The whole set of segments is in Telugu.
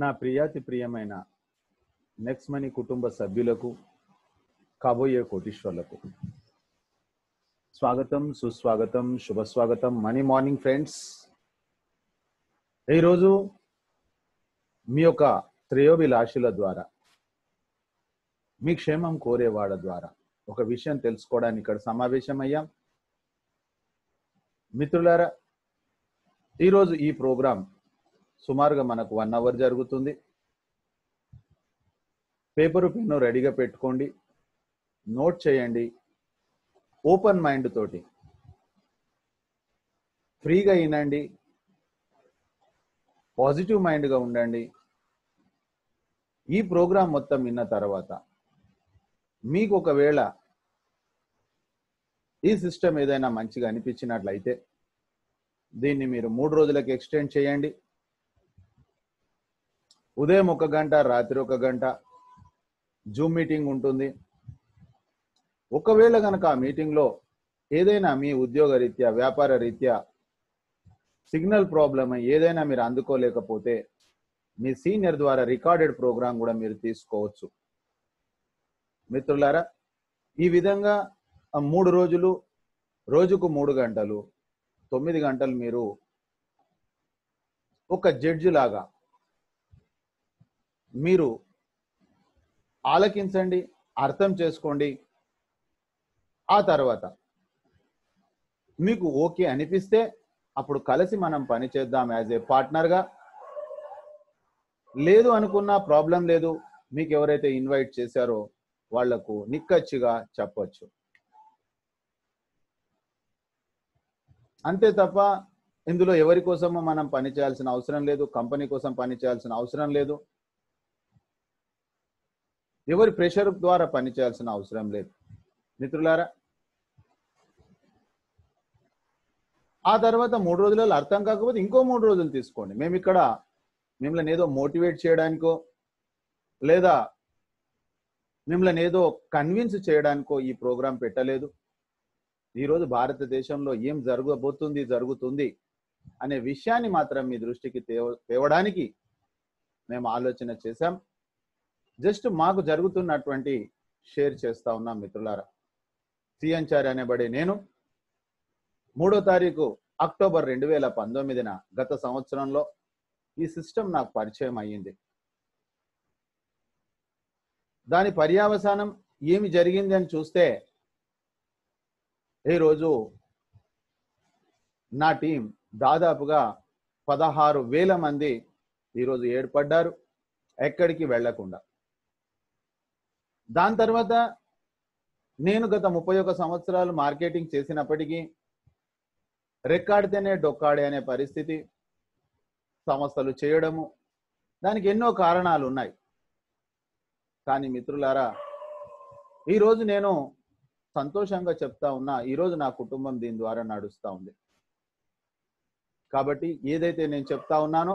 నా ప్రియాతి ప్రియమైన నెక్స్ట్ మనీ కుటుంబ సభ్యులకు కాబోయే కోటీశ్వర్లకు స్వాగతం సుస్వాగతం శుభస్వాగతం మనీ మార్నింగ్ ఫ్రెండ్స్ ఈరోజు మీ యొక్క త్రయోభిలాషుల ద్వారా మీ క్షేమం కోరేవాడ ద్వారా ఒక విషయం తెలుసుకోవడానికి ఇక్కడ సమావేశమయ్యాం మిత్రులారా ఈరోజు ఈ ప్రోగ్రాం సుమారుగా మనకు వన్ అవర్ జరుగుతుంది పేపరు పెన్ను రెడీగా పెట్టుకోండి నోట్ చేయండి ఓపెన్ మైండ్ తోటి ఫ్రీగా వినండి పాజిటివ్ మైండ్గా ఉండండి ఈ ప్రోగ్రాం మొత్తం విన్న తర్వాత మీకు ఒకవేళ ఈ సిస్టమ్ ఏదైనా మంచిగా అనిపించినట్లయితే దీన్ని మీరు మూడు రోజులకు ఎక్స్టెండ్ చేయండి ఉదయం ఒక గంట రాత్రి ఒక గంట జూమ్ మీటింగ్ ఉంటుంది ఒకవేళ కనుక ఆ మీటింగ్లో ఏదైనా మీ ఉద్యోగ రీత్యా వ్యాపార రీత్యా సిగ్నల్ ప్రాబ్లమ్ ఏదైనా మీరు అందుకోలేకపోతే మీ సీనియర్ ద్వారా రికార్డెడ్ ప్రోగ్రామ్ కూడా మీరు తీసుకోవచ్చు మిత్రులారా ఈ విధంగా మూడు రోజులు రోజుకు మూడు గంటలు తొమ్మిది గంటలు మీరు ఒక జడ్జి లాగా మీరు ఆలకించండి అర్థం చేసుకోండి ఆ తర్వాత మీకు ఓకే అనిపిస్తే అప్పుడు కలిసి మనం పని చేద్దాం యాజ్ ఏ పార్ట్నర్గా లేదు అనుకున్నా ప్రాబ్లం లేదు మీకు ఎవరైతే ఇన్వైట్ చేశారో వాళ్లకు నిక్కచ్చిగా చెప్పచ్చు అంతే తప్ప ఇందులో ఎవరి కోసమో మనం పని చేయాల్సిన అవసరం లేదు కంపెనీ కోసం పని చేయాల్సిన అవసరం లేదు ఎవరి ప్రెషర్ ద్వారా పనిచేయాల్సిన అవసరం లేదు మిత్రులారా ఆ తర్వాత మూడు రోజులలో అర్థం కాకపోతే ఇంకో మూడు రోజులు తీసుకోండి మేము ఇక్కడ మిమ్మల్ని ఏదో మోటివేట్ చేయడానికో లేదా మిమ్మల్ని ఏదో కన్విన్స్ చేయడానికో ఈ ప్రోగ్రాం పెట్టలేదు ఈరోజు భారతదేశంలో ఏం జరగబోతుంది జరుగుతుంది అనే విషయాన్ని మాత్రం మీ దృష్టికి తేవడానికి మేము ఆలోచన చేశాం జస్ట్ మాకు జరుగుతున్నటువంటి షేర్ చేస్తా ఉన్నా మిత్రులారా సిఎన్చారి అనేబడే నేను మూడో తారీఖు అక్టోబర్ రెండు వేల పంతొమ్మిదిన గత సంవత్సరంలో ఈ సిస్టమ్ నాకు పరిచయం అయ్యింది దాని పర్యావసానం ఏమి జరిగింది అని చూస్తే ఈరోజు నా టీం దాదాపుగా పదహారు వేల మంది ఈరోజు ఏర్పడ్డారు ఎక్కడికి వెళ్లకుండా దాని తర్వాత నేను గత ముప్పై ఒక్క సంవత్సరాలు మార్కెటింగ్ చేసినప్పటికీ రెక్కాడితేనే డొక్కాడే అనే పరిస్థితి సంస్థలు చేయడము దానికి ఎన్నో కారణాలు ఉన్నాయి కానీ మిత్రులారా ఈరోజు నేను సంతోషంగా చెప్తా ఉన్నా ఈరోజు నా కుటుంబం దీని ద్వారా నడుస్తూ ఉంది కాబట్టి ఏదైతే నేను చెప్తా ఉన్నానో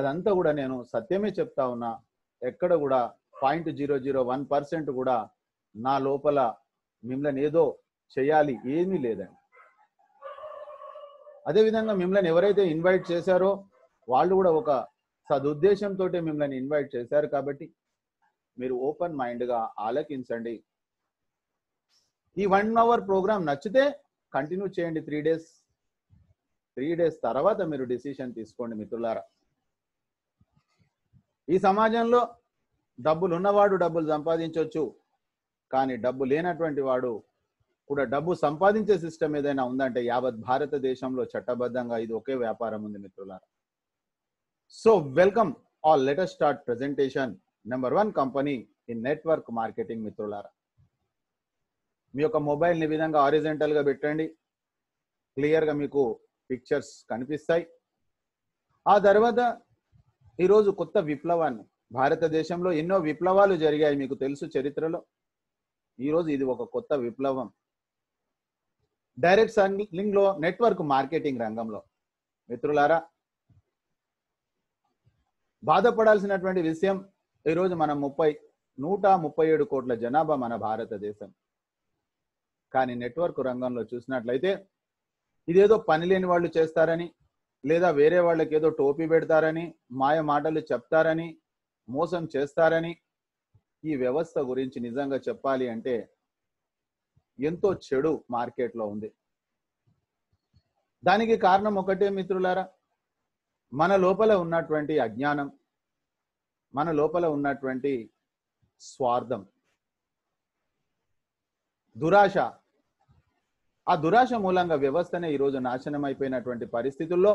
అదంతా కూడా నేను సత్యమే చెప్తా ఉన్నా ఎక్కడ కూడా point zero zero one percent కూడా నా లోపల మిమ్మల్ని ఏదో చేయాలి ఏమీ లేదండి అదేవిధంగా మిమ్మల్ని ఎవరైతే ఇన్వైట్ చేశారో వాళ్ళు కూడా ఒక సదుద్దేశంతో మిమ్మల్ని ఇన్వైట్ చేశారు కాబట్టి మీరు ఓపెన్ మైండ్గా ఆలోకించండి ఈ వన్ అవర్ ప్రోగ్రామ్ నచ్చితే కంటిన్యూ చేయండి త్రీ డేస్ త్రీ డేస్ తర్వాత మీరు డిసిషన్ తీసుకోండి మిత్రులారా ఈ సమాజంలో డబ్బులు ఉన్నవాడు డబ్బులు సంపాదించవచ్చు కానీ డబ్బు లేనటువంటి వాడు కూడా డబ్బు సంపాదించే సిస్టమ్ ఏదైనా ఉందంటే యావత్ భారతదేశంలో చట్టబద్ధంగా ఇది ఒకే వ్యాపారం ఉంది మిత్రులారా so welcome all letter start presentation number one company in network marketing మిత్రులారా మీ యొక్క మొబైల్ని విధంగా ఆరిజెంటల్గా పెట్టండి క్లియర్గా మీకు పిక్చర్స్ కనిపిస్తాయి ఆ తర్వాత ఈరోజు కొత్త విప్లవాన్ని భారతదేశంలో ఎన్నో విప్లవాలు జరిగాయి మీకు తెలుసు చరిత్రలో ఈరోజు ఇది ఒక కొత్త విప్లవం డైరెక్ట్ లో నెట్వర్క్ మార్కెటింగ్ రంగంలో మిత్రులారా బాధపడాల్సినటువంటి విషయం ఈరోజు మనం ముప్పై నూట ముప్పై ఏడు కోట్ల జనాభా మన భారతదేశం కానీ నెట్వర్క్ రంగంలో చూసినట్లయితే ఇదేదో పని లేని వాళ్ళు చేస్తారని లేదా వేరే వాళ్ళకి ఏదో టోపీ పెడతారని మాయ మాటలు చెప్తారని మోసం చేస్తారని ఈ వ్యవస్థ గురించి నిజంగా చెప్పాలి అంటే ఎంతో చెడు మార్కెట్లో ఉంది దానికి కారణం ఒకటే మిత్రులారా మన లోపల ఉన్నటువంటి అజ్ఞానం మన లోపల ఉన్నటువంటి స్వార్థం దురాశ ఆ దురాశ మూలంగా వ్యవస్థనే ఈరోజు నాశనం అయిపోయినటువంటి పరిస్థితుల్లో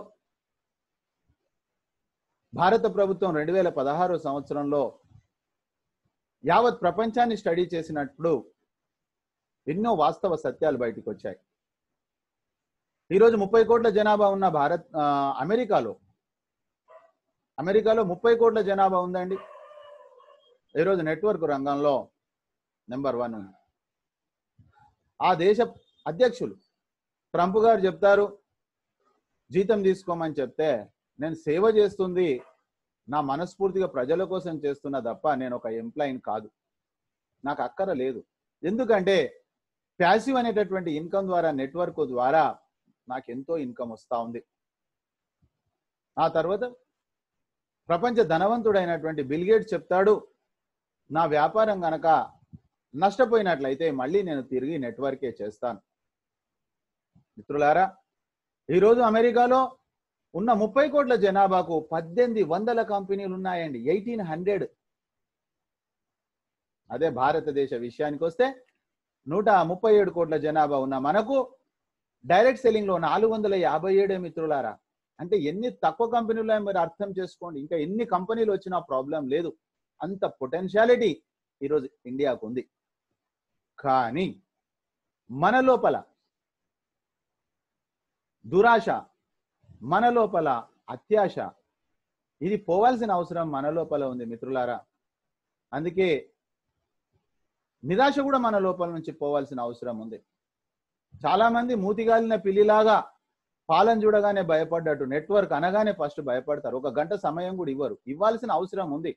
భారత ప్రభుత్వం రెండు వేల పదహారు సంవత్సరంలో యావత్ ప్రపంచాన్ని స్టడీ చేసినప్పుడు ఎన్నో వాస్తవ సత్యాలు బయటకు వచ్చాయి ఈరోజు ముప్పై కోట్ల జనాభా ఉన్న భారత్ అమెరికాలో అమెరికాలో ముప్పై కోట్ల జనాభా ఉందండి ఈరోజు నెట్వర్క్ రంగంలో నెంబర్ వన్ ఉంది ఆ దేశ అధ్యక్షులు ట్రంప్ గారు చెప్తారు జీతం తీసుకోమని చెప్తే నేను సేవ చేస్తుంది నా మనస్ఫూర్తిగా ప్రజల కోసం చేస్తున్నా తప్ప నేను ఒక ఎంప్లాయిని కాదు నాకు అక్కర లేదు ఎందుకంటే ప్యాసివ్ అనేటటువంటి ఇన్కమ్ ద్వారా నెట్వర్క్ ద్వారా నాకు ఎంతో ఇన్కమ్ వస్తూ ఉంది ఆ తర్వాత ప్రపంచ ధనవంతుడైనటువంటి బిల్గేట్ చెప్తాడు నా వ్యాపారం గనక నష్టపోయినట్లయితే మళ్ళీ నేను తిరిగి నెట్వర్కే చేస్తాను మిత్రులారా ఈరోజు అమెరికాలో ఉన్న ముప్పై కోట్ల జనాభాకు పద్దెనిమిది వందల కంపెనీలు ఉన్నాయండి ఎయిటీన్ హండ్రెడ్ అదే భారతదేశ విషయానికి వస్తే నూట ముప్పై ఏడు కోట్ల జనాభా ఉన్న మనకు డైరెక్ట్ సెల్లింగ్ లో నాలుగు వందల యాభై ఏడే మిత్రులారా అంటే ఎన్ని తక్కువ కంపెనీలు మీరు అర్థం చేసుకోండి ఇంకా ఎన్ని కంపెనీలు వచ్చినా ప్రాబ్లం లేదు అంత పొటెన్షియాలిటీ ఈరోజు ఇండియాకు ఉంది కానీ మన లోపల దురాశ మన లోపల అత్యాశ ఇది పోవాల్సిన అవసరం మన లోపల ఉంది మిత్రులారా అందుకే నిరాశ కూడా మన లోపల నుంచి పోవాల్సిన అవసరం ఉంది చాలా మంది మూతిగాలిన పిల్లిలాగా పాలన చూడగానే భయపడ్డట్టు నెట్వర్క్ అనగానే ఫస్ట్ భయపడతారు ఒక గంట సమయం కూడా ఇవ్వరు ఇవ్వాల్సిన అవసరం ఉంది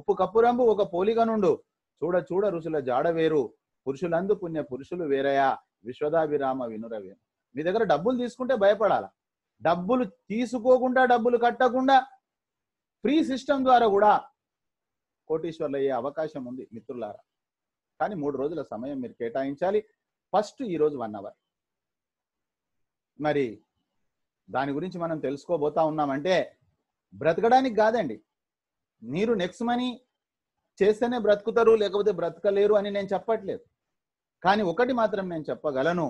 ఉప్పు కప్పురంబు ఒక పోలిగా నుండు చూడ చూడ ఋషుల జాడ వేరు పురుషులందు పుణ్య పురుషులు వేరయా విశ్వదాభిరామ వినురవే మీ దగ్గర డబ్బులు తీసుకుంటే భయపడాలా డబ్బులు తీసుకోకుండా డబ్బులు కట్టకుండా ఫ్రీ సిస్టమ్ ద్వారా కూడా కోటీశ్వర్లు అయ్యే అవకాశం ఉంది మిత్రులారా కానీ మూడు రోజుల సమయం మీరు కేటాయించాలి ఫస్ట్ ఈరోజు వన్ అవర్ మరి దాని గురించి మనం తెలుసుకోబోతా ఉన్నామంటే బ్రతకడానికి కాదండి మీరు నెక్స్ట్ మనీ చేస్తేనే బ్రతుకుతారు లేకపోతే బ్రతకలేరు అని నేను చెప్పట్లేదు కానీ ఒకటి మాత్రం నేను చెప్పగలను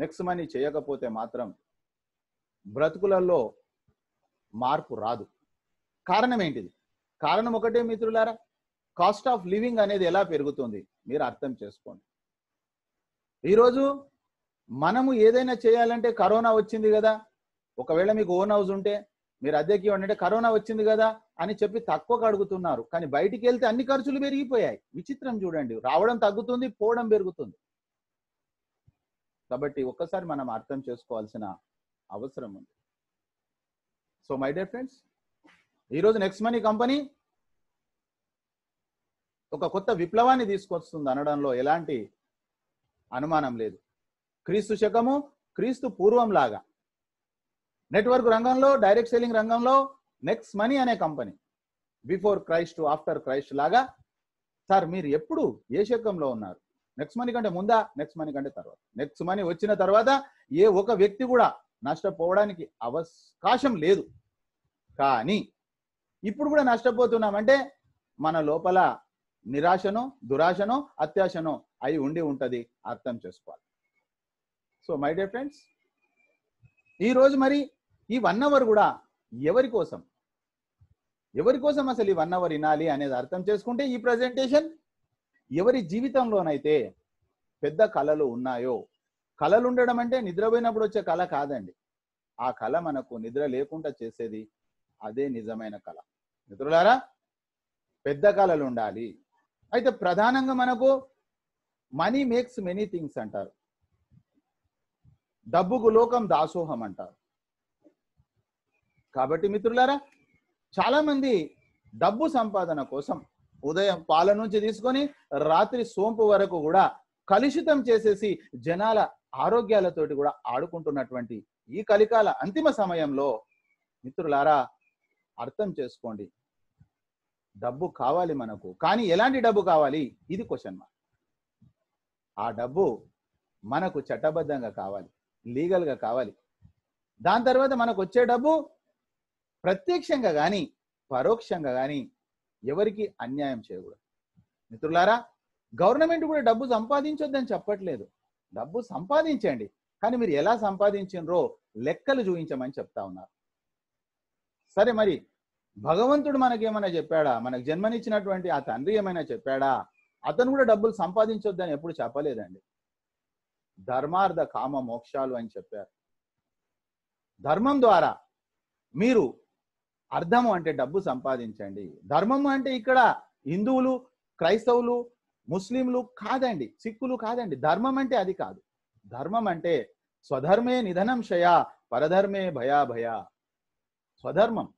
నెక్స్ట్ మనీ చేయకపోతే మాత్రం బ్రతుకులలో మార్పు రాదు కారణం ఏంటిది కారణం ఒకటే మిత్రులారా కాస్ట్ ఆఫ్ లివింగ్ అనేది ఎలా పెరుగుతుంది మీరు అర్థం చేసుకోండి ఈరోజు మనము ఏదైనా చేయాలంటే కరోనా వచ్చింది కదా ఒకవేళ మీకు ఓన్ హౌస్ ఉంటే మీరు అద్దెకి ఇవ్వండి అంటే కరోనా వచ్చింది కదా అని చెప్పి తక్కువ అడుగుతున్నారు కానీ బయటికి వెళ్తే అన్ని ఖర్చులు పెరిగిపోయాయి విచిత్రం చూడండి రావడం తగ్గుతుంది పోవడం పెరుగుతుంది కాబట్టి ఒక్కసారి మనం అర్థం చేసుకోవాల్సిన అవసరం ఉంది సో మై డియర్ ఫ్రెండ్స్ ఈరోజు నెక్స్ట్ మనీ కంపెనీ ఒక కొత్త విప్లవాన్ని తీసుకొస్తుంది అనడంలో ఎలాంటి అనుమానం లేదు క్రీస్తు శకము క్రీస్తు పూర్వం లాగా నెట్వర్క్ రంగంలో డైరెక్ట్ సెల్లింగ్ రంగంలో నెక్స్ట్ మనీ అనే company before Christ after Christ లాగా సార్ మీరు ఎప్పుడు ఏ శకంలో ఉన్నారు నెక్స్ట్ మనీ కంటే ముందా నెక్స్ట్ మనీ కంటే తర్వాత నెక్స్ట్ మనీ వచ్చిన తర్వాత ఏ ఒక వ్యక్తి కూడా నష్టపోవడానికి అవకాశం లేదు కానీ ఇప్పుడు కూడా నష్టపోతున్నామంటే మన లోపల నిరాశనో దురాశనో అత్యాశనో అయి ఉండి ఉంటుంది అర్థం చేసుకోవాలి సో మై డియర్ ఫ్రెండ్స్ ఈరోజు మరి ఈ వన్ అవర్ కూడా ఎవరి కోసం ఎవరి కోసం అసలు ఈ వన్ అవర్ వినాలి అనేది అర్థం చేసుకుంటే ఈ ప్రజెంటేషన్ ఎవరి జీవితంలోనైతే పెద్ద కళలు ఉన్నాయో కళలు ఉండడం అంటే నిద్రపోయినప్పుడు వచ్చే కళ కాదండి ఆ కళ మనకు నిద్ర లేకుండా చేసేది అదే నిజమైన కళ మిత్రులారా పెద్ద కళలు ఉండాలి అయితే ప్రధానంగా మనకు మనీ మేక్స్ మెనీ థింగ్స్ అంటారు డబ్బుకు లోకం దాసోహం అంటారు కాబట్టి మిత్రులారా చాలామంది డబ్బు సంపాదన కోసం ఉదయం పాల నుంచి తీసుకొని రాత్రి సోంపు వరకు కూడా కలుషితం చేసేసి జనాల ఆరోగ్యాలతోటి కూడా ఆడుకుంటున్నటువంటి ఈ కలికాల అంతిమ సమయంలో మిత్రులారా అర్థం చేసుకోండి డబ్బు కావాలి మనకు కానీ ఎలాంటి డబ్బు కావాలి ఇది క్వశ్చన్ మార్క్ ఆ డబ్బు మనకు చట్టబద్ధంగా కావాలి లీగల్గా కావాలి దాని తర్వాత మనకు వచ్చే డబ్బు ప్రత్యక్షంగా కానీ పరోక్షంగా కానీ ఎవరికి అన్యాయం చేయకూడదు మిత్రులారా గవర్నమెంట్ కూడా డబ్బు సంపాదించొద్దని చెప్పట్లేదు డబ్బు సంపాదించండి కానీ మీరు ఎలా సంపాదించినరో లెక్కలు చూపించమని చెప్తా ఉన్నారు సరే మరి భగవంతుడు మనకేమైనా చెప్పాడా మనకు జన్మనిచ్చినటువంటి ఆ తండ్రి ఏమైనా చెప్పాడా అతను కూడా డబ్బులు సంపాదించొద్దని ఎప్పుడు చెప్పలేదండి ధర్మార్థ కామ మోక్షాలు అని చెప్పారు ధర్మం ద్వారా మీరు అర్థము అంటే డబ్బు సంపాదించండి ధర్మం అంటే ఇక్కడ హిందువులు క్రైస్తవులు ముస్లింలు కాదండి సిక్కులు కాదండి ధర్మం అంటే అది కాదు ధర్మం అంటే స్వధర్మే నిధనం క్షయ పరధర్మే భయా భయ స్వధర్మం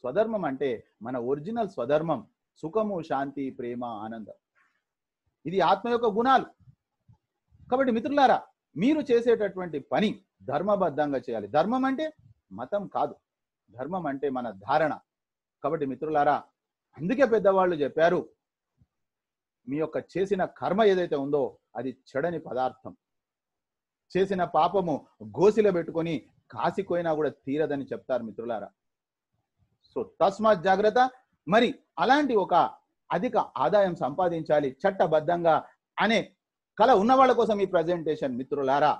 స్వధర్మం అంటే మన ఒరిజినల్ స్వధర్మం సుఖము శాంతి ప్రేమ ఆనందం ఇది ఆత్మ యొక్క గుణాలు కాబట్టి మిత్రులారా మీరు చేసేటటువంటి పని ధర్మబద్ధంగా చేయాలి ధర్మం అంటే మతం కాదు ధర్మం అంటే మన ధారణ కాబట్టి మిత్రులారా అందుకే పెద్దవాళ్ళు చెప్పారు మీ యొక్క చేసిన కర్మ ఏదైతే ఉందో అది చెడని పదార్థం చేసిన పాపము గోసిలో పెట్టుకొని కాసిపోయినా కూడా తీరదని చెప్తారు మిత్రులారా సో తస్మాత్ జాగ్రత్త మరి అలాంటి ఒక అధిక ఆదాయం సంపాదించాలి చట్టబద్ధంగా అనే కళ ఉన్న వాళ్ళ కోసం ఈ ప్రజెంటేషన్ మిత్రులారా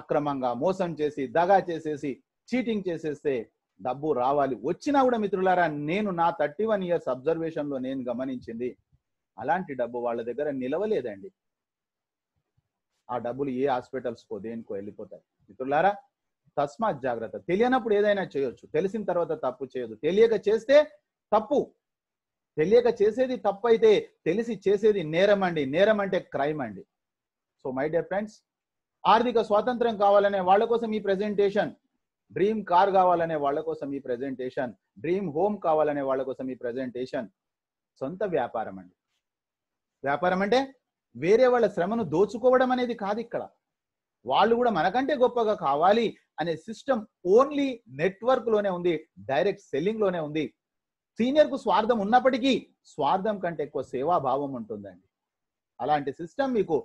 అక్రమంగా మోసం చేసి దగా చేసేసి చీటింగ్ చేసేస్తే డబ్బు రావాలి వచ్చినా కూడా మిత్రులారా నేను నా థర్టీ వన్ ఇయర్స్ అబ్జర్వేషన్ లో నేను గమనించింది అలాంటి డబ్బు వాళ్ళ దగ్గర నిలవలేదండి ఆ డబ్బులు ఏ హాస్పిటల్స్ కో దేనికో వెళ్ళిపోతాయి మిత్రులారా తస్మాత్ జాగ్రత్త తెలియనప్పుడు ఏదైనా చేయొచ్చు తెలిసిన తర్వాత తప్పు చేయదు తెలియక చేస్తే తప్పు తెలియక చేసేది తప్పు అయితే తెలిసి చేసేది నేరం అండి నేరం అంటే క్రైమ్ అండి సో మై డియర్ ఫ్రెండ్స్ ఆర్థిక స్వాతంత్రం కావాలనే వాళ్ళ కోసం ఈ ప్రెజెంటేషన్ డ్రీమ్ కార్ కావాలనే వాళ్ళ కోసం ఈ ప్రజెంటేషన్ డ్రీమ్ హోమ్ కావాలనే వాళ్ళ కోసం ఈ ప్రజెంటేషన్ సొంత వ్యాపారం అండి వ్యాపారం అంటే వేరే వాళ్ళ శ్రమను దోచుకోవడం అనేది కాదు ఇక్కడ వాళ్ళు కూడా మనకంటే గొప్పగా కావాలి అనే సిస్టమ్ ఓన్లీ నెట్వర్క్ లోనే ఉంది డైరెక్ట్ సెల్లింగ్ లోనే ఉంది సీనియర్ కు స్వార్థం ఉన్నప్పటికీ స్వార్థం కంటే ఎక్కువ సేవాభావం ఉంటుందండి అలాంటి సిస్టమ్ మీకు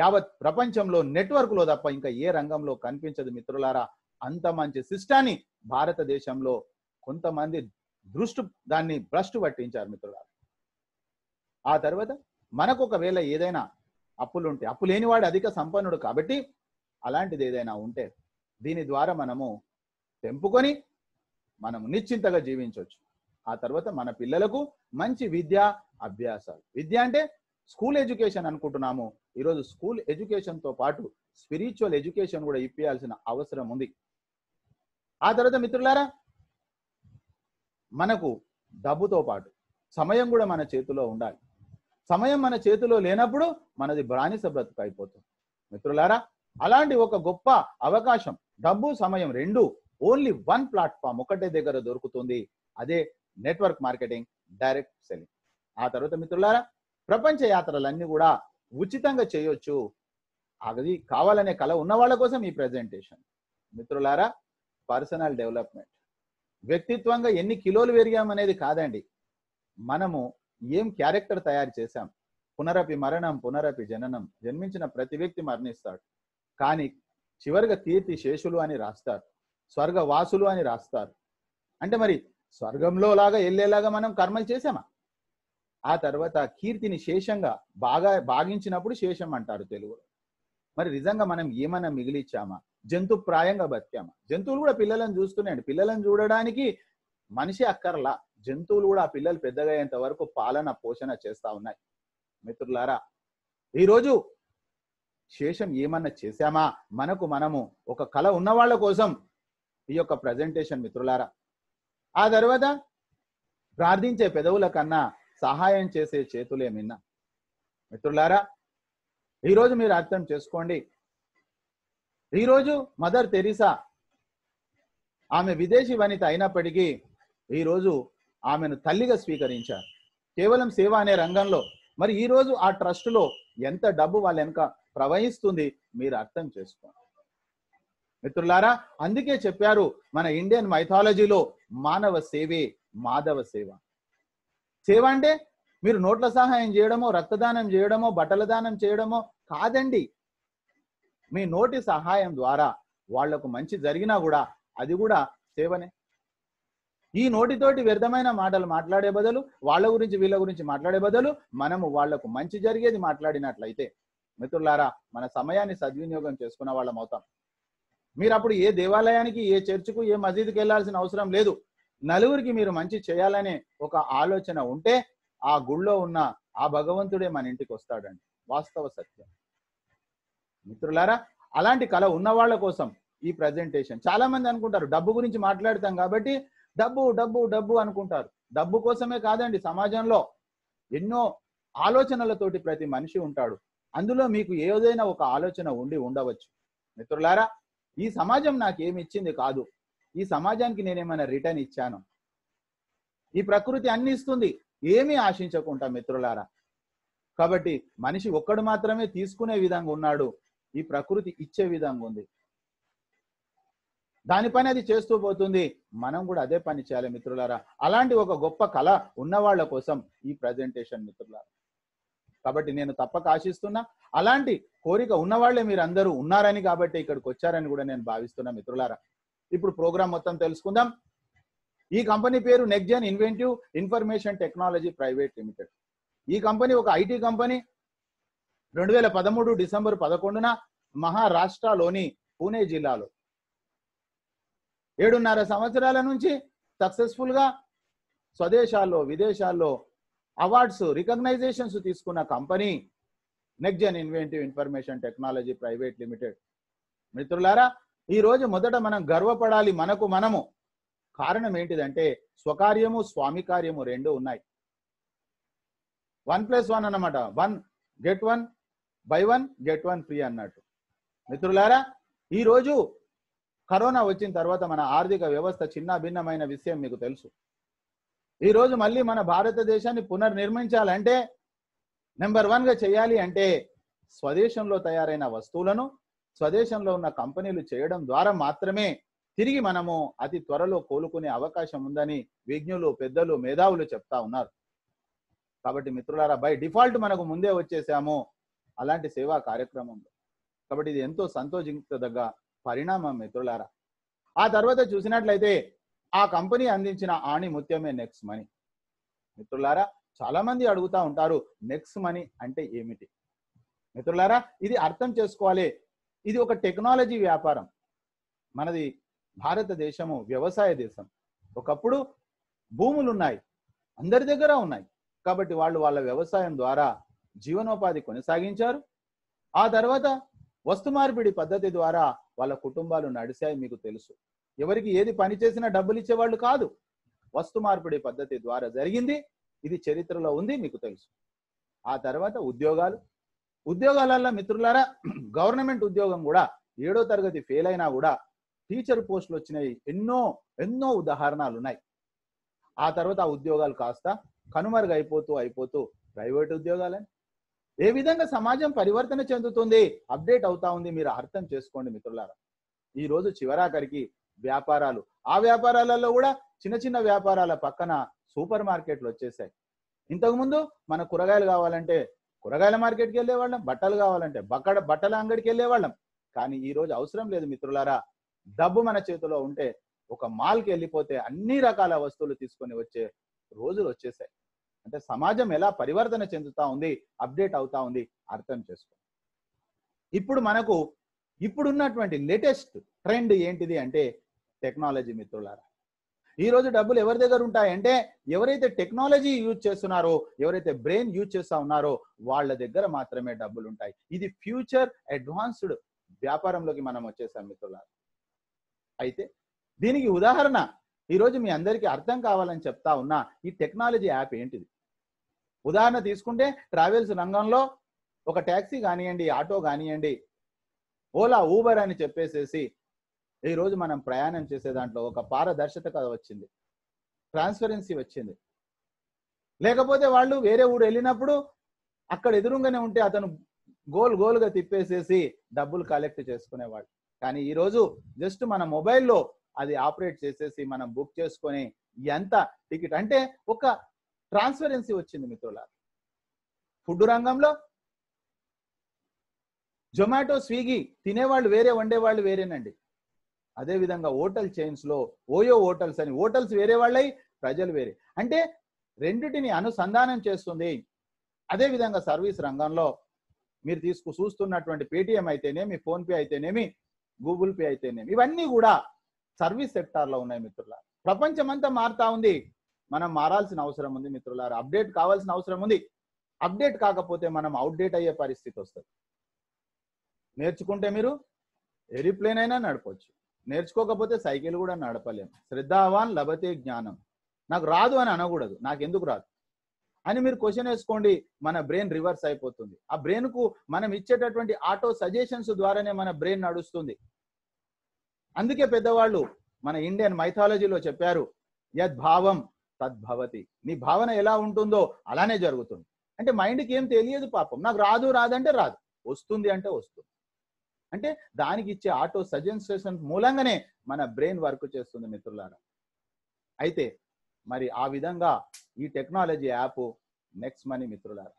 యావత్ ప్రపంచంలో నెట్వర్క్ లో తప్ప ఇంకా ఏ రంగంలో కనిపించదు మిత్రులారా అంత మంచి సిస్టాన్ని భారతదేశంలో కొంతమంది దృష్టి దాన్ని భ్రష్టు పట్టించారు మిత్రులారు ఆ తర్వాత మనకు ఒకవేళ ఏదైనా అప్పులుంటే అప్పు లేనివాడు అధిక సంపన్నుడు కాబట్టి అలాంటిది ఏదైనా ఉంటే దీని ద్వారా మనము తెంపుకొని మనము నిశ్చింతగా జీవించవచ్చు ఆ తర్వాత మన పిల్లలకు మంచి విద్యా అభ్యాసాలు విద్య అంటే స్కూల్ ఎడ్యుకేషన్ అనుకుంటున్నాము ఈరోజు స్కూల్ ఎడ్యుకేషన్తో పాటు స్పిరిచువల్ ఎడ్యుకేషన్ కూడా ఇప్పించాల్సిన అవసరం ఉంది ఆ తర్వాత మిత్రులారా మనకు డబ్బుతో పాటు సమయం కూడా మన చేతిలో ఉండాలి సమయం మన చేతిలో లేనప్పుడు మనది బ్రానిస బ్రతుకు అయిపోతుంది మిత్రులారా అలాంటి ఒక గొప్ప అవకాశం డబ్బు సమయం రెండు ఓన్లీ వన్ ప్లాట్ఫామ్ ఒకటే దగ్గర దొరుకుతుంది అదే నెట్వర్క్ మార్కెటింగ్ డైరెక్ట్ సెల్లింగ్ ఆ తర్వాత మిత్రులారా ప్రపంచ యాత్రలన్నీ కూడా ఉచితంగా చేయొచ్చు అది కావాలనే కళ ఉన్న వాళ్ళ కోసం ఈ ప్రజెంటేషన్ మిత్రులారా పర్సనల్ డెవలప్మెంట్ వ్యక్తిత్వంగా ఎన్ని కిలోలు పెరిగామనేది కాదండి మనము ఏం క్యారెక్టర్ తయారు చేశాం పునరపి మరణం పునరపి జననం జన్మించిన ప్రతి వ్యక్తి మరణిస్తాడు కానీ చివరిగా కీర్తి శేషులు అని రాస్తారు స్వర్గవాసులు అని రాస్తారు అంటే మరి స్వర్గంలో లాగా వెళ్ళేలాగా మనం కర్మలు చేసామా ఆ తర్వాత కీర్తిని శేషంగా బాగా భాగించినప్పుడు శేషం అంటారు తెలుగులో మరి నిజంగా మనం ఏమైనా మిగిలిచ్చామా జంతు ప్రాయంగా బతికామ జంతువులు కూడా పిల్లలను చూస్తున్నాయండి పిల్లలను చూడడానికి మనిషి అక్కర్లా జంతువులు కూడా ఆ పిల్లలు పెద్దగా అయ్యేంత వరకు పాలన పోషణ చేస్తా ఉన్నాయి మిత్రులారా ఈరోజు శేషం ఏమన్నా చేశామా మనకు మనము ఒక కళ ఉన్న వాళ్ళ కోసం ఈ యొక్క ప్రజెంటేషన్ మిత్రులారా ఆ తర్వాత ప్రార్థించే పెదవుల కన్నా సహాయం చేసే చేతులేమిన్నా మిత్రులారా ఈరోజు మీరు అర్థం చేసుకోండి ఈరోజు మదర్ తెరీసా ఆమె విదేశీ వనిత అయినప్పటికీ ఈరోజు ఆమెను తల్లిగా స్వీకరించారు కేవలం సేవ అనే రంగంలో మరి ఈరోజు ఆ ట్రస్ట్లో ఎంత డబ్బు వాళ్ళ వెనక ప్రవహిస్తుంది మీరు అర్థం చేసుకోండి మిత్రులారా అందుకే చెప్పారు మన ఇండియన్ మైథాలజీలో మానవ సేవే మాధవ సేవ సేవ అంటే మీరు నోట్ల సహాయం చేయడమో రక్తదానం చేయడమో బట్టల దానం చేయడమో కాదండి మీ నోటి సహాయం ద్వారా వాళ్లకు మంచి జరిగినా కూడా అది కూడా సేవనే ఈ నోటితోటి వ్యర్థమైన మాటలు మాట్లాడే బదులు వాళ్ళ గురించి వీళ్ళ గురించి మాట్లాడే బదులు మనము వాళ్లకు మంచి జరిగేది మాట్లాడినట్లయితే మిత్రులారా మన సమయాన్ని సద్వినియోగం చేసుకున్న వాళ్ళం అవుతాం మీరు అప్పుడు ఏ దేవాలయానికి ఏ చర్చికు ఏ మసీదుకి వెళ్లాల్సిన అవసరం లేదు నలుగురికి మీరు మంచి చేయాలనే ఒక ఆలోచన ఉంటే ఆ గుళ్ళో ఉన్న ఆ భగవంతుడే మన ఇంటికి వస్తాడండి వాస్తవ సత్యం మిత్రులారా అలాంటి కళ ఉన్న వాళ్ళ కోసం ఈ ప్రజెంటేషన్ చాలా మంది అనుకుంటారు డబ్బు గురించి మాట్లాడతాం కాబట్టి డబ్బు డబ్బు డబ్బు అనుకుంటారు డబ్బు కోసమే కాదండి సమాజంలో ఎన్నో ఆలోచనలతోటి ప్రతి మనిషి ఉంటాడు అందులో మీకు ఏదైనా ఒక ఆలోచన ఉండి ఉండవచ్చు మిత్రులారా ఈ సమాజం నాకు ఏమి ఇచ్చింది కాదు ఈ సమాజానికి నేనేమైనా రిటర్న్ ఇచ్చాను ఈ ప్రకృతి అన్ని ఇస్తుంది ఏమీ ఆశించకుండా మిత్రులారా కాబట్టి మనిషి ఒక్కడు మాత్రమే తీసుకునే విధంగా ఉన్నాడు ఈ ప్రకృతి ఇచ్చే విధంగా ఉంది దానిపైన అది చేస్తూ పోతుంది మనం కూడా అదే పని చేయాలి మిత్రులారా అలాంటి ఒక గొప్ప కళ ఉన్న వాళ్ళ కోసం ఈ ప్రజెంటేషన్ మిత్రులారా కాబట్టి నేను తప్పక ఆశిస్తున్నా అలాంటి కోరిక ఉన్నవాళ్లే మీరు అందరూ ఉన్నారని కాబట్టి ఇక్కడికి వచ్చారని కూడా నేను భావిస్తున్నా మిత్రులారా ఇప్పుడు ప్రోగ్రాం మొత్తం తెలుసుకుందాం ఈ కంపెనీ పేరు Nexgen Inventive Information Technology Private Limited ఈ కంపెనీ ఒక ఐటీ కంపెనీ రెండు వేల పదమూడు డిసెంబర్ పదకొండున మహారాష్ట్రలోని పూణే జిల్లాలో ఏడున్నర సంవత్సరాల నుంచి సక్సెస్ఫుల్గా స్వదేశాల్లో విదేశాల్లో అవార్డ్స్ రికగ్నైజేషన్స్ తీసుకున్న company Nexgen Inventive Information Technology Private Limited మిత్రులారా ఈరోజు మొదట మనం గర్వపడాలి మనకు మనము కారణం ఏంటిదంటే స్వకార్యము స్వామి కార్యము రెండు ఉన్నాయి వన్ ప్లస్ వన్ అనమాట one get one buy one get one free అన్నట్టు మిత్రులారా ఈరోజు కరోనా వచ్చిన తర్వాత మన ఆర్థిక వ్యవస్థ చిన్న భిన్నమైన విషయం మీకు తెలుసు ఈరోజు మళ్ళీ మన భారతదేశాన్ని పునర్నిర్మించాలంటే నెంబర్ వన్గా చేయాలి అంటే స్వదేశంలో తయారైన వస్తువులను స్వదేశంలో ఉన్న కంపెనీలు చేయడం ద్వారా మాత్రమే తిరిగి మనము అతి త్వరలో కోలుకునే అవకాశం ఉందని విజ్ఞులు పెద్దలు మేధావులు చెప్తా ఉన్నారు కాబట్టి మిత్రులారా బై డిఫాల్ట్ మనకు ముందే వచ్చేసాము అలాంటి సేవా కార్యక్రమంలో కాబట్టి ఇది ఎంతో సంతోషించదగ్గ పరిణామం మిత్రులారా ఆ తర్వాత చూసినట్లయితే ఆ కంపెనీ అందించిన ఆణి ముత్యమే నెక్స్ట్ మనీ మిత్రులారా చాలా మంది అడుగుతా ఉంటారు నెక్స్ట్ మనీ అంటే ఏమిటి మిత్రులారా ఇది అర్థం చేసుకోవాలి ఇది ఒక టెక్నాలజీ వ్యాపారం మనది భారతదేశము వ్యవసాయ దేశం ఒకప్పుడు భూములు ఉన్నాయి అందరి దగ్గర ఉన్నాయి కాబట్టి వాళ్ళు వాళ్ళ వ్యవసాయం ద్వారా జీవనోపాధి కొనసాగించారు ఆ తర్వాత వస్తు మార్పిడి పద్ధతి ద్వారా వాళ్ళ కుటుంబాలు నడిచాయి మీకు తెలుసు ఎవరికి ఏది పని చేసినా డబ్బులు ఇచ్చేవాళ్ళు కాదు వస్తు మార్పిడి పద్ధతి ద్వారా జరిగింది ఇది చరిత్రలో ఉంది మీకు తెలుసు ఆ తర్వాత ఉద్యోగాలు ఉద్యోగాలలో మిత్రులారా గవర్నమెంట్ ఉద్యోగం కూడా ఏడో తరగతి ఫెయిల్ అయినా కూడా టీచర్ పోస్టులు వచ్చినాయి ఎన్నో ఎన్నో ఉదాహరణలు ఉన్నాయి ఆ తర్వాత ఆ ఉద్యోగాలు కాస్త కనుమరుగైపోతూ అయిపోతూ ప్రైవేట్ ఉద్యోగాలని ఏ విధంగా సమాజం పరివర్తన చెందుతుంది అప్డేట్ అవుతా ఉంది మీరు అర్థం చేసుకోండి మిత్రులారా ఈ రోజు చివరాఖరికి వ్యాపారాలు ఆ వ్యాపారాలలో కూడా చిన్న చిన్న వ్యాపారాల పక్కన సూపర్ మార్కెట్లు వచ్చేసాయి ఇంతకుముందు మన కూరగాయలు కావాలంటే కూరగాయల మార్కెట్కి వెళ్ళేవాళ్ళం బట్టలు కావాలంటే బక్కడ బట్టల అంగడికి వెళ్ళేవాళ్ళం కానీ ఈ రోజు అవసరం లేదు మిత్రులారా డబ్బు మన చేతిలో ఉంటే ఒక మాల్కి వెళ్ళిపోతే అన్ని రకాల వస్తువులు తీసుకొని వచ్చే రోజులు వచ్చేసాయి అంటే సమాజం ఎలా పరివర్తన చెందుతా ఉంది అప్డేట్ అవుతా ఉంది అర్థం చేసుకో ఇప్పుడు మనకు ఇప్పుడున్నటువంటి లేటెస్ట్ ట్రెండ్ ఏంటిది అంటే టెక్నాలజీ మిత్రులారా ఈరోజు డబ్బులు ఎవరి దగ్గర ఉంటాయంటే ఎవరైతే టెక్నాలజీ యూజ్ చేస్తున్నారో ఎవరైతే బ్రెయిన్ యూజ్ చేస్తా ఉన్నారో వాళ్ళ దగ్గర మాత్రమే డబ్బులు ఉంటాయి ఇది ఫ్యూచర్ అడ్వాన్స్డ్ వ్యాపారంలోకి మనం వచ్చేసాం మిత్రులారా అయితే దీనికి ఉదాహరణ ఈరోజు మీ అందరికీ అర్థం కావాలని చెప్తా ఉన్నా ఈ టెక్నాలజీ యాప్ ఏంటిది ఉదాహరణ తీసుకుంటే ట్రావెల్స్ రంగంలో ఒక ట్యాక్సీ కానివ్వండి ఆటో కానివ్వండి ఓలా ఊబర్ అని చెప్పేసేసి ఈరోజు మనం ప్రయాణం చేసే దాంట్లో ఒక పారదర్శకత వచ్చింది ట్రాన్స్పరెన్సీ వచ్చింది లేకపోతే వాళ్ళు వేరే ఊరు వెళ్ళినప్పుడు అక్కడ ఎదురుగానే ఉంటే అతను గోల్ గోల్గా తిప్పేసేసి డబ్బులు కలెక్ట్ చేసుకునేవాళ్ళు కానీ ఈరోజు జస్ట్ మన మొబైల్లో అది ఆపరేట్ చేసేసి మనం బుక్ చేసుకొని ఎంత టికెట్ అంటే ఒక ట్రాన్స్పరెన్సీ వచ్చింది మిత్రుల ఫుడ్ రంగంలో జొమాటో స్విగ్గీ తినేవాళ్ళు వేరే వండేవాళ్ళు వేరేనండి అదేవిధంగా హోటల్ చైన్స్లో ఓయో హోటల్స్ అని హోటల్స్ వేరే వాళ్ళై ప్రజలు వేరే అంటే రెండిటిని అనుసంధానం చేస్తుంది అదేవిధంగా సర్వీస్ రంగంలో మీరు తీసుకు చూస్తున్నటువంటి పేటిఎం అయితేనేమి ఫోన్పే అయితేనేమి గూగుల్ పే అయితేనేమి ఇవన్నీ కూడా సర్వీస్ సెక్టార్లో ఉన్నాయి మిత్రుల ప్రపంచం అంతా మారుతా ఉంది మనం మారాల్సిన అవసరం ఉంది మిత్రులారా అప్డేట్ కావాల్సిన అవసరం ఉంది అప్డేట్ కాకపోతే మనం అవుట్డేట్ అయ్యే పరిస్థితి వస్తుంది నేర్చుకుంటే మీరు ఎరిప్లేన్ అయినా నడపచ్చు నేర్చుకోకపోతే సైకిల్ కూడా నడపలేము శ్రద్ధావాన్ లభతే జ్ఞానం నాకు రాదు అని అనకూడదు నాకు ఎందుకు రాదు అని మీరు క్వశ్చన్ వేసుకోండి మన బ్రెయిన్ రివర్స్ అయిపోతుంది ఆ బ్రెయిన్ కు మనం ఇచ్చేటటువంటి ఆటో సజెషన్స్ ద్వారానే మన బ్రెయిన్ నడుస్తుంది అందుకే పెద్దవాళ్ళు మన ఇండియన్ మైథాలజీలో చెప్పారు యద్భావం తద్భవతి నీ భావన ఎలా ఉంటుందో అలానే జరుగుతుంది అంటే మైండ్కి ఏం తెలియదు పాపం నాకు రాదు రాదంటే రాదు వస్తుంది అంటే వస్తుంది అంటే దానికి ఇచ్చే ఆటో సజెన్సేషన్ మూలంగానే మన బ్రెయిన్ వర్క్ చేస్తుంది మిత్రులారా అయితే మరి ఆ విధంగా ఈ టెక్నాలజీ యాప్ నెక్స్ట్ మనీ మిత్రులారా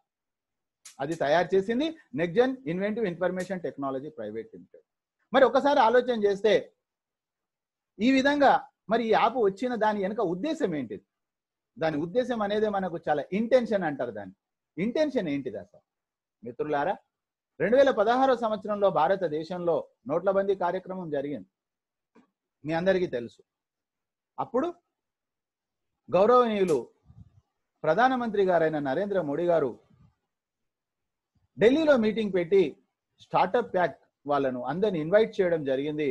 అది తయారు చేసింది Nexgen Inventive Information Technology Private Limited మరి ఒకసారి ఆలోచన చేస్తే ఈ విధంగా మరి ఈ యాప్ వచ్చిన దాని వెనుక ఉద్దేశం ఏంటిది దాని ఉద్దేశం అనేది మనకు చాలా ఇంటెన్షన్ అంటారు దాన్ని ఇంటెన్షన్ ఏంటిది అసలు మిత్రులారా రెండు వేల పదహారో సంవత్సరంలో భారతదేశంలో నోట్లబందీ కార్యక్రమం జరిగింది మీ అందరికీ తెలుసు అప్పుడు గౌరవనీయులు ప్రధానమంత్రి గారైన నరేంద్ర మోడీ గారు ఢిల్లీలో మీటింగ్ పెట్టి స్టార్టప్ ప్యాక్ వాళ్ళను అందరిని ఇన్వైట్ చేయడం జరిగింది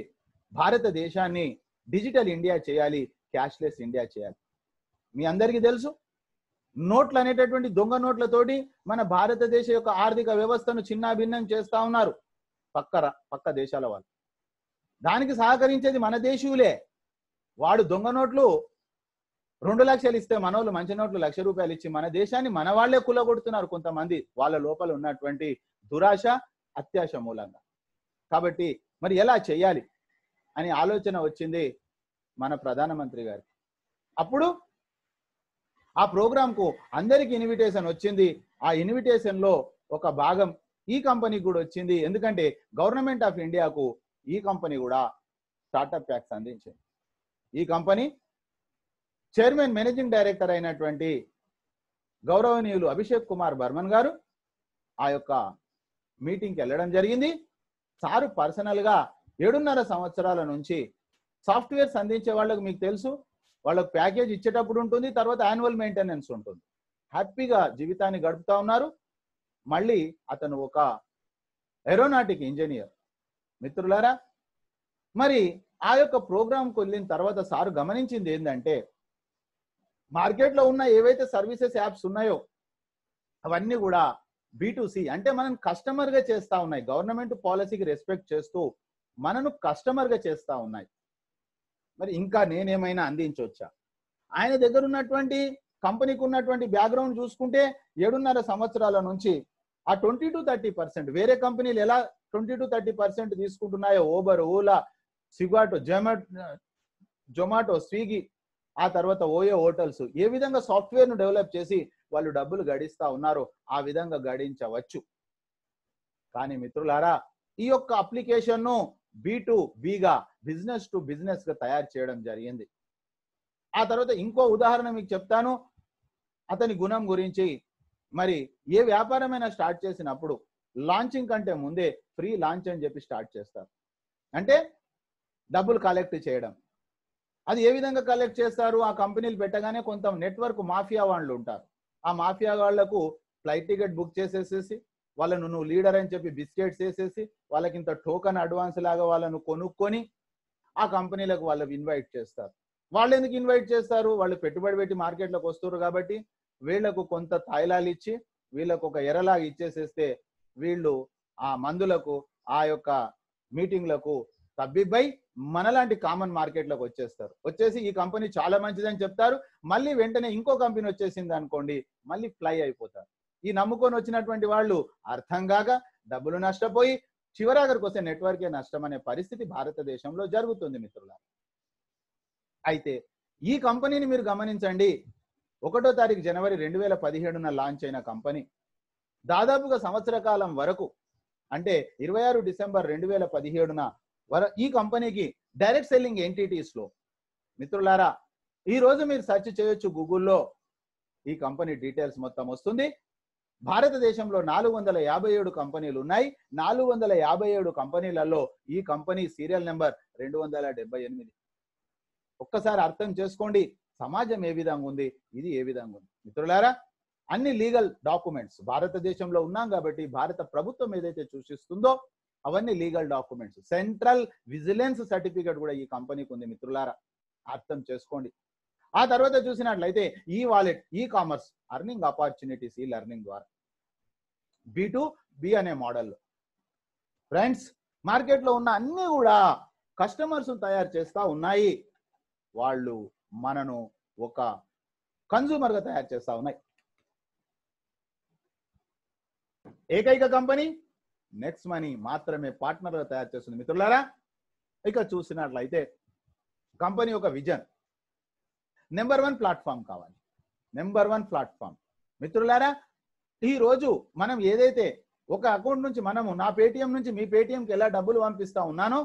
భారతదేశాన్ని డిజిటల్ ఇండియా చేయాలి క్యాష్లెస్ ఇండియా చేయాలి మీ అందరికీ తెలుసు నోట్లు అనేటటువంటి దొంగ నోట్లతోటి మన భారతదేశ యొక్క ఆర్థిక వ్యవస్థను చిన్నాభిన్నం చేస్తా ఉన్నారు పక్క పక్క దేశాల వాళ్ళు దానికి సహకరించేది మన దేశీయులే వాడు దొంగ నోట్లు రెండు లక్షలు ఇస్తే మనోళ్ళు మంచి నోట్లు లక్ష రూపాయలు ఇచ్చి మన దేశాన్ని మన వాళ్లే కులగొడుతున్నారు కొంతమంది వాళ్ళ లోపల ఉన్నటువంటి దురాశ అత్యాశ మూలంగా కాబట్టి మరి ఎలా చేయాలి అని ఆలోచన వచ్చింది మన ప్రధానమంత్రి గారికి అప్పుడు ఆ ప్రోగ్రాంకు అందరికీ ఇన్విటేషన్ వచ్చింది ఆ ఇన్విటేషన్లో ఒక భాగం ఈ కంపెనీకి కూడా వచ్చింది ఎందుకంటే గవర్నమెంట్ ఆఫ్ ఇండియాకు ఈ కంపెనీ కూడా స్టార్టప్ ట్యాక్స్ అందించింది ఈ కంపెనీ చైర్మన్ మేనేజింగ్ డైరెక్టర్ అయినటువంటి గౌరవనీయులు అభిషేక్ కుమార్ బర్మన్ గారు ఆ యొక్క మీటింగ్కి వెళ్ళడం జరిగింది సారు పర్సనల్గా ఏడున్నర సంవత్సరాల నుంచి సాఫ్ట్వేర్స్ అందించే వాళ్ళకు మీకు తెలుసు వాళ్ళకు ప్యాకేజ్ ఇచ్చేటప్పుడు ఉంటుంది తర్వాత యాన్యువల్ మెయింటెనెన్స్ ఉంటుంది హ్యాపీగా జీవితాన్ని గడుపుతా ఉన్నారు మళ్ళీ అతను ఒక ఏరోనాటిక్ ఇంజనీర్ మిత్రులారా మరి ఆ యొక్క ప్రోగ్రామ్కి వెళ్ళిన తర్వాత సారు గమనించింది ఏంటంటే మార్కెట్లో ఉన్న ఏవైతే సర్వీసెస్ యాప్స్ ఉన్నాయో అవన్నీ కూడా బీటూసీ అంటే మనం కస్టమర్గా చేస్తూ ఉన్నాయి గవర్నమెంట్ పాలసీకి రెస్పెక్ట్ చేస్తూ మనను కస్టమర్గా చేస్తూ ఉన్నాయి మరి ఇంకా నేనేమైనా అందించవచ్చా ఆయన దగ్గర ఉన్నటువంటి కంపెనీకి ఉన్నటువంటి బ్యాక్గ్రౌండ్ చూసుకుంటే ఏడున్నర సంవత్సరాల నుంచి ఆ ట్వంటీ టు థర్టీ పర్సెంట్ వేరే కంపెనీలు ఎలా ట్వంటీ టు థర్టీ పర్సెంట్ తీసుకుంటున్నాయో ఓబర్ ఓలా సిగాటో జొమాటో జొమాటో స్విగ్గీ ఆ తర్వాత ఓయో హోటల్స్ ఏ విధంగా సాఫ్ట్వేర్ను డెవలప్ చేసి వాళ్ళు డబ్బులు గడిస్తా ఉన్నారో ఆ విధంగా గడించవచ్చు కానీ మిత్రులారా ఈ యొక్క అప్లికేషన్ను బి టు బిగా బిజినెస్ టు బిజినెస్ గా తయారు చేయడం జరిగింది ఆ తర్వాత ఇంకో ఉదాహరణ మీకు చెప్తాను అతని గుణం గురించి మరి ఏ వ్యాపారమైనా స్టార్ట్ చేసినప్పుడు లాంచింగ్ కంటే ముందే ఫ్రీ లాంచ్ అని చెప్పి స్టార్ట్ చేస్తారు అంటే డబ్బులు కలెక్ట్ చేయడం అది ఏ విధంగా కలెక్ట్ చేస్తారు ఆ కంపెనీలు పెట్టగానే కొంత నెట్వర్క్ మాఫియా వాళ్ళు ఉంటారు ఆ మాఫియా వాళ్లకు ఫ్లైట్ టికెట్ బుక్ చేసేసేసి వాళ్ళను నువ్వు లీడర్ అని చెప్పి బిస్కెట్స్ వేసేసి వాళ్ళకి ఇంత టోకన్ అడ్వాన్స్ లాగా వాళ్ళను కొనుక్కొని ఆ కంపెనీలకు వాళ్ళు ఇన్వైట్ చేస్తారు వాళ్ళు ఎందుకు ఇన్వైట్ చేస్తారు వాళ్ళు పెట్టుబడి పెట్టి మార్కెట్లోకి వస్తారు కాబట్టి వీళ్లకు కొంత తాయిలాలు ఇచ్చి వీళ్ళకు ఒక ఎరలాగా ఇచ్చేసేస్తే వీళ్ళు ఆ మందులకు ఆ యొక్క మీటింగ్లకు తబ్బిబ్బై మనలాంటి కామన్ మార్కెట్లోకి వచ్చేస్తారు వచ్చేసి ఈ కంపెనీ చాలా మంచిదని చెప్తారు మళ్ళీ వెంటనే ఇంకో కంపెనీ వచ్చేసింది అనుకోండి మళ్ళీ ఫ్లై అయిపోతారు ఈ నమ్ముకొని వచ్చినటువంటి వాళ్ళు అర్థం కాక డబ్బులు నష్టపోయి చివరాగరికి వస్తే నెట్వర్కే నష్టం అనే పరిస్థితి భారతదేశంలో జరుగుతుంది మిత్రుల అయితే ఈ కంపెనీని మీరు గమనించండి ఒకటో తారీఖు జనవరి రెండు వేల పదిహేడున లాంచ్ అయిన కంపెనీ దాదాపుగా సంవత్సర కాలం వరకు అంటే ఇరవై ఆరు డిసెంబర్ రెండు వేల పదిహేడున వర ఈ కంపెనీకి డైరెక్ట్ సెల్లింగ్ ఎంటిటీస్లో మిత్రులారా ఈ రోజు మీరు సెర్చ్ చేయొచ్చు గూగుల్లో ఈ కంపెనీ డీటెయిల్స్ మొత్తం వస్తుంది భారతదేశంలో నాలుగు వందల యాభై ఏడు కంపెనీలు ఉన్నాయి నాలుగు వందల యాభై ఏడు కంపెనీలలో ఈ కంపెనీ సీరియల్ నెంబర్ రెండు వందల డెబ్బై ఎనిమిది ఒక్కసారి అర్థం చేసుకోండి సమాజం ఏ విధంగా ఉంది ఇది ఏ విధంగా ఉంది మిత్రులారా అన్ని లీగల్ డాక్యుమెంట్స్ భారతదేశంలో ఉన్నాం కాబట్టి భారత ప్రభుత్వం ఏదైతే చూసిస్తుందో అవన్నీ legal documents central vigilance certificate కూడా ఈ కంపెనీకి ఉంది మిత్రులారా అర్థం చేసుకోండి ఆ తర్వాత చూసినట్లయితే ఈ wallet e commerce earning opportunities e learning ద్వారా బి టు బి అనే మోడల్ ఫ్రెండ్స్ మార్కెట్లో ఉన్న అన్ని కూడా కస్టమర్స్ తయారు చేస్తూ ఉన్నాయి వాళ్ళు మనను ఒక గా తయారు చేస్తూ ఉన్నాయి ఏకైక కంపెనీ నెక్స్ట్ మనీ మాత్రమే పార్ట్నర్గా తయారు చేస్తుంది మిత్రులారా ఇక చూసినట్లయితే కంపెనీ ఒక విజన్ నెంబర్ వన్ ప్లాట్ఫామ్ కావాలి నెంబర్ వన్ ప్లాట్ఫామ్ మిత్రులారా ఈ రోజు మనం ఏదైతే ఒక అకౌంట్ నుంచి మనము నా పేటిఎం నుంచి మీ పేటిఎంకి ఎలా డబ్బులు పంపిస్తా ఉన్నానో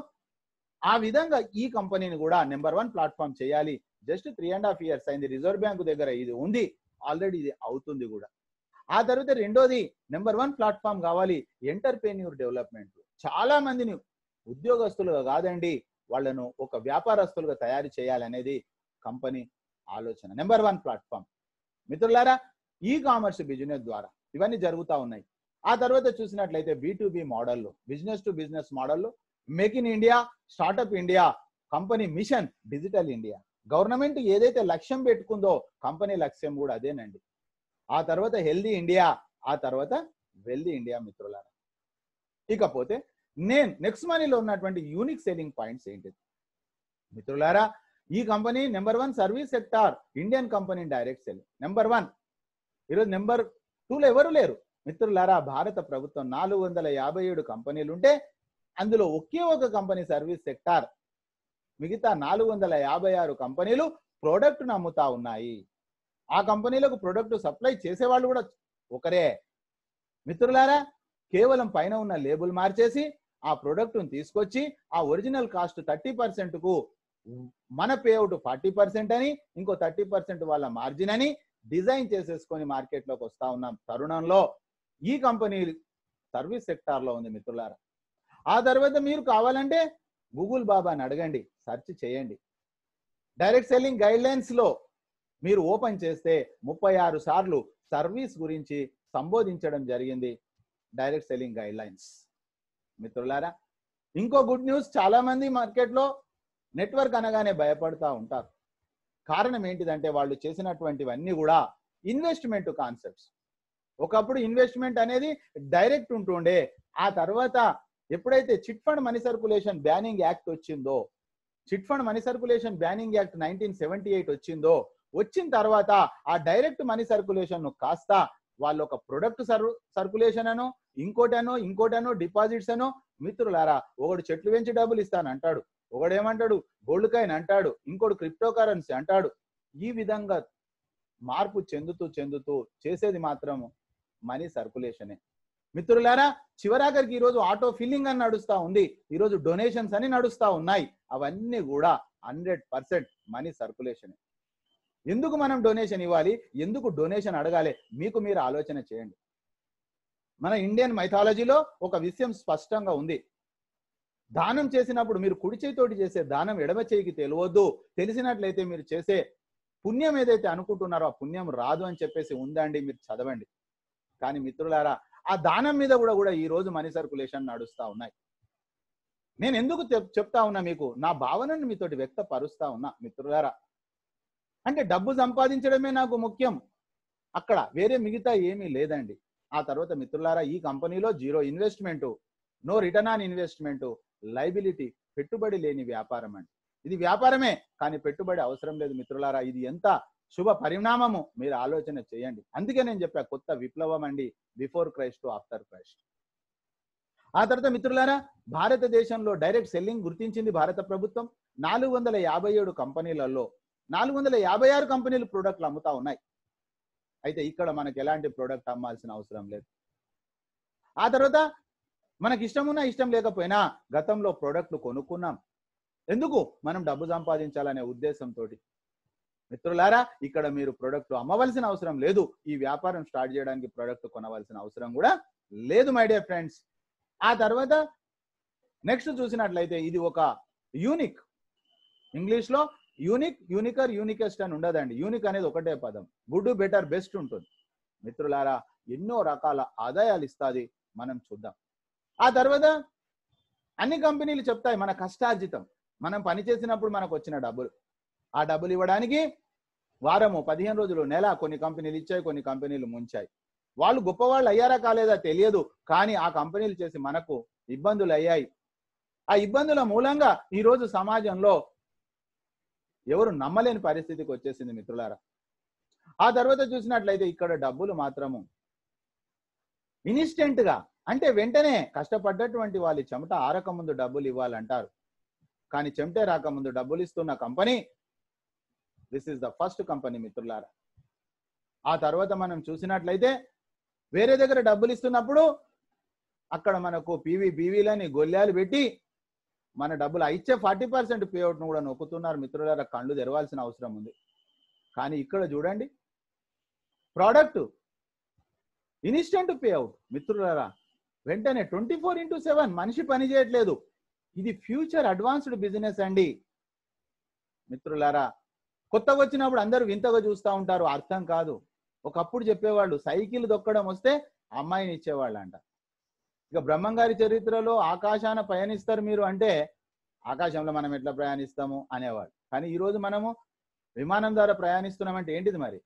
ఆ విధంగా ఈ కంపెనీని కూడా నెంబర్ వన్ ప్లాట్ఫామ్ చేయాలి just three and half years అయింది రిజర్వ్ బ్యాంక్ దగ్గర ఇది ఉంది ఆల్రెడీ ఇది అవుతుంది కూడా ఆ తర్వాత రెండోది నెంబర్ వన్ ప్లాట్ఫామ్ కావాలి ఎంటర్ప్రెన్యూర్ డెవలప్మెంట్ చాలా మందిని ఉద్యోగస్తులుగా కాదండి వాళ్ళను ఒక వ్యాపారస్తులుగా తయారు చేయాలనేది కంపెనీ ఆలోచన నెంబర్ వన్ ప్లాట్ఫామ్ మిత్రులారా ఈ కామర్స్ బిజినెస్ ద్వారా ఇవన్నీ జరుగుతూ ఉన్నాయి ఆ తర్వాత చూసినట్లయితే బి మోడల్లో బిజినెస్ టు బిజినెస్ మోడల్లో make in India startup India company mission digital India government ఏదైతే లక్ష్యం పెట్టుకుందో కంపెనీ లక్ష్యం కూడా అదేనండి ఆ తర్వాత హెల్దీ ఇండియా ఆ తర్వాత వెల్దీ ఇండియా మిత్రులారా ఇకపోతే నేను నెక్స్ట్ మనీలో ఉన్నటువంటి యూనిక్ సెల్లింగ్ పాయింట్స్ ఏంటి మిత్రులారా ఈ company number one service sector Indian company direct selling number one ఈరోజు నెంబర్ టూలో ఎవరు లేరు మిత్రులారా భారత ప్రభుత్వం నాలుగు వందల యాభై ఏడు కంపెనీలు ఉంటే అందులో ఒకే ఒక కంపెనీ సర్వీస్ సెక్టార్ మిగతా నాలుగు వందల యాభై ఆరు కంపెనీలు ప్రోడక్ట్ నమ్ముతా ఉన్నాయి ఆ కంపెనీలకు ప్రొడక్ట్ సప్లై చేసేవాళ్ళు కూడా ఒకరే మిత్రులారా కేవలం పైన ఉన్న లేబుల్ మార్చేసి ఆ ప్రోడక్ట్ను తీసుకొచ్చి ఆ ఒరిజినల్ కాస్ట్ థర్టీ పర్సెంట్కు మన పేఅవుట్ ఫార్టీ పర్సెంట్ అని ఇంకో థర్టీ పర్సెంట్ వాళ్ళ మార్జిన్ అని డిజైన్ చేసేసుకొని మార్కెట్లోకి వస్తా ఉన్నాం తరుణంలో ఈ కంపెనీ సర్వీస్ సెక్టార్లో ఉంది మిత్రులారా ఆ తర్వాత మీరు కావాలంటే గూగుల్ బాబాని అడగండి సెర్చ్ చేయండి డైరెక్ట్ సెల్లింగ్ గైడ్ లైన్స్లో మీరు ఓపెన్ చేస్తే ముప్పై ఆరు సార్లు సర్వీస్ గురించి సంబోధించడం జరిగింది డైరెక్ట్ సెల్లింగ్ గైడ్ లైన్స్ మిత్రులారా ఇంకో గుడ్ న్యూస్ చాలామంది మార్కెట్లో నెట్వర్క్ అనగానే భయపడతా ఉంటారు కారణం ఏంటిదంటే వాళ్ళు చేసినటువంటివన్నీ కూడా ఇన్వెస్ట్మెంట్ కాన్సెప్ట్స్ ఒకప్పుడు ఇన్వెస్ట్మెంట్ అనేది డైరెక్ట్ ఉంటుండే ఆ తర్వాత ఎప్పుడైతే chit fund money circulation banning act వచ్చిందో chit fund money circulation banning act nineteen seventy eight వచ్చిందో వచ్చిన తర్వాత ఆ డైరెక్ట్ మనీ సర్కులేషన్ ను కాస్త వాళ్ళు ఒక ప్రొడక్ట్ సర్ సర్కులేషన్ అను ఇంకోటనో ఇంకోటనో డిపాజిట్స్ అనో మిత్రులారా ఒకడు చెట్లు పెంచి డబ్బులు ఇస్తాను అంటాడు ఒకడేమంటాడు గోల్డ్ కాయిన్ అంటాడు ఇంకోటి క్రిప్టో కరెన్సీ అంటాడు ఈ విధంగా మార్పు చెందుతూ చెందుతూ చేసేది మాత్రం మనీ సర్కులేషనే మిత్రులారా చివరాఖరికి ఈరోజు ఆటో ఫిల్లింగ్ అని నడుస్తూ ఉంది ఈరోజు డొనేషన్స్ అని నడుస్తూ ఉన్నాయి అవన్నీ కూడా హండ్రెడ్ పర్సెంట్ మనీ సర్కులేషనే ఎందుకు మనం డొనేషన్ ఇవ్వాలి ఎందుకు డొనేషన్ అడగాలి మీకు మీరు ఆలోచన చేయండి మన ఇండియన్ మైథాలజీలో ఒక విషయం స్పష్టంగా ఉంది దానం చేసినప్పుడు మీరు కుడి చేయితోటి చేసే దానం ఎడమ చేయికి తెలియవద్దు తెలిసినట్లయితే మీరు చేసే పుణ్యం ఏదైతే అనుకుంటున్నారో ఆ పుణ్యం రాదు అని చెప్పేసి ఉందండి మీరు చదవండి కానీ మిత్రులారా ఆ దానం మీద కూడా కూడా ఈ రోజు మనీ సర్కులేషన్ నడుస్తూ ఉన్నాయి నేను ఎందుకు చెప్తా ఉన్నా మీకు నా భావనను మీతోటి వ్యక్తపరుస్తా ఉన్నా మిత్రులారా అంటే డబ్బు సంపాదించడమే నాకు ముఖ్యం అక్కడ వేరే మిగతా ఏమీ లేదండి ఆ తర్వాత మిత్రులారా ఈ కంపెనీలో zero investment no return on investment liability పెట్టుబడి లేని వ్యాపారం అండి ఇది వ్యాపారమే కానీ పెట్టుబడి అవసరం లేదు మిత్రులారా ఇది ఎంత శుభ పరిణామము మీరు ఆలోచన చేయండి అందుకే నేను చెప్పా కొత్త విప్లవం అండి బిఫోర్ క్రైస్ట్ ఆఫ్టర్ క్రైస్ట్ ఆ తర్వాత మిత్రులారా భారతదేశంలో డైరెక్ట్ సెల్లింగ్ గుర్తించింది భారత ప్రభుత్వం నాలుగు వందల యాభై ఏడు కంపెనీలలో నాలుగు వందల యాభై ఆరు కంపెనీలు ప్రోడక్ట్లు అమ్ముతా ఉన్నాయి అయితే ఇక్కడ మనకు ఎలాంటి ప్రోడక్ట్ అమ్మాల్సిన అవసరం లేదు ఆ తర్వాత మనకి ఇష్టం ఉన్నా ఇష్టం లేకపోయినా గతంలో ప్రోడక్ట్లు కొనుక్కున్నాం ఎందుకు మనం డబ్బు సంపాదించాలనే ఉద్దేశంతో మిత్రులారా ఇక్కడ మీరు ప్రోడక్ట్ అమ్మవలసిన అవసరం లేదు ఈ వ్యాపారం స్టార్ట్ చేయడానికి ప్రోడక్ట్ కొనవలసిన అవసరం కూడా లేదు మై డియర్ ఫ్రెండ్స్ ఆ తర్వాత నెక్స్ట్ చూసినట్లయితే ఇది ఒక యూనిక్ ఇంగ్లీష్ లో యూనిక్ యూనికర్ యూనికెస్ట్ అని ఉండదండి యూనిక్ అనేది ఒకటే పదం గుడ్ బెటర్ బెస్ట్ ఉంటుంది మిత్రులారా ఎన్నో రకాల ఆదాయాలు ఇస్తుంది మనం చూద్దాం ఆ తర్వాత అన్ని కంపెనీలు చెప్తాయి మన కష్టార్జితం మనం పని చేసినప్పుడు మనకు వచ్చిన డబ్బులు ఆ డబ్బులు ఇవ్వడానికి వారము పదిహేను రోజులు నెల కొన్ని కంపెనీలు ఇచ్చాయి కొన్ని కంపెనీలు ముంచాయి వాళ్ళు గొప్పవాళ్ళు అయ్యారా కాలేదా తెలియదు కానీ ఆ కంపెనీలు చేసి మనకు ఇబ్బందులు అయ్యాయి ఆ ఇబ్బందుల మూలంగా ఈరోజు సమాజంలో ఎవరు నమ్మలేని పరిస్థితికి వచ్చేసింది మిత్రులారా ఆ తర్వాత చూసినట్లయితే ఇక్కడ డబ్బులు మాత్రము ఇన్స్టెంట్గా అంటే వెంటనే కష్టపడ్డటువంటి వాళ్ళు చెమట ఆరకముందు డబ్బులు ఇవ్వాలంటారు కానీ చెమటే రాకముందు డబ్బులు ఇస్తున్న company this is the first company మిత్రులారా ఆ తర్వాత మనం చూసినట్లయితే వేరే దగ్గర డబ్బులు ఇస్తున్నప్పుడు అక్కడ మనకు పీవీ బీవీలని గొల్లాలు పెట్టి మన డబ్బులు ఇచ్చే ఫార్టీ పర్సెంట్ పేఅవుట్ను కూడా నొక్కుతున్నారు మిత్రులారా కళ్ళు తెరవాల్సిన అవసరం ఉంది కానీ ఇక్కడ చూడండి ప్రోడక్ట్ ఇన్స్టెంట్ పేఅవుట్ మిత్రులారా వెంటనే ట్వంటీ ఫోర్ ఇంటూ సెవెన్ మనిషి పని చేయట్లేదు ఇది ఫ్యూచర్ అడ్వాన్స్డ్ బిజినెస్ అండి మిత్రులారా కొత్తగా వచ్చినప్పుడు అందరూ వింతగా చూస్తూ ఉంటారు అర్థం కాదు ఒకప్పుడు చెప్పేవాళ్ళు సైకిల్ దొక్కడం వస్తే అమ్మాయిని ఇచ్చేవాళ్ళు అంట ఇక బ్రహ్మంగారి చరిత్రలో ఆకాశాన పయనిస్తారు మీరు అంటే ఆకాశంలో మనం ఎట్లా ప్రయాణిస్తాము అనేవాడు కానీ ఈరోజు మనము విమానం ద్వారా ప్రయాణిస్తున్నామంటే ఏంటిది మరి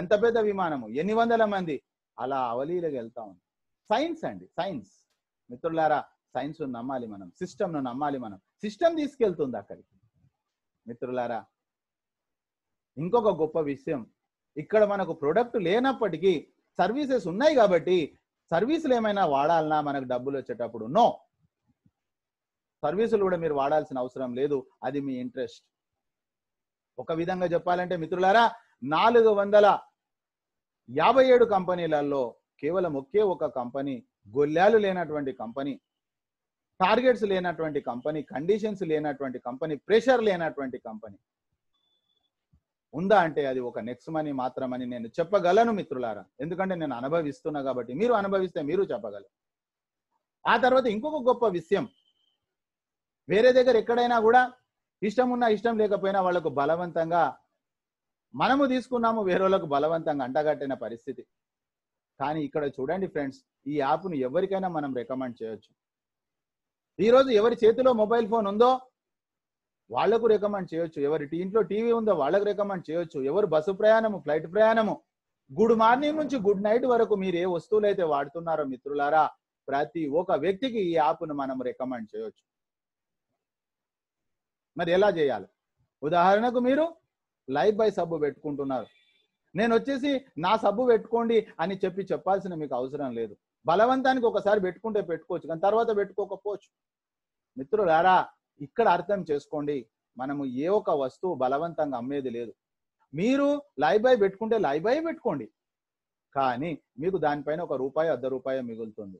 ఎంత పెద్ద విమానము ఎన్ని వందల మంది అలా అవలీలకు వెళ్తా ఉంది సైన్స్ అండి సైన్స్ మిత్రులారా సైన్స్ నమ్మాలి మనం సిస్టమ్ను నమ్మాలి మనం సిస్టమ్ తీసుకెళ్తుంది అక్కడికి మిత్రులారా ఇంకొక గొప్ప విషయం ఇక్కడ మనకు ప్రొడక్ట్ లేనప్పటికీ సర్వీసెస్ ఉన్నాయి కాబట్టి సర్వీసులు ఏమైనా వాడాలన్నా మనకు డబ్బులు వచ్చేటప్పుడు నో సర్వీసులు కూడా మీరు వాడాల్సిన అవసరం లేదు అది మీ ఇంట్రెస్ట్ ఒక విధంగా చెప్పాలంటే మిత్రులారా నాలుగు వందల యాభై ఏడు కంపెనీలలో కేవలం ఒకే ఒక కంపెనీ గొల్లాలు లేనటువంటి కంపెనీ టార్గెట్స్ లేనటువంటి కంపెనీ కండిషన్స్ లేనటువంటి కంపెనీ ప్రెషర్ లేనటువంటి కంపెనీ ఉందా అంటే అది ఒక నెక్స్ట్ మనీ మాత్రమని నేను చెప్పగలను మిత్రులారా ఎందుకంటే నేను అనుభవిస్తున్నా కాబట్టి మీరు అనుభవిస్తే మీరు చెప్పగలరు ఆ తర్వాత ఇంకొక గొప్ప విషయం వేరే దగ్గర ఎక్కడైనా కూడా ఇష్టం ఉన్నా ఇష్టం లేకపోయినా వాళ్ళకు బలవంతంగా మనము తీసుకున్నాము వాళ్ళకు బలవంతంగా అంటగట్టిన పరిస్థితి కానీ ఇక్కడ చూడండి ఫ్రెండ్స్ ఈ యాప్ను ఎవరికైనా మనం రికమెండ్ చేయొచ్చు ఈరోజు ఎవరి చేతిలో మొబైల్ ఫోన్ ఉందో వాళ్లకు రికమెండ్ చేయొచ్చు ఎవరి ఇంట్లో టీవీ ఉందో వాళ్ళకు రికమెండ్ చేయొచ్చు ఎవరు బస్సు ప్రయాణము ఫ్లైట్ ప్రయాణము గుడ్ మార్నింగ్ నుంచి గుడ్ నైట్ వరకు మీరు ఏ వస్తువులు అయితే వాడుతున్నారో మిత్రులారా ప్రతి ఒక్క వ్యక్తికి ఈ యాప్ను మనం రికమెండ్ చేయొచ్చు మరి ఎలా చేయాలి ఉదాహరణకు మీరు లైఫ్ బై సబ్బు పెట్టుకుంటున్నారు నేను వచ్చేసి నా సబ్బు పెట్టుకోండి అని చెప్పి చెప్పాల్సిన మీకు అవసరం లేదు బలవంతానికి ఒకసారి పెట్టుకుంటే పెట్టుకోవచ్చు కానీ తర్వాత పెట్టుకోకపోవచ్చు మిత్రులారా ఇక్కడ అర్థం చేసుకోండి మనము ఏ ఒక వస్తువు బలవంతంగా అమ్మేది లేదు మీరు లైబాయ్ పెట్టుకుంటే లైబాయ్ పెట్టుకోండి కానీ మీకు దానిపైన ఒక రూపాయి అర్ధ రూపాయ మిగులుతుంది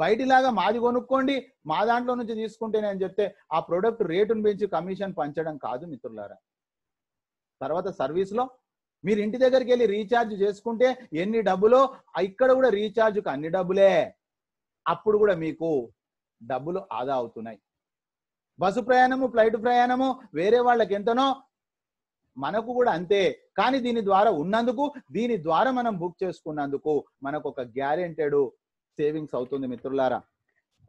బయటిలాగా మాది కొనుక్కోండి మా దాంట్లో నుంచి తీసుకుంటే నేను చెప్తే ఆ ప్రోడక్ట్ రేటును పెంచి కమిషన్ పంచడం కాదు మిత్రులారా తర్వాత సర్వీస్లో మీరు ఇంటి దగ్గరికి వెళ్ళి రీఛార్జ్ చేసుకుంటే ఎన్ని డబ్బులో ఇక్కడ కూడా రీఛార్జ్కి అన్ని డబ్బులే అప్పుడు కూడా మీకు డబ్బులు ఆదా అవుతున్నాయి బస్సు ప్రయాణము ఫ్లైట్ ప్రయాణము వేరే వాళ్ళకి ఎంతనో మనకు కూడా అంతే కానీ దీని ద్వారా ఉన్నందుకు దీని ద్వారా మనం బుక్ చేసుకున్నందుకు మనకు ఒక గ్యారెంటెడ్ సేవింగ్స్ అవుతుంది మిత్రులారా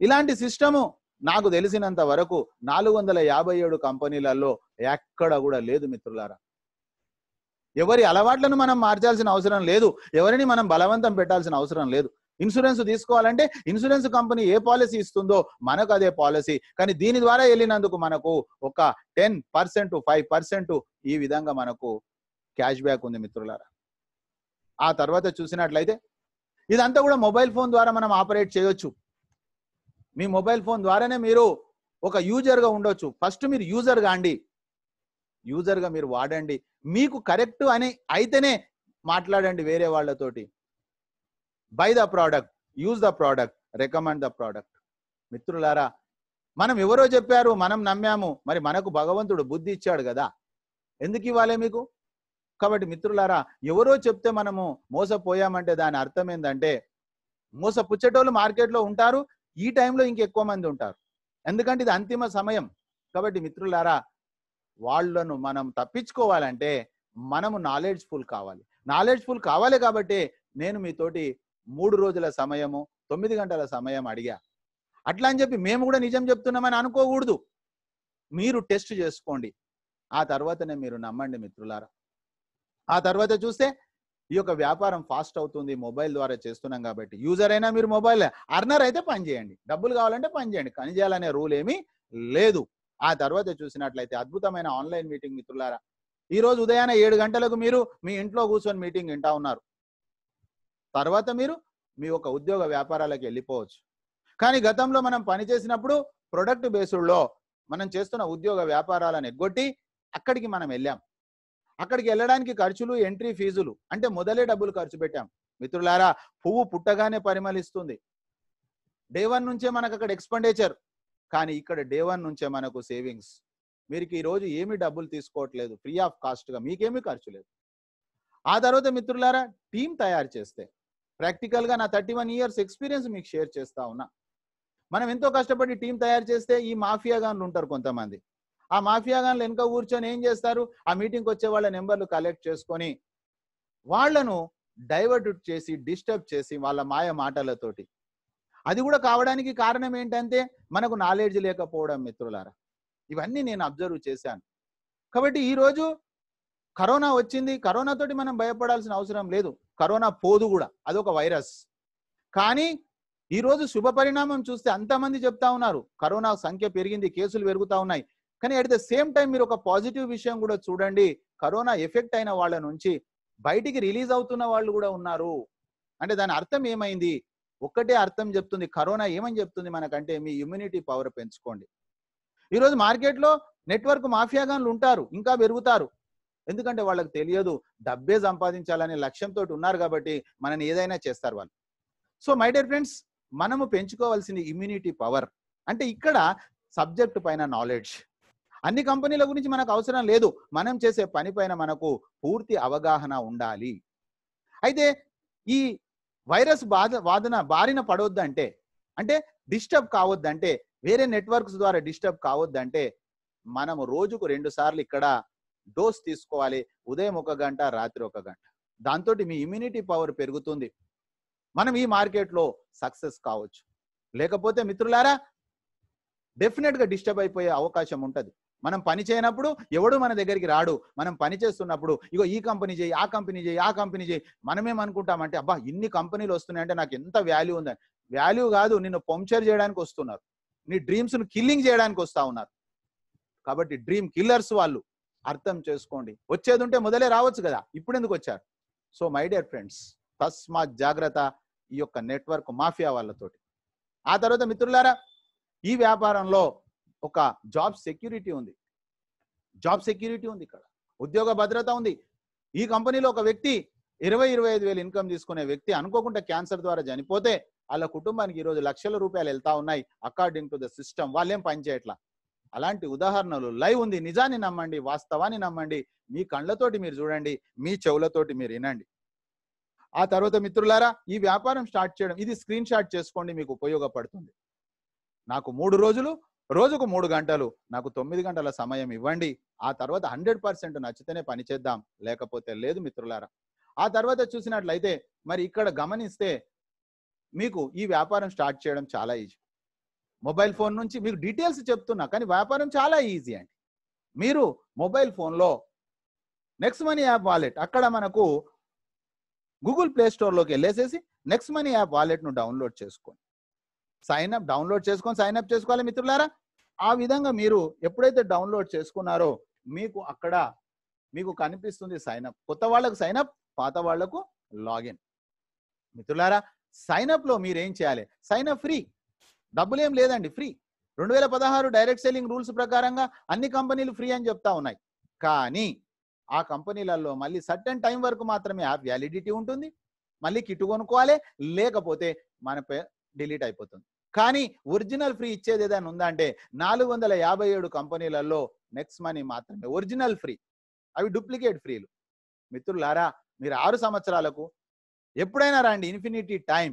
ఇలాంటి సిస్టము నాకు తెలిసినంత వరకు నాలుగు వందల యాభై ఏడు కంపెనీలలో ఎక్కడ కూడా లేదు మిత్రులారా ఎవరి అలవాట్లను మనం మార్చాల్సిన అవసరం లేదు ఎవరిని మనం బలవంతం పెట్టాల్సిన అవసరం లేదు ఇన్సూరెన్స్ తీసుకోవాలంటే ఇన్సూరెన్స్ కంపెనీ ఏ పాలసీ ఇస్తుందో మనకు అదే పాలసీ కానీ దీని ద్వారా వెళ్ళినందుకు మనకు ఒక టెన్ పర్సెంట్ ఫైవ్ పర్సెంట్ ఈ విధంగా మనకు క్యాష్ బ్యాక్ ఉంది మిత్రులారా ఆ తర్వాత చూసినట్లయితే ఇదంతా కూడా మొబైల్ ఫోన్ ద్వారా మనం ఆపరేట్ చేయొచ్చు మీ మొబైల్ ఫోన్ ద్వారానే మీరు ఒక యూజర్గా ఉండొచ్చు ఫస్ట్ మీరు యూజర్ కాండి యూజర్గా మీరు వాడండి మీకు కరెక్ట్ అని అయితేనే మాట్లాడండి వేరే వాళ్ళతోటి buy the product use the product recommend the product మిత్రులారా మనం ఎవరో చెప్పారు మనం నమ్మాము మరి మనకు భగవంతుడు బుద్ధి ఇచ్చాడు కదా ఎందుకు ఇవ్వాలి మీకు కాబట్టి మిత్రులారా ఎవరో చెప్తే మనము మోసపోయామంటే దాని అర్థం ఏంటంటే మోసపుచ్చేటోళ్ళు మార్కెట్లో ఉంటారు ఈ టైంలో ఇంకెక్కువ మంది ఉంటారు ఎందుకంటే ఇది అంతిమ సమయం కాబట్టి మిత్రులారా వాళ్ళను మనం తప్పించుకోవాలంటే మనము నాలెడ్జ్ఫుల్ కావాలి నాలెడ్జ్ఫుల్ కావాలి కాబట్టి నేను మీతోటి మూడు రోజుల సమయము తొమ్మిది గంటల సమయం అడిగా అట్లా అని చెప్పి మేము కూడా నిజం చెప్తున్నామని అనుకోకూడదు మీరు టెస్ట్ చేసుకోండి ఆ తర్వాతనే మీరు నమ్మండి మిత్రులారా ఆ తర్వాత చూస్తే ఈ యొక్క వ్యాపారం ఫాస్ట్ అవుతుంది మొబైల్ ద్వారా చేస్తున్నాం కాబట్టి యూజర్ అయినా మీరు మొబైల్ అర్నర్ అయితే పని చేయండి డబ్బులు కావాలంటే పని చేయండి పని చేయాలనే రూల్ ఏమీ లేదు ఆ తర్వాత చూసినట్లయితే అద్భుతమైన ఆన్లైన్ మీటింగ్ మిత్రులారా ఈరోజు ఉదయాన్నే ఏడు గంటలకు మీరు మీ ఇంట్లో కూర్చొని మీటింగ్ వింటా ఉన్నారు తర్వాత మీరు మీ యొక్క ఉద్యోగ వ్యాపారాలకు వెళ్ళిపోవచ్చు కానీ గతంలో మనం పనిచేసినప్పుడు ప్రొడక్ట్ బేసుల్లో మనం చేస్తున్న ఉద్యోగ వ్యాపారాలను ఎగ్గొట్టి అక్కడికి మనం వెళ్ళాం అక్కడికి వెళ్ళడానికి ఖర్చులు ఎంట్రీ ఫీజులు అంటే మొదలే డబ్బులు ఖర్చు పెట్టాం మిత్రులారా పువ్వు పుట్టగానే పరిమళిస్తుంది డే వన్ నుంచే మనకు అక్కడ ఎక్స్పెండిచర్ కానీ ఇక్కడ డే వన్ నుంచే మనకు సేవింగ్స్ మీరు రోజు ఏమి డబ్బులు తీసుకోవట్లేదు ఫ్రీ ఆఫ్ కాస్ట్ గా మీకేమీ ఖర్చు లేదు ఆ తర్వాత మిత్రులారా టీం తయారు చేస్తే ప్రాక్టికల్ గా నా థర్టీ వన్ ఇయర్స్ ఎక్స్పీరియన్స్ మీకు షేర్ చేస్తా ఉన్నా మనం ఎంతో కష్టపడి టీం తయారు చేస్తే ఈ మాఫియాగాన్లు ఉంటారు కొంతమంది ఆ మాఫియాగాన్లు వెనుక కూర్చొని ఏం చేస్తారు ఆ మీటింగ్కి వచ్చే వాళ్ళ నెంబర్లు కలెక్ట్ చేసుకొని వాళ్లను డైవర్ట్ చేసి డిస్టర్బ్ చేసి వాళ్ళ మాయ మాటలతోటి అది కూడా కావడానికి కారణం ఏంటంటే మనకు నాలెడ్జ్ లేకపోవడం మిత్రులారా ఇవన్నీ నేను అబ్జర్వ్ చేశాను కాబట్టి ఈరోజు కరోనా వచ్చింది కరోనా తోటి మనం భయపడాల్సిన అవసరం లేదు కరోనా పోదు కూడా అదొక వైరస్ కానీ ఈరోజు శుభ పరిణామం చూస్తే అంతమంది చెప్తా ఉన్నారు కరోనా సంఖ్య పెరిగింది కేసులు పెరుగుతూ ఉన్నాయి కానీ అట్ ద సేమ్ టైం మీరు ఒక పాజిటివ్ విషయం కూడా చూడండి కరోనా ఎఫెక్ట్ అయిన వాళ్ళ నుంచి బయటికి రిలీజ్ అవుతున్న వాళ్ళు కూడా ఉన్నారు అంటే దాని అర్థం ఏమైంది ఒక్కటే అర్థం చెప్తుంది కరోనా ఏమని చెప్తుంది మనకంటే మీ ఇమ్యూనిటీ పవర్ పెంచుకోండి ఈరోజు మార్కెట్లో నెట్వర్క్ మాఫియాగాన్లు ఉంటారు ఇంకా పెరుగుతారు ఎందుకంటే వాళ్ళకి తెలియదు డబ్బే సంపాదించాలనే లక్ష్యంతో ఉన్నారు కాబట్టి మనని ఏదైనా చేస్తారు వాళ్ళు సో మై డియర్ ఫ్రెండ్స్ మనము పెంచుకోవాల్సింది ఇమ్యూనిటీ పవర్ అంటే ఇక్కడ సబ్జెక్ట్ పైన నాలెడ్జ్ అన్ని కంపెనీల గురించి మనకు అవసరం లేదు మనం చేసే పని పైన మనకు పూర్తి అవగాహన ఉండాలి అయితే ఈ వైరస్ బాధ వాదన బారిన పడవద్దంటే అంటే డిస్టర్బ్ కావద్దంటే వేరే నెట్వర్క్స్ ద్వారా డిస్టర్బ్ కావద్దంటే మనం రోజుకు రెండు సార్లు ఇక్కడ డోస్ తీసుకోవాలి ఉదయం ఒక గంట రాత్రి ఒక గంట దాంతో మీ ఇమ్యూనిటీ పవర్ పెరుగుతుంది మనం ఈ మార్కెట్లో సక్సెస్ కావచ్చు లేకపోతే మిత్రులారా డెఫినెట్గా డిస్టర్బ్ అయిపోయే అవకాశం ఉంటుంది మనం పని చేయనప్పుడు ఎవడు మన దగ్గరికి రాడు మనం పని చేస్తున్నప్పుడు ఇగో ఈ కంపెనీ చేయి ఆ కంపెనీ చేయి ఆ కంపెనీ చేయి మనమేం అనుకుంటామంటే అబ్బా ఇన్ని కంపెనీలు వస్తున్నాయంటే నాకు ఎంత వాల్యూ ఉందని వాల్యూ కాదు నిన్ను పంక్చర్ చేయడానికి వస్తున్నారు నీ డ్రీమ్స్ను కిల్లింగ్ చేయడానికి వస్తా ఉన్నారు కాబట్టి డ్రీమ్ కిల్లర్స్ వాళ్ళు అర్థం చేసుకోండి వచ్చేది ఉంటే మొదలే రావచ్చు కదా ఇప్పుడు ఎందుకు వచ్చారు సో మై డియర్ ఫ్రెండ్స్ తస్మాత్ జాగ్రత్త ఈ యొక్క నెట్వర్క్ మాఫియా వాళ్ళతోటి ఆ తర్వాత మిత్రులారా ఈ వ్యాపారంలో ఒక జాబ్ సెక్యూరిటీ ఉంది జాబ్ సెక్యూరిటీ ఉంది ఇక్కడ ఉద్యోగ భద్రత ఉంది ఈ కంపెనీలో ఒక వ్యక్తి ఇరవై ఇరవై ఐదు వేలు ఇన్కమ్ తీసుకునే వ్యక్తి అనుకోకుండా క్యాన్సర్ ద్వారా చనిపోతే వాళ్ళ కుటుంబానికి ఈరోజు లక్షల రూపాయలు వెళ్తా ఉన్నాయి అకార్డింగ్ టు ద సిస్టమ్ వాళ్ళేం పనిచేయట్లా అలాంటి ఉదాహరణలు లైవ్ ఉంది నిజాన్ని నమ్మండి వాస్తవాన్ని నమ్మండి మీ కళ్ళతోటి మీరు చూడండి మీ చెవులతోటి మీరు వినండి ఆ తర్వాత మిత్రులారా ఈ వ్యాపారం స్టార్ట్ చేయడం ఇది స్క్రీన్ షాట్ చేసుకోండి మీకు ఉపయోగపడుతుంది నాకు మూడు రోజులు రోజుకు మూడు గంటలు నాకు తొమ్మిది గంటల సమయం ఇవ్వండి ఆ తర్వాత హండ్రెడ్ పర్సెంట్ నచ్చితేనే పని చేద్దాం లేకపోతే లేదు మిత్రులారా ఆ తర్వాత చూసినట్లయితే మరి ఇక్కడ గమనిస్తే మీకు ఈ వ్యాపారం స్టార్ట్ చేయడం చాలా ఈజీ మొబైల్ ఫోన్ నుంచి మీకు డీటెయిల్స్ చెప్తున్నా కానీ వ్యాపారం చాలా ఈజీ అండి మీరు మొబైల్ ఫోన్లో నెక్స్ట్ మనీ యాప్ వాలెట్ అక్కడ మనకు గూగుల్ ప్లే స్టోర్లోకి వెళ్ళేసేసి నెక్స్ట్ మనీ యాప్ వాలెట్ను డౌన్లోడ్ చేసుకోండి సైన్ అప్ డౌన్లోడ్ చేసుకొని సైన్ అప్ చేసుకోవాలి మిత్రులారా ఆ విధంగా మీరు ఎప్పుడైతే డౌన్లోడ్ చేసుకున్నారో మీకు అక్కడ మీకు కనిపిస్తుంది సైనప్ కొత్త వాళ్ళకు సైనప్ పాత వాళ్లకు లాగిన్ మిత్రులారా సైనప్లో మీరు ఏం చేయాలి సైనప్ ఫ్రీ డబ్బులు ఏం లేదండి ఫ్రీ రెండు వేల పదహారు డైరెక్ట్ సెల్లింగ్ రూల్స్ ప్రకారంగా అన్ని కంపెనీలు ఫ్రీ అని చెప్తా ఉన్నాయి కానీ ఆ కంపెనీలలో మళ్ళీ సర్టెన్ టైం వరకు మాత్రమే ఆ వ్యాలిడిటీ ఉంటుంది మళ్ళీ కిట్టు కొనుక్కోవాలి లేకపోతే మన డిలీట్ అయిపోతుంది కానీ ఒరిజినల్ ఫ్రీ ఇచ్చేది ఏదైనా ఉందా అంటే నాలుగు వందల యాభై ఏడు కంపెనీలలో నెక్స్ట్ మనీ మాత్రమే ఒరిజినల్ ఫ్రీ అవి డూప్లికేట్ ఫ్రీలు మిత్రులారా మీరు ఆరు సంవత్సరాలకు ఎప్పుడైనా రండి ఇన్ఫినిటీ టైం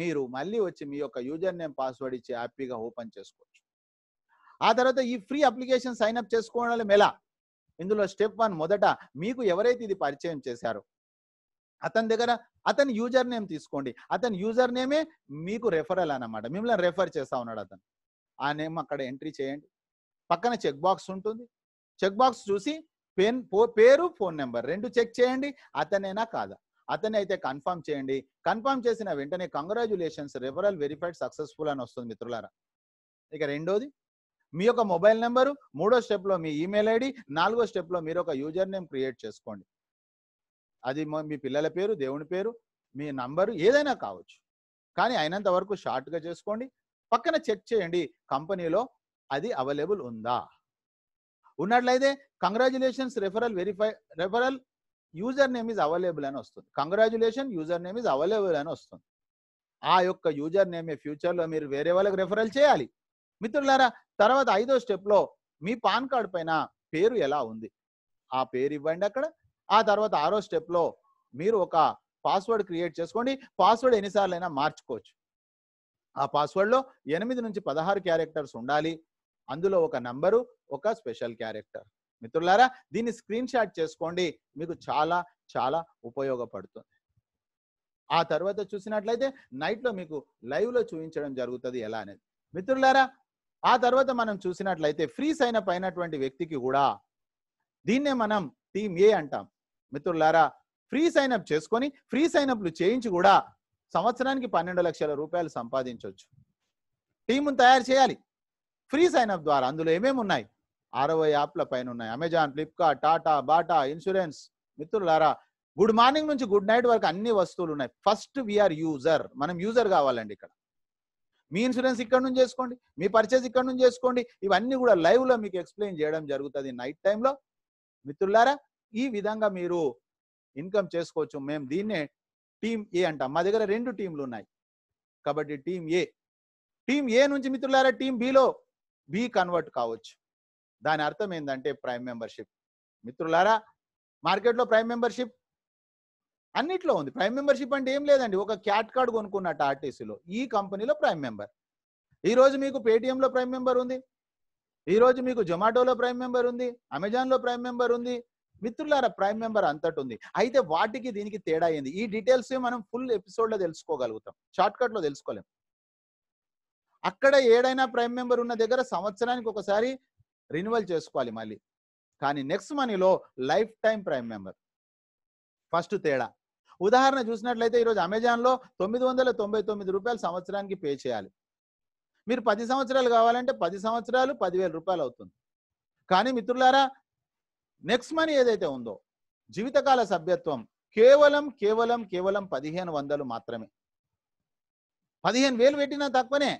మీరు మళ్ళీ వచ్చి మీ యొక్క యూజర్ నేమ్ పాస్వర్డ్ ఇచ్చి హ్యాపీగా ఓపెన్ చేసుకోవచ్చు ఆ తర్వాత ఈ ఫ్రీ అప్లికేషన్ సైన్ అప్ చేసుకోవడం ఎలా ఇందులో స్టెప్ వన్ మొదట మీకు ఎవరైతే ఇది పరిచయం చేశారో అతని దగ్గర అతని యూజర్ నేమ్ తీసుకోండి అతని యూజర్ నేమే మీకు రెఫరల్ అనమాట మిమ్మల్ని రెఫర్ చేస్తా ఉన్నాడు అతను ఆ నేమ్ అక్కడ ఎంట్రీ చేయండి పక్కన చెక్ బాక్స్ ఉంటుంది చెక్ బాక్స్ చూసి పెన్ పేరు ఫోన్ నెంబర్ రెండు చెక్ చేయండి అతనేనా కాదా అతని అయితే కన్ఫర్మ్ చేయండి కన్ఫర్మ్ చేసిన వెంటనే కంగ్రాచులేషన్స్ రెఫరల్ వెరిఫైడ్ సక్సెస్ఫుల్ అని వస్తుంది మిత్రులారా ఇక రెండోది మీ యొక్క మొబైల్ నెంబరు మూడో స్టెప్లో మీ ఈమెయిల్ ఐడి నాలుగో స్టెప్లో మీరు ఒక యూజర్ నేమ్ క్రియేట్ చేసుకోండి అది మీ పిల్లల పేరు దేవుని పేరు మీ నంబరు ఏదైనా కావచ్చు కానీ అయినంత వరకు షార్ట్గా చేసుకోండి పక్కన చెక్ చేయండి కంపెనీలో అది అవైలబుల్ ఉందా ఉన్నట్లయితే congratulations referral verify referral user name is available అని వస్తుంది congratulation user name is available అని వస్తుంది ఆ యొక్క యూజర్ నేమ్ ఫ్యూచర్లో మీరు వేరే వాళ్ళకి రెఫరల్ చేయాలి మిత్రులారా తర్వాత ఐదో స్టెప్లో మీ పాన్ కార్డ్ పైన పేరు ఎలా ఉంది ఆ పేరు ఇవ్వండి అక్కడ ఆ తర్వాత ఆరో స్టెప్లో మీరు ఒక పాస్వర్డ్ క్రియేట్ చేసుకోండి పాస్వర్డ్ ఎన్నిసార్లు అయినా మార్చుకోవచ్చు ఆ పాస్వర్డ్లో ఎనిమిది నుంచి పదహారు క్యారెక్టర్స్ ఉండాలి అందులో ఒక నంబరు ఒక స్పెషల్ క్యారెక్టర్ మిత్రులారా దీన్ని స్క్రీన్ షాట్ చేసుకోండి మీకు చాలా చాలా ఉపయోగపడుతుంది ఆ తర్వాత చూసినట్లయితే నైట్లో మీకు లైవ్లో చూపించడం జరుగుతుంది ఎలా అనేది మిత్రులారా ఆ తర్వాత మనం చూసినట్లయితే ఫ్రీ సైన్ అప్ అయినటువంటి వ్యక్తికి కూడా దీన్నే మనం టీమ్ ఏ అంటాం మిత్రులారా ఫ్రీ సైన్అప్ చేసుకొని ఫ్రీ సైన్అప్లు చేయించి కూడా సంవత్సరానికి పన్నెండు లక్షల రూపాయలు సంపాదించవచ్చు టీమును తయారు చేయాలి ఫ్రీ సైన్అప్ ద్వారా అందులో ఏమేమి ఉన్నాయి అరవై యాప్ల పైన ఉన్నాయి Amazon Flipkart Tata Bata insurance మిత్రులారా గుడ్ మార్నింగ్ నుంచి గుడ్ నైట్ వరకు అన్ని వస్తువులు ఉన్నాయి ఫస్ట్ వీఆర్ యూజర్ మనం యూజర్ కావాలండి ఇక్కడ మీ ఇన్సూరెన్స్ ఇక్కడ నుంచి చేసుకోండి మీ పర్చేజ్ ఇక్కడ నుంచి చేసుకోండి ఇవన్నీ కూడా లైవ్లో మీకు ఎక్స్ప్లెయిన్ చేయడం జరుగుతుంది నైట్ టైంలో మిత్రులారా ఈ విధంగా మీరు ఇన్కమ్ చేసుకోవచ్చు మేము దీన్నే టీమ్ ఏ అంటాం మా దగ్గర రెండు టీంలు ఉన్నాయి కాబట్టి టీం ఏ టీం ఏ నుంచి మిత్రులారా టీం బిలో బి కన్వర్ట్ కావచ్చు దాని అర్థం ఏంటంటే ప్రైమ్ మెంబర్షిప్ మిత్రులారా మార్కెట్లో ప్రైమ్ మెంబర్షిప్ అన్నిట్లో ఉంది ప్రైమ్ మెంబర్షిప్ అంటే ఏం లేదండి ఒక క్యాట్ కార్డ్ కొనుక్కున్నట్టు ఆర్టీసీలో ఈ కంపెనీలో ప్రైమ్ మెంబర్ ఈరోజు మీకు పేటిఎంలో ప్రైమ్ మెంబర్ ఉంది ఈరోజు మీకు జొమాటోలో ప్రైమ్ మెంబర్ ఉంది అమెజాన్లో ప్రైమ్ మెంబర్ ఉంది మిత్రులారా ప్రైమ్ మెంబర్ అంతటి ఉంది అయితే వాటికి దీనికి తేడా అయింది ఈ డీటెయిల్స్ మనం ఫుల్ ఎపిసోడ్లో తెలుసుకోగలుగుతాం షార్ట్ లో తెలుసుకోలేం అక్కడ ఏడైనా ప్రైమ్ మెంబర్ ఉన్న దగ్గర సంవత్సరానికి ఒకసారి రిన్యువల్ చేసుకోవాలి మళ్ళీ కానీ నెక్స్ట్ మనీలో lifetime prime member first తేడా ఉదాహరణ చూసినట్లయితే ఈరోజు అమెజాన్లో తొమ్మిది వందల తొంభై తొమ్మిది రూపాయలు సంవత్సరానికి పే చేయాలి మీరు పది సంవత్సరాలు కావాలంటే పది సంవత్సరాలు పదివేల రూపాయలు అవుతుంది కానీ మిత్రులారా నెక్స్ట్ మనీ ఏదైతే ఉందో జీవితకాల సభ్యత్వం కేవలం కేవలం కేవలం పదిహేను వందలు మాత్రమే పదిహేను వేలు పెట్టినా తక్కువనే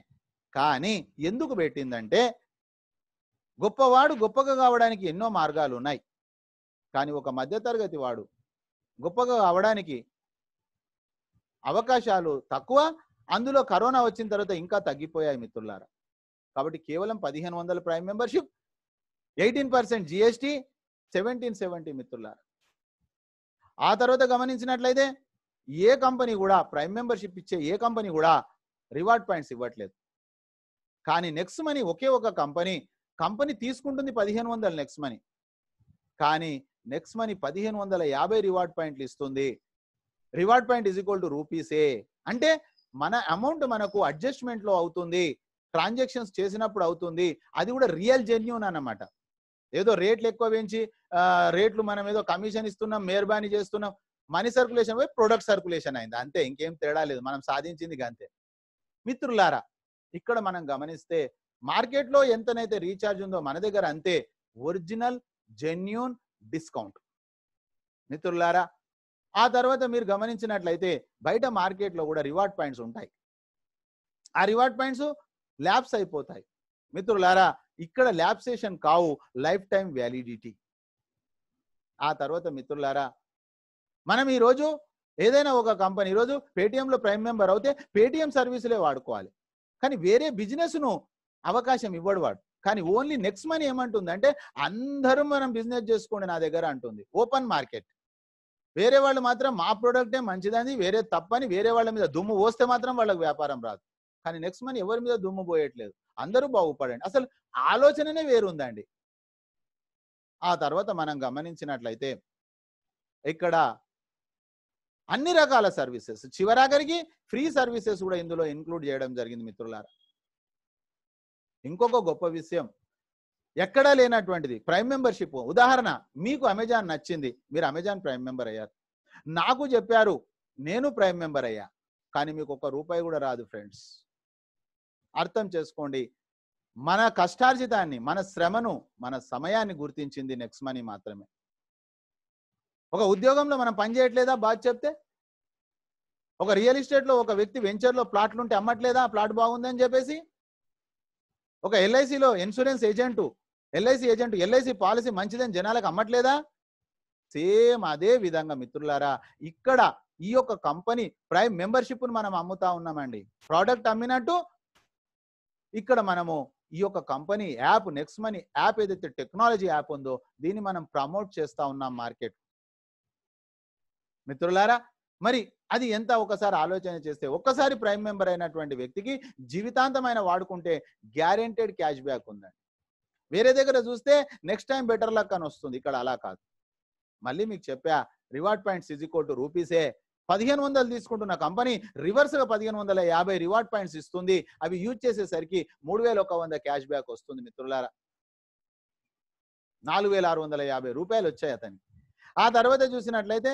కానీ ఎందుకు పెట్టిందంటే గొప్పవాడు గొప్పగా కావడానికి ఎన్నో మార్గాలు ఉన్నాయి కానీ ఒక మధ్యతరగతి వాడు గొప్పగా కావడానికి అవకాశాలు తక్కువ అందులో కరోనా వచ్చిన తర్వాత ఇంకా తగ్గిపోయాయి మిత్రులారా కాబట్టి కేవలం పదిహేను వందల prime membership eighteen percent GST seventeen seventy మిత్రుల ఆ తర్వాత గమనించినట్లయితే ఏ కంపెనీ కూడా ప్రైమ్ మెంబర్షిప్ ఇచ్చే ఏ కంపెనీ కూడా రివార్డ్ పాయింట్స్ ఇవ్వట్లేదు కానీ నెక్స్ట్ మనీ ఒకే ఒక కంపెనీ కంపెనీ తీసుకుంటుంది పదిహేను వందల నెక్స్ట్ మనీ కానీ నెక్స్ట్ మనీ పదిహేను వందల యాభై రివార్డ్ పాయింట్లు ఇస్తుంది reward point is equal to రూపీసే అంటే మన అమౌంట్ మనకు అడ్జస్ట్మెంట్లో అవుతుంది ట్రాన్సాక్షన్స్ చేసినప్పుడు అవుతుంది అది కూడా రియల్ జెన్యున్ అనమాట ఏదో రేట్లు ఎక్కువ పెంచి రేట్లు మనం ఏదో కమిషన్ ఇస్తున్నాం మేర్బానీ చేస్తున్నాం మనీ సర్కులేషన్ పోయి ప్రొడక్ట్ సర్కులేషన్ అయింది అంతే ఇంకేం తేడా లేదు మనం సాధించింది అంతే మిత్రులారా ఇక్కడ మనం గమనిస్తే మార్కెట్లో ఎంతనైతే రీఛార్జ్ ఉందో మన దగ్గర అంతే ఒరిజినల్ జెన్యున్ డిస్కౌంట్ మిత్రులారా ఆ తర్వాత మీరు గమనించినట్లయితే బయట మార్కెట్లో కూడా రివార్డ్ పాయింట్స్ ఉంటాయి ఆ రివార్డ్ పాయింట్స్ ల్యాబ్స్ అయిపోతాయి మిత్రులారా ఇక్కడ ల్యాబ్ సేషన్ కావు లైఫ్ టైం వ్యాలిడిటీ ఆ తర్వాత మిత్రులారా మనం ఈరోజు ఏదైనా ఒక కంపెనీ ఈరోజు పేటిఎంలో ప్రైమ్ మెంబర్ అవుతే పేటిఎం సర్వీసులే వాడుకోవాలి కానీ వేరే బిజినెస్ను అవకాశం ఇవ్వడు వాడు కానీ ఓన్లీ నెక్స్ట్ మనీ ఏమంటుంది అంటే అందరూ మనం బిజినెస్ చేసుకోండి నా దగ్గర అంటుంది ఓపెన్ మార్కెట్ వేరే వాళ్ళు మాత్రం మా ప్రోడక్టే మంచిదని వేరే తప్పని వేరే వాళ్ళ మీద దుమ్ము పోస్తే మాత్రం వాళ్ళకి వ్యాపారం రాదు కానీ నెక్స్ట్ మనీ ఎవరి మీద దుమ్ము పోయట్లేదు అందరూ బాగుపడండి అసలు ఆలోచననే వేరుందండి ఆ తర్వాత మనం గమనించినట్లయితే ఇక్కడ అన్ని రకాల సర్వీసెస్ చివరాఖరికి ఫ్రీ సర్వీసెస్ కూడా ఇందులో ఇంక్లూడ్ చేయడం జరిగింది మిత్రులారా ఇంకొక గొప్ప విషయం ఎక్కడా లేనటువంటిది ప్రైమ్ మెంబర్షిప్ ఉదాహరణ మీకు అమెజాన్ నచ్చింది మీరు అమెజాన్ ప్రైమ్ మెంబర్ అయ్యారు నాకు చెప్పారు నేను ప్రైమ్ మెంబర్ అయ్యా కానీ మీకు ఒక రూపాయి కూడా రాదు ఫ్రెండ్స్ అర్థం చేసుకోండి మన కష్టార్జితాన్ని మన శ్రమను మన సమయాన్ని గుర్తించింది నెక్స్ట్ మనీ మాత్రమే ఒక ఉద్యోగంలో మనం పని చేయట్లేదా బాధ చెప్తే ఒక రియల్ ఎస్టేట్లో ఒక వ్యక్తి వెంచర్లో ప్లాట్లు ఉంటే అమ్మట్లేదా ప్లాట్ బాగుందని చెప్పేసి ఒక ఎల్ఐసిలో insurance agent LIC agent LIC policy మంచిదని జనాలకు అమ్మట్లేదా సేమ్ అదే విధంగా మిత్రులారా ఇక్కడ ఈ యొక్క కంపెనీ ప్రైమ్ మెంబర్షిప్ను మనం అమ్ముతా ఉన్నామండి ప్రోడక్ట్ అమ్మినట్టు ఇక్కడ మనము ఈ యొక్క company app next money app ఏదైతే టెక్నాలజీ యాప్ ఉందో దీన్ని మనం ప్రమోట్ చేస్తా ఉన్నాం మార్కెట్ మిత్రులారా మరి అది ఎంత ఒకసారి ఆలోచన చేస్తే ఒక్కసారి ప్రైమ్ మెంబర్ అయినటువంటి వ్యక్తికి జీవితాంతమైన వాడుకుంటే గ్యారెంటెడ్ క్యాష్ బ్యాక్ ఉందండి వేరే దగ్గర చూస్తే నెక్స్ట్ టైం బెటర్ లక్ అని వస్తుంది ఇక్కడ అలా కాదు మళ్ళీ మీకు చెప్పా reward points is equal to రూపీసే పదిహేను వందలు తీసుకుంటున్న కంపెనీ రివర్స్ గా పదిహేను వందల యాభై రివార్డ్ పాయింట్స్ ఇస్తుంది అవి యూజ్ చేసేసరికి మూడు వేల ఒక వంద క్యాష్ బ్యాక్ వస్తుంది మిత్రులారా నాలుగు వేల ఆరు వందల యాభై రూపాయలు వచ్చాయి అతనికి ఆ తర్వాత చూసినట్లయితే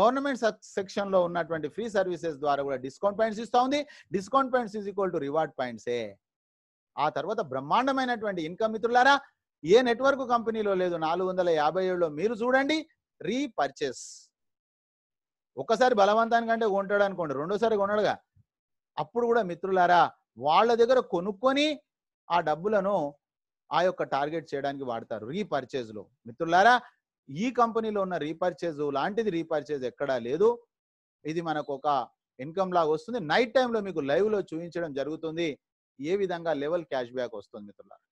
గవర్నమెంట్ సెక్షన్ లో ఉన్నటువంటి ఫ్రీ సర్వీసెస్ ద్వారా కూడా డిస్కౌంట్ పాయింట్స్ ఇస్తా ఉంది discount points is equal to reward పాయింట్సే ఆ తర్వాత బ్రహ్మాండమైనటువంటి ఇన్కమ్ మిత్రులారా ఏ నెట్వర్క్ కంపెనీలో లేదు నాలుగు వందల యాభై ఏడులో మీరు చూడండి రీపర్చేస్ ఒక్కసారి బలవంతానికంటే కొంటాడు అనుకోండి రెండోసారి కొనడుగా అప్పుడు కూడా మిత్రులారా వాళ్ళ దగ్గర కొనుక్కొని ఆ డబ్బులను ఆ యొక్క టార్గెట్ చేయడానికి వాడతారు రీపర్చేజ్లో మిత్రులారా ఈ కంపెనీలో ఉన్న రీపర్చేజ్ లాంటిది రీపర్చేజ్ ఎక్కడా లేదు ఇది మనకు ఒక ఇన్కమ్ లాగా వస్తుంది నైట్ టైంలో మీకు లైవ్లో చూపించడం జరుగుతుంది ఏ విధంగా లెవెల్ క్యాష్ బ్యాక్ వస్తుంది మిత్రులారా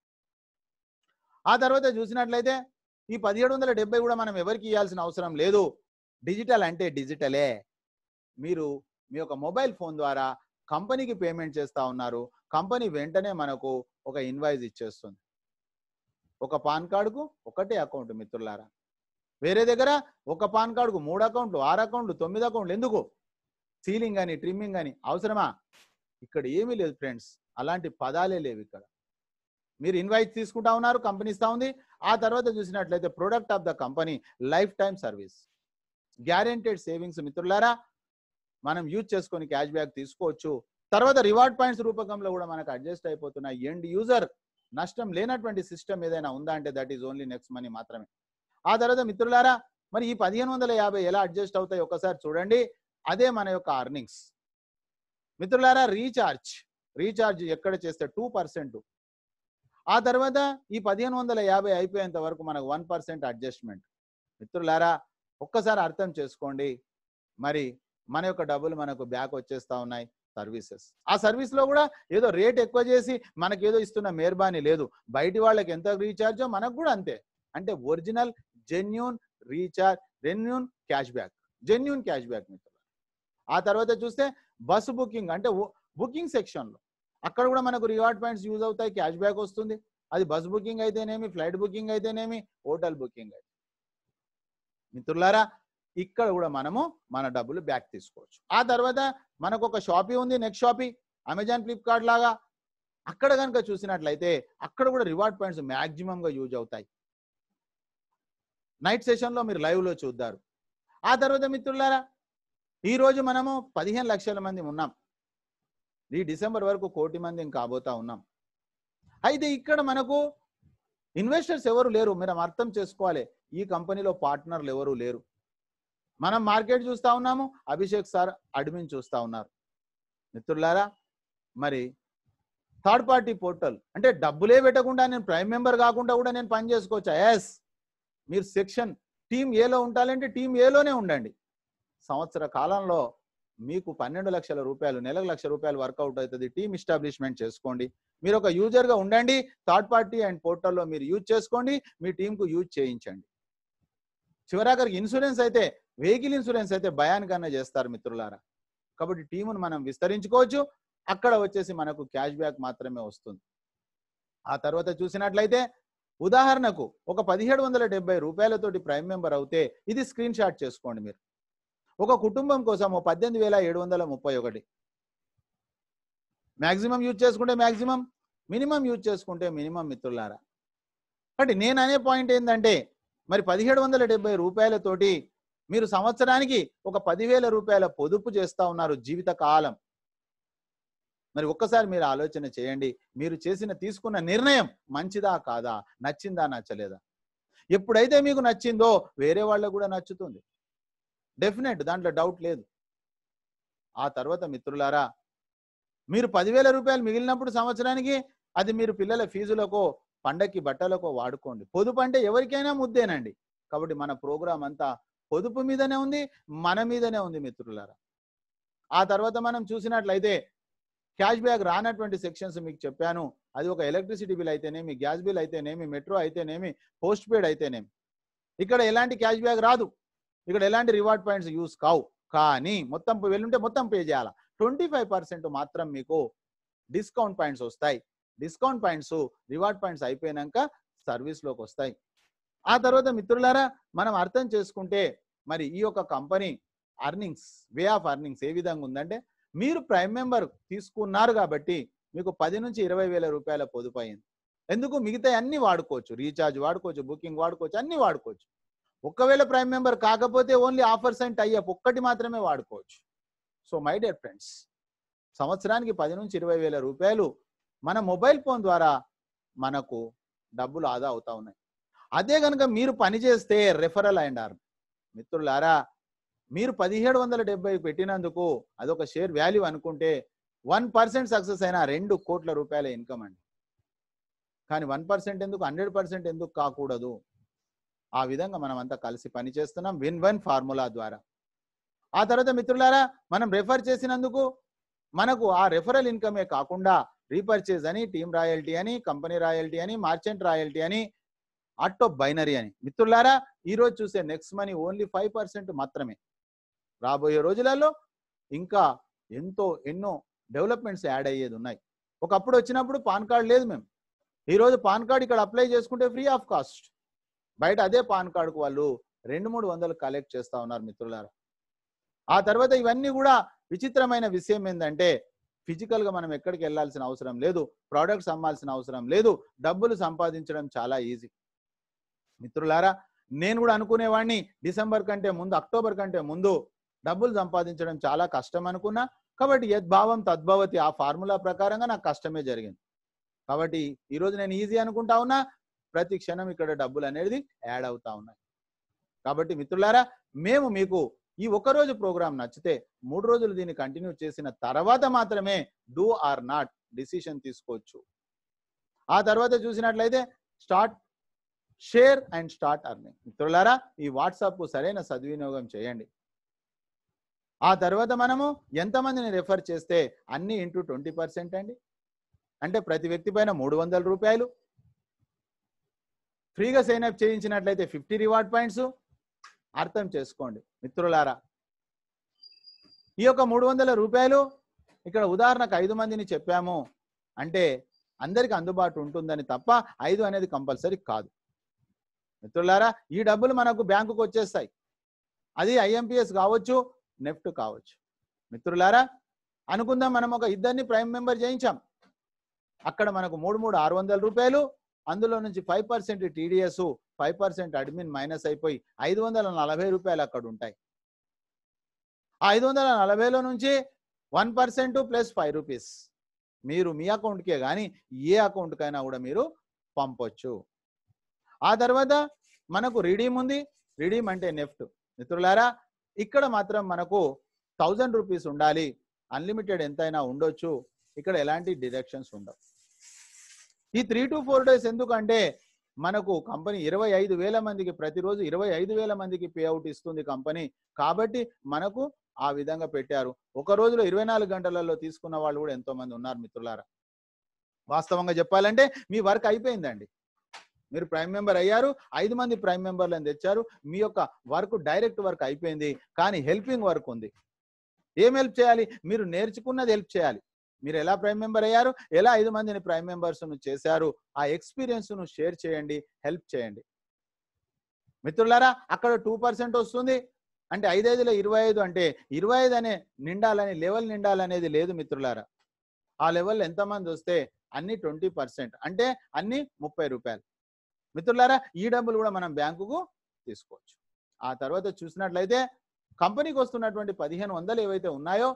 ఆ తర్వాత చూసినట్లయితే ఈ పదిహేడు వందల డెబ్బై కూడా మనం ఎవరికి ఇవ్వాల్సిన అవసరం లేదు డిజిటల్ అంటే డిజిటలే మీరు మీ యొక్క మొబైల్ ఫోన్ ద్వారా కంపెనీకి పేమెంట్ చేస్తూ ఉన్నారు కంపెనీ వెంటనే మనకు ఒక ఇన్వాయిస్ ఇచ్చేస్తుంది ఒక పాన్ కార్డుకు ఒకటే అకౌంట్ మిత్రులారా వేరే దగ్గర ఒక పాన్ కార్డుకు మూడు అకౌంట్లు ఆరు అకౌంట్లు తొమ్మిది అకౌంట్లు ఎందుకు సీలింగ్ అని ట్రిమ్మింగ్ అని అవసరమా ఇక్కడ ఏమీ లేదు ఫ్రెండ్స్ అలాంటి పదాలే లేవు ఇక్కడ మీరు ఇన్వైట్ తీసుకుంటా ఉన్నారు కంపెనీ ఇస్తా ఉంది ఆ తర్వాత చూసినట్లయితే product of the company lifetime service guaranteed savings మిత్రులారా మనం యూజ్ చేసుకొని క్యాష్ బ్యాక్ తీసుకోవచ్చు తర్వాత రివార్డ్ పాయింట్స్ రూపకంలో కూడా మనకు అడ్జస్ట్ అయిపోతున్న ఎండ్ యూజర్ నష్టం లేనటువంటి సిస్టమ్ ఏదైనా ఉందా అంటే that is only next money మాత్రమే ఆ తర్వాత మిత్రులారా మరి ఈ పదిహేను వందల యాభై ఎలా అడ్జస్ట్ అవుతాయి ఒకసారి చూడండి అదే మన యొక్క అర్నింగ్స్ మిత్రులారా రీఛార్జ్ రీఛార్జ్ ఎక్కడ చేస్తే టూ పర్సెంట్ ఆ తర్వాత ఈ పదిహేను వందల యాభై అయిపోయేంత వరకు మనకు వన్ పర్సెంట్ అడ్జస్ట్మెంట్ మిత్రులారా ఒక్కసారి అర్థం చేసుకోండి మరి మన యొక్క డబ్బులు మనకు బ్యాక్ వచ్చేస్తూ ఉన్నాయి సర్వీసెస్ ఆ సర్వీస్లో కూడా ఏదో రేట్ ఎక్కువ చేసి ఏదో ఇస్తున్న మేర్బాని లేదు బయటి వాళ్ళకి ఎంత రీఛార్జో మనకు కూడా అంతే అంటే original genuine recharge genuine cash back genuine cash back మిత్రులు ఆ తర్వాత చూస్తే బస్సు బుకింగ్ అంటే బుకింగ్ సెక్షన్లో అక్కడ కూడా మనకు రివార్డ్ పాయింట్స్ యూజ్ అవుతాయి క్యాష్ బ్యాక్ వస్తుంది అది బస్ బుకింగ్ అయితేనేమి ఫ్లైట్ బుకింగ్ అయితేనేమి హోటల్ బుకింగ్ అయితే మిత్రులారా ఇక్కడ కూడా మనము మన డబ్బులు బ్యాక్ తీసుకోవచ్చు ఆ తర్వాత మనకు ఒక షాపీ ఉంది నెక్స్ట్ షాపీ అమెజాన్ ఫ్లిప్కార్ట్ లాగా అక్కడ కనుక చూసినట్లయితే అక్కడ కూడా రివార్డ్ పాయింట్స్ గా యూజ్ అవుతాయి నైట్ సెషన్లో మీరు లైవ్లో చూద్దారు ఆ తర్వాత మిత్రులారా ఈరోజు మనము పదిహేను లక్షల మంది ఉన్నాం ఈ డిసెంబర్ వరకు కోటి మంది ఇంకా ఉన్నాం అయితే ఇక్కడ మనకు ఇన్వెస్టర్స్ ఎవరు లేరు మనం అర్థం చేసుకోవాలి ఈ కంపెనీలో పార్ట్నర్లు ఎవరు లేరు మనం మార్కెట్ చూస్తూ ఉన్నాము అభిషేక్ సార్ అడ్మిన్ చూస్తూ ఉన్నారు మిత్రులారా మరి థర్డ్ పార్టీ పోర్టల్ అంటే డబ్బులే పెట్టకుండా నేను ప్రైమ్ మెంబర్ కాకుండా కూడా నేను పని చేసుకోవచ్చా ఎస్ మీరు సెక్షన్ టీం ఏలో ఉండాలంటే టీం ఏలోనే ఉండండి సంవత్సర కాలంలో మీకు పన్నెండు లక్షల రూపాయలు నెలకు లక్ష రూపాయలు వర్కౌట్ అవుతుంది టీమ్ ఎస్టాబ్లిష్మెంట్ చేసుకోండి మీరు ఒక యూజర్గా ఉండండి థర్డ్ పార్టీ అండ్ పోర్టల్లో మీరు యూజ్ చేసుకోండి మీ టీంకు యూజ్ చేయించండి చివరాఖరికి ఇన్సూరెన్స్ అయితే వెహికల్ ఇన్సూరెన్స్ అయితే భయానికన్నా చేస్తారు మిత్రులారా కాబట్టి టీమును మనం విస్తరించుకోవచ్చు అక్కడ వచ్చేసి మనకు క్యాష్ బ్యాక్ మాత్రమే వస్తుంది ఆ తర్వాత చూసినట్లయితే ఉదాహరణకు ఒక పదిహేడు వందల డెబ్బై రూపాయలతోటి ప్రైమ్ మెంబర్ అవుతే ఇది స్క్రీన్ షాట్ చేసుకోండి మీరు ఒక కుటుంబం కోసం పద్దెనిమిది వేల ఏడు వందల ముప్పై ఒకటి మ్యాక్సిమం యూజ్ చేసుకుంటే మ్యాక్సిమం మినిమం యూజ్ చేసుకుంటే మినిమం మిత్రులారా కాబట్టి నేను అనే పాయింట్ ఏంటంటే మరి పదిహేడు వందల డెబ్బై రూపాయలతోటి మీరు సంవత్సరానికి ఒక పదివేల రూపాయల పొదుపు చేస్తూ ఉన్నారు జీవిత కాలం మరి ఒక్కసారి మీరు ఆలోచన చేయండి మీరు చేసిన తీసుకున్న నిర్ణయం మంచిదా కాదా నచ్చిందా నచ్చలేదా ఎప్పుడైతే మీకు నచ్చిందో వేరే వాళ్ళకు కూడా నచ్చుతుంది డెఫినెట్ దాంట్లో డౌట్ లేదు ఆ తర్వాత మిత్రులారా మీరు పదివేల రూపాయలు మిగిలినప్పుడు సంవత్సరానికి అది మీరు పిల్లల ఫీజులకో పండక్కి బట్టలకో వాడుకోండి పొదుపు అంటే ఎవరికైనా ముద్దేనండి కాబట్టి మన ప్రోగ్రాం అంతా పొదుపు మీదనే ఉంది మన మీదనే ఉంది మిత్రులారా ఆ తర్వాత మనం చూసినట్లయితే క్యాష్ బ్యాక్ రానటువంటి సెక్షన్స్ మీకు చెప్పాను అది ఒక ఎలక్ట్రిసిటీ బిల్ అయితేనేమి గ్యాస్ బిల్ అయితేనేమి మెట్రో అయితేనేమి పోస్ట్ పెయిడ్ అయితేనేమి ఇక్కడ ఎలాంటి క్యాష్ బ్యాక్ రాదు ఇక్కడ ఎలాంటి రివార్డ్ పాయింట్స్ యూస్ కావు కానీ మొత్తం వెళ్ళుంటే మొత్తం పే చేయాలి ట్వంటీ ఫైవ్ పర్సెంట్ మాత్రం మీకు డిస్కౌంట్ పాయింట్స్ వస్తాయి డిస్కౌంట్ పాయింట్స్ రివార్డ్ పాయింట్స్ అయిపోయినాక సర్వీస్లోకి వస్తాయి ఆ తర్వాత మిత్రులారా మనం అర్థం చేసుకుంటే మరి ఈ యొక్క company earnings way of earnings ఏ విధంగా ఉందంటే మీరు ప్రైమ్ మెంబర్ తీసుకున్నారు కాబట్టి మీకు పది నుంచి ఇరవై వేల రూపాయల పొదుపు అయింది ఎందుకు మిగతా అన్ని వాడుకోవచ్చు రీఛార్జ్ వాడుకోవచ్చు బుకింగ్ వాడుకోవచ్చు అన్ని వాడుకోవచ్చు ఒకవేళ ప్రైమ్ మెంబర్ కాకపోతే ఓన్లీ ఆఫర్స్ అండ్ టైఅప్ ఒక్కటి మాత్రమే వాడుకోవచ్చు సో మై డియర్ ఫ్రెండ్స్ సంవత్సరానికి పది నుంచి ఇరవై వేల రూపాయలు మన మొబైల్ ఫోన్ ద్వారా మనకు డబ్బులు ఆదా అవుతా ఉన్నాయి అదే కనుక మీరు పని చేస్తే రెఫరల్ అండ్ ఆర్మ్ మిత్రులారా మీరు పదిహేడు వందల డెబ్బై పెట్టినందుకు అదొక షేర్ వాల్యూ అనుకుంటే వన్ పర్సెంట్ సక్సెస్ అయినా రెండు కోట్ల రూపాయల ఇన్కమ్ అండి కానీ వన్ పర్సెంట్ ఎందుకు హండ్రెడ్ పర్సెంట్ ఎందుకు కాకూడదు ఆ విధంగా మనం అంతా కలిసి పనిచేస్తున్నాం విన్ విన్ ఫార్ములా ద్వారా ఆ తర్వాత మిత్రులారా మనం రెఫర్ చేసినందుకు మనకు ఆ రెఫరల్ ఇన్కమే కాకుండా రీపర్చేజ్ అని టీమ్ రాయల్టీ అని కంపెనీ రాయల్టీ అని మార్చెంట్ రాయల్టీ అని ఆటో బైనరీ అని మిత్రులారా ఈరోజు చూసే next money only five percent మాత్రమే రాబోయే రోజులలో ఇంకా ఎంతో ఎన్నో డెవలప్మెంట్స్ యాడ్ అయ్యేది ఉన్నాయి ఒకప్పుడు వచ్చినప్పుడు పాన్ కార్డ్ లేదు మేము ఈరోజు పాన్ కార్డ్ ఇక్కడ అప్లై చేసుకుంటే ఫ్రీ ఆఫ్ కాస్ట్ బయట అదే పాన్ కార్డుకు వాళ్ళు రెండు మూడు వందలు కలెక్ట్ చేస్తూ ఉన్నారు మిత్రులారా ఆ తర్వాత ఇవన్నీ కూడా విచిత్రమైన విషయం ఏంటంటే ఫిజికల్ గా మనం ఎక్కడికి వెళ్ళాల్సిన అవసరం లేదు ప్రోడక్ట్స్ అమ్మాల్సిన అవసరం లేదు డబ్బులు సంపాదించడం చాలా ఈజీ మిత్రులారా నేను కూడా అనుకునేవాడిని డిసెంబర్ కంటే ముందు అక్టోబర్ కంటే ముందు డబ్బులు సంపాదించడం చాలా కష్టం అనుకున్నా కాబట్టి యద్భావం తద్భవతి ఆ ఫార్ములా ప్రకారంగా నాకు కష్టమే జరిగింది కాబట్టి ఈరోజు నేను ఈజీ అనుకుంటా ఉన్నా ప్రతి క్షణం ఇక్కడ డబ్బులు అనేది యాడ్ అవుతా ఉన్నాయి కాబట్టి మిత్రులారా మేము మీకు ఈ రోజు ప్రోగ్రాం నచ్చితే మూడు రోజులు దీన్ని కంటిన్యూ చేసిన తర్వాత మాత్రమే డూ ఆర్ నాట్ డిసిషన్ తీసుకోవచ్చు ఆ తర్వాత చూసినట్లయితే start share and start earning మిత్రులారా ఈ వాట్సాప్కు సరైన సద్వినియోగం చేయండి ఆ తర్వాత మనము ఎంతమందిని రెఫర్ చేస్తే అన్ని ఇంటూ ట్వంటీ పర్సెంట్ అండి అంటే ప్రతి వ్యక్తి పైన మూడు వందల రూపాయలు ఫ్రీగా సైన్ అప్ చేయించినట్లయితే ఫిఫ్టీ రివార్డ్ పాయింట్స్ అర్థం చేసుకోండి మిత్రులారా ఈ యొక్క మూడు వందల రూపాయలు ఇక్కడ ఉదాహరణకు ఐదు మందిని చెప్పాము అంటే అందరికి అందుబాటు ఉంటుందని తప్ప ఐదు అనేది కంపల్సరీ కాదు మిత్రులారా ఈ డబ్బులు మనకు బ్యాంకుకు వచ్చేస్తాయి అది ఐఎంపిఎస్ కావచ్చు నెఫ్ట్ కావచ్చు మిత్రులారా అనుకుందాం మనం ఒక ఇద్దరిని ప్రైమ్ మెంబర్ చేయించాం అక్కడ మనకు మూడు మూడు ఆరు వందల రూపాయలు అందులో నుంచి five percent TDS five percent admin minus అయిపోయి ఐదు వందల నలభై రూపాయలు అక్కడ ఉంటాయి ఐదు వందల నలభైలో నుంచి one percent plus five rupees మీరు మీ అకౌంట్కే కానీ ఏ అకౌంట్కైనా కూడా మీరు పంపొచ్చు ఆ తర్వాత మనకు రిడీమ్ ఉంది రిడీమ్ అంటే నెఫ్ట్ మిత్రులారా ఇక్కడ మాత్రం మనకు థౌజండ్ రూపీస్ ఉండాలి అన్లిమిటెడ్ ఎంతైనా ఉండొచ్చు ఇక్కడ ఎలాంటి డిడక్షన్స్ ఉండవు ఈ త్రీ టు ఫోర్ డేస్ ఎందుకంటే మనకు కంపెనీ ఇరవై ఐదు వేల మందికి ప్రతిరోజు ఇరవై ఐదు వేల మందికి పే అవుట్ ఇస్తుంది కంపెనీ కాబట్టి మనకు ఆ విధంగా పెట్టారు ఒక రోజులో ఇరవై నాలుగు గంటలలో తీసుకున్న వాళ్ళు కూడా ఎంతో మంది ఉన్నారు మిత్రులారా వాస్తవంగా చెప్పాలంటే మీ వర్క్ అయిపోయిందండి మీరు ప్రైమ్ మెంబర్ అయ్యారు ఐదు మంది ప్రైమ్ మెంబర్లను తెచ్చారు మీ యొక్క వర్క్ డైరెక్ట్ వర్క్ అయిపోయింది కానీ హెల్పింగ్ వర్క్ ఉంది ఏం హెల్ప్ చేయాలి మీరు నేర్చుకున్నది హెల్ప్ చేయాలి మీరు ఎలా ప్రైమ్ మెంబర్ అయ్యారు ఎలా ఐదు మందిని ప్రైమ్ మెంబర్స్ చేశారు ఆ ఎక్స్పీరియన్స్ ను షేర్ చేయండి హెల్ప్ చేయండి మిత్రులారా అక్కడ టూ పర్సెంట్ వస్తుంది అంటే ఐదైదులో ఇరవై ఐదు అంటే ఇరవై ఐదు అనే నిండాలని లెవెల్ నిండాలనేది లేదు మిత్రులారా ఆ లెవెల్ ఎంతమంది వస్తే అన్ని ట్వంటీ పర్సెంట్ అంటే అన్ని ముప్పై రూపాయలు మిత్రులారా ఈ డబ్బులు కూడా మనం బ్యాంకుకు తీసుకోవచ్చు ఆ తర్వాత చూసినట్లయితే కంపెనీకి వస్తున్నటువంటి పదిహేను వందలు ఏవైతే ఉన్నాయో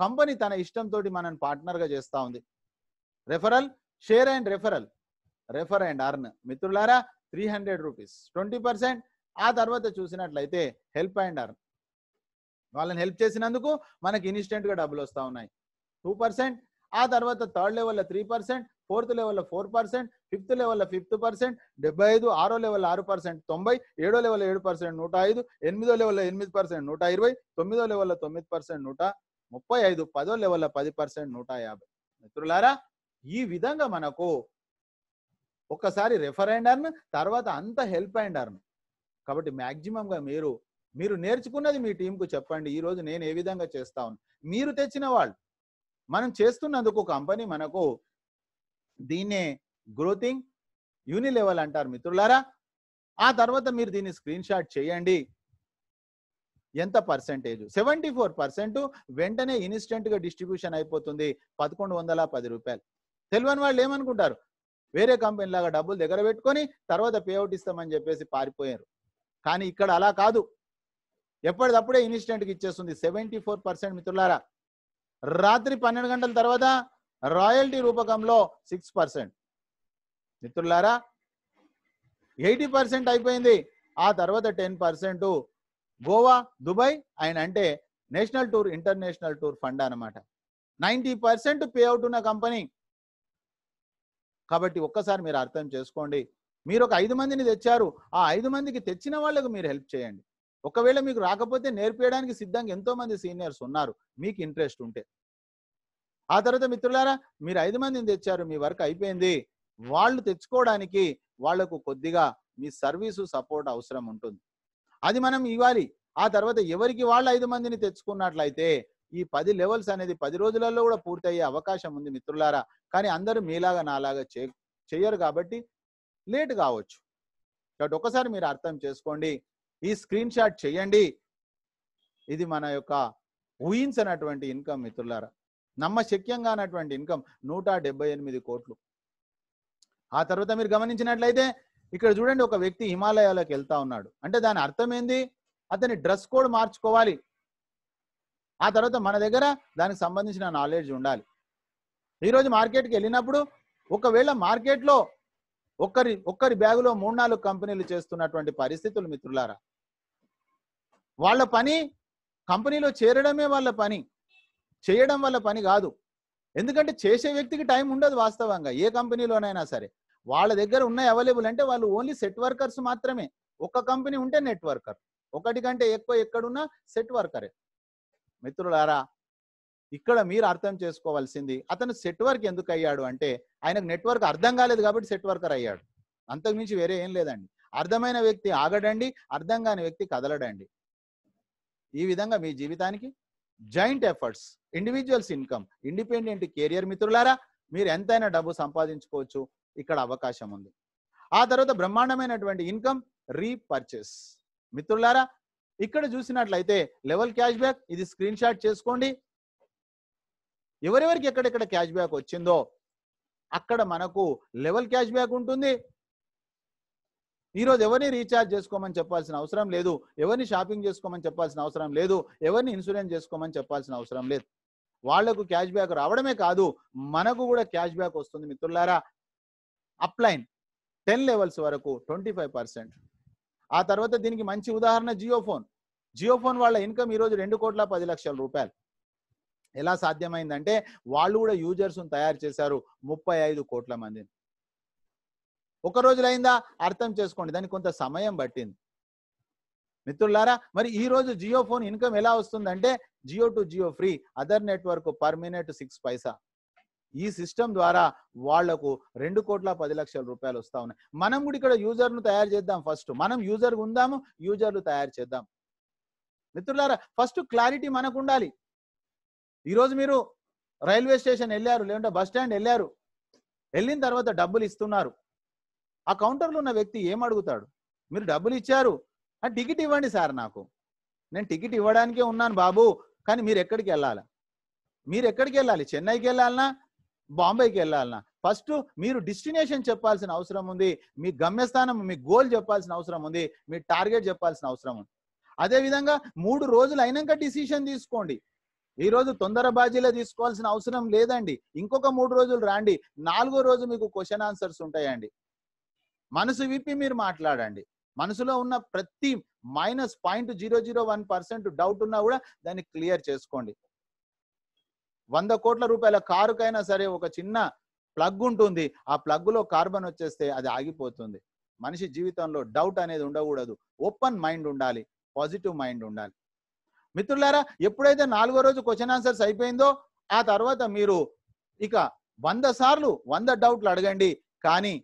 కంపెనీ తన ఇష్టంతో మనని పార్ట్నర్గా చేస్తూ ఉంది referral share and referral refer and earn మిత్రులారా three hundred rupees twenty percent ఆ తర్వాత చూసినట్లయితే హెల్ప్ అండ్ అర్న్ వాళ్ళని హెల్ప్ చేసినందుకు మనకి ఇన్స్టెంట్గా డబ్బులు వస్తూ ఉన్నాయి టూ పర్సెంట్ ఆ తర్వాత థర్డ్ లెవెల్లో త్రీ పర్సెంట్ ఫోర్త్ లెవెల్లో ఫోర్ పర్సెంట్ ఫిఫ్త్ లెవెల్లో ఫిఫ్త్ పర్సెంట్ డెబ్బై ఐదు ఆరో లెవెల్ ఆరు పర్సెంట్ తొంభై ఏడో లెవెల్లో ఏడు పర్సెంట్ నూట ఐదు ఎనిమిదో లెవెల్లో ఎనిమిది పర్సెంట్ నూట ఇరవై తొమ్మిదో లెవెల్లో తొమ్మిది పర్సెంట్ నూట ముప్పై ఐదు పదో లెవెల్ పది పర్సెంట్ నూట యాభై మిత్రులారా ఈ విధంగా మనకు ఒక్కసారి రెఫరెండర్ను తర్వాత అంత హెల్ప్ అయిండర్ను కాబట్టి మ్యాక్సిమంగా మీరు మీరు నేర్చుకున్నది మీ టీంకు చెప్పండి ఈరోజు నేను ఏ విధంగా చేస్తాను మీరు తెచ్చిన వాళ్ళు మనం చేస్తున్నందుకు కంపెనీ మనకు దీన్నే గ్రోతింగ్ యూని లెవెల్ అంటారు మిత్రులారా ఆ తర్వాత మీరు దీన్ని స్క్రీన్ షాట్ చేయండి ఎంత పర్సెంటేజ్ సెవెంటీ ఫోర్ పర్సెంట్ వెంటనే గా డిస్ట్రిబ్యూషన్ అయిపోతుంది పదకొండు వందల పది రూపాయలు తెలియని వాళ్ళు ఏమనుకుంటారు వేరే కంపెనీ లాగా డబ్బులు దగ్గర పెట్టుకొని తర్వాత అవుట్ ఇస్తామని చెప్పేసి పారిపోయారు కానీ ఇక్కడ అలా కాదు ఎప్పటికప్పుడే కి ఇచ్చేస్తుంది సెవెంటీ ఫోర్ పర్సెంట్ మిత్రులారా రాత్రి పన్నెండు గంటల తర్వాత రాయల్టీ రూపకంలో సిక్స్ పర్సెంట్ మిత్రులారా ఎయిటీ పర్సెంట్ అయిపోయింది ఆ తర్వాత టెన్ పర్సెంట్ గోవా దుబాయ్ ఆయన అంటే national tour international tour fund అనమాట నైంటీ పర్సెంట్ పే అవుట్ ఉన్న కంపెనీ కాబట్టి ఒక్కసారి మీరు అర్థం చేసుకోండి మీరు ఒక ఐదు మందిని తెచ్చారు ఆ ఐదు మందికి తెచ్చిన వాళ్ళకు మీరు హెల్ప్ చేయండి ఒకవేళ మీకు రాకపోతే నేర్పించడానికి సిద్ధంగా ఎంతో మంది సీనియర్స్ ఉన్నారు మీకు ఇంట్రెస్ట్ ఉంటే ఆ తర్వాత మిత్రులారా మీరు ఐదు మందిని తెచ్చారు మీ వర్క్ అయిపోయింది వాళ్ళు తెచ్చుకోవడానికి వాళ్లకు కొద్దిగా మీ సర్వీసు సపోర్ట్ అవసరం ఉంటుంది అది మనం ఇవ్వాలి ఆ తర్వాత ఎవరికి వాళ్ళు ఐదు మందిని తెచ్చుకున్నట్లయితే ఈ పది లెవెల్స్ అనేది పది రోజులలో కూడా పూర్తయ్యే అవకాశం ఉంది మిత్రులారా కానీ అందరూ మీలాగా నాలాగా చే చేయరు కాబట్టి లేట్ కావచ్చు కాబట్టి ఒకసారి మీరు అర్థం చేసుకోండి ఈ స్క్రీన్ షాట్ చేయండి ఇది మన యొక్క అనేటువంటి ఇన్కమ్ మిత్రులారా నమ్మశక్యంగానటువంటి ఇన్కమ్ నూట డెబ్బై ఎనిమిది కోట్లు ఆ తర్వాత మీరు గమనించినట్లయితే ఇక్కడ చూడండి ఒక వ్యక్తి హిమాలయాలకు వెళ్తా ఉన్నాడు అంటే దాని అర్థం ఏంది అతని డ్రెస్ కోడ్ మార్చుకోవాలి ఆ తర్వాత మన దగ్గర దానికి సంబంధించిన నాలెడ్జ్ ఉండాలి ఈరోజు మార్కెట్కి వెళ్ళినప్పుడు ఒకవేళ మార్కెట్లో ఒక్కరి ఒక్కరి బ్యాగులో మూడు నాలుగు కంపెనీలు చేస్తున్నటువంటి పరిస్థితులు మిత్రులారా వాళ్ళ పని కంపెనీలో చేరడమే వాళ్ళ పని చేయడం వల్ల పని కాదు ఎందుకంటే చేసే వ్యక్తికి టైం ఉండదు వాస్తవంగా ఏ కంపెనీలోనైనా సరే వాళ్ళ దగ్గర ఉన్నాయి అవైలబుల్ అంటే వాళ్ళు ఓన్లీ సెట్ వర్కర్స్ మాత్రమే ఒక కంపెనీ ఉంటే నెట్ వర్కర్ ఒకటి కంటే ఎక్కువ ఎక్కడున్నా సెట్ వర్కరే మిత్రులారా ఇక్కడ మీరు అర్థం చేసుకోవాల్సింది అతను సెట్ వర్క్ ఎందుకు అయ్యాడు అంటే ఆయనకు నెట్వర్క్ అర్థం కాలేదు కాబట్టి సెట్ వర్కర్ అయ్యాడు అంతకుమించి వేరే ఏం లేదండి అర్థమైన వ్యక్తి ఆగడండి అర్థం కాని వ్యక్తి కదలడండి ఈ విధంగా మీ జీవితానికి joint efforts individuals income independent career మిత్రులారా మీరు ఎంతైనా డబ్బు సంపాదించుకోవచ్చు ఇక్కడ అవకాశం ఉంది ఆ తర్వాత బ్రహ్మాండమైనటువంటి ఇన్కమ్ రీపర్చేస్ మిత్రులారా ఇక్కడ చూసినట్లయితే లెవెల్ క్యాష్ బ్యాక్ ఇది స్క్రీన్ షాట్ చేసుకోండి ఎవరెవరికి ఎక్కడెక్కడ క్యాష్ బ్యాక్ వచ్చిందో అక్కడ మనకు లెవెల్ క్యాష్ బ్యాక్ ఉంటుంది ఈరోజు ఎవరిని రీఛార్జ్ చేసుకోమని చెప్పాల్సిన అవసరం లేదు ఎవరిని షాపింగ్ చేసుకోమని చెప్పాల్సిన అవసరం లేదు ఎవరిని ఇన్సూరెన్స్ చేసుకోమని చెప్పాల్సిన అవసరం లేదు వాళ్లకు క్యాష్ బ్యాక్ రావడమే కాదు మనకు కూడా క్యాష్ బ్యాక్ వస్తుంది మిత్రులారా అప్లైన్ టెన్ లెవెల్స్ వరకు ట్వంటీ ఫైవ్ పర్సెంట్ ఆ తర్వాత దీనికి మంచి ఉదాహరణ జియో ఫోన్ జియో ఫోన్ వాళ్ళ ఇన్కమ్ ఈరోజు రెండు కోట్ల పది లక్షల రూపాయలు ఎలా సాధ్యమైందంటే వాళ్ళు కూడా యూజర్స్ను తయారు చేశారు ముప్పై ఐదు కోట్ల మందిని ఒక రోజులైందా అర్థం చేసుకోండి దానికి కొంత సమయం పట్టింది మిత్రులారా మరి ఈ రోజు జియో ఫోన్ ఇన్కమ్ ఎలా వస్తుందంటే Jio to Jio free other network per minute six paisa ఈ సిస్టమ్ ద్వారా వాళ్లకు రెండు కోట్ల పది లక్షల రూపాయలు వస్తా ఉన్నాయి మనం కూడా ఇక్కడ యూజర్ను తయారు చేద్దాం ఫస్ట్ మనం యూజర్ ఉందాము యూజర్లు తయారు చేద్దాం మిత్రులారా ఫస్ట్ క్లారిటీ మనకు ఉండాలి ఈరోజు మీరు రైల్వే స్టేషన్ వెళ్ళారు లేదంటే బస్ స్టాండ్ వెళ్ళారు వెళ్ళిన తర్వాత డబ్బులు ఇస్తున్నారు ఆ కౌంటర్లో ఉన్న వ్యక్తి ఏం అడుగుతాడు మీరు డబ్బులు ఇచ్చారు టికెట్ ఇవ్వండి సార్ నాకు నేను టికెట్ ఇవ్వడానికే ఉన్నాను బాబు కానీ మీరు ఎక్కడికి వెళ్ళాలి మీరు ఎక్కడికి వెళ్ళాలి చెన్నైకి వెళ్ళాలనా బాంబేకి వెళ్ళాలన్నా ఫస్ట్ మీరు డెస్టినేషన్ చెప్పాల్సిన అవసరం ఉంది మీ గమ్యస్థానం మీ గోల్ చెప్పాల్సిన అవసరం ఉంది మీ టార్గెట్ చెప్పాల్సిన అవసరం ఉంది అదేవిధంగా మూడు రోజులు అయినాక డిసిషన్ తీసుకోండి ఈ రోజు తొందర బాజీలో తీసుకోవాల్సిన అవసరం లేదండి ఇంకొక మూడు రోజులు రాండి నాలుగో రోజు మీకు క్వశ్చన్ ఆన్సర్స్ ఉంటాయండి మనసు విప్పి మీరు మాట్లాడండి మనసులో ఉన్న ప్రతి minus point zero zero one percent doubt ఉన్నా కూడా దాన్ని క్లియర్ చేసుకోండి వంద కోట్ల రూపాయల కారుకైనా సరే ఒక చిన్న ప్లగ్ ఉంటుంది ఆ ప్లగ్లో కార్బన్ వచ్చేస్తే అది ఆగిపోతుంది మనిషి జీవితంలో డౌట్ అనేది ఉండకూడదు ఓపెన్ మైండ్ ఉండాలి పాజిటివ్ మైండ్ ఉండాలి మిత్రులారా ఎప్పుడైతే నాలుగో రోజు క్వశ్చన్ ఆన్సర్స్ అయిపోయిందో ఆ తర్వాత మీరు ఇక వంద సార్లు వంద డౌట్లు అడగండి కానీ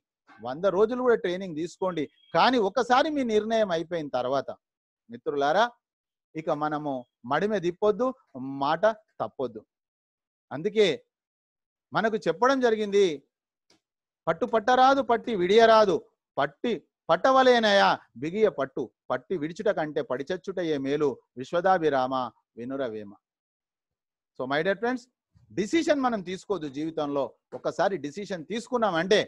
వంద రోజులు కూడా ట్రైనింగ్ తీసుకోండి కానీ ఒకసారి మీ నిర్ణయం అయిపోయిన తర్వాత మిత్రులారా ఇక మనము మడిమే దిప్పొద్దు మాట తప్పొద్దు అందుకే మనకు చెప్పడం జరిగింది పట్టు పట్టరాదు పట్టి విడియరాదు పట్టి పట్టవలేనయా బిగియ పట్టు పట్టి విడిచుట కంటే పడిచచ్చుటయే మేలు విశ్వదాభిరామ వినురవేమ so my dear friends decision మనం తీసుకోదు జీవితంలో ఒకసారి డిసిషన్ తీసుకున్నామంటే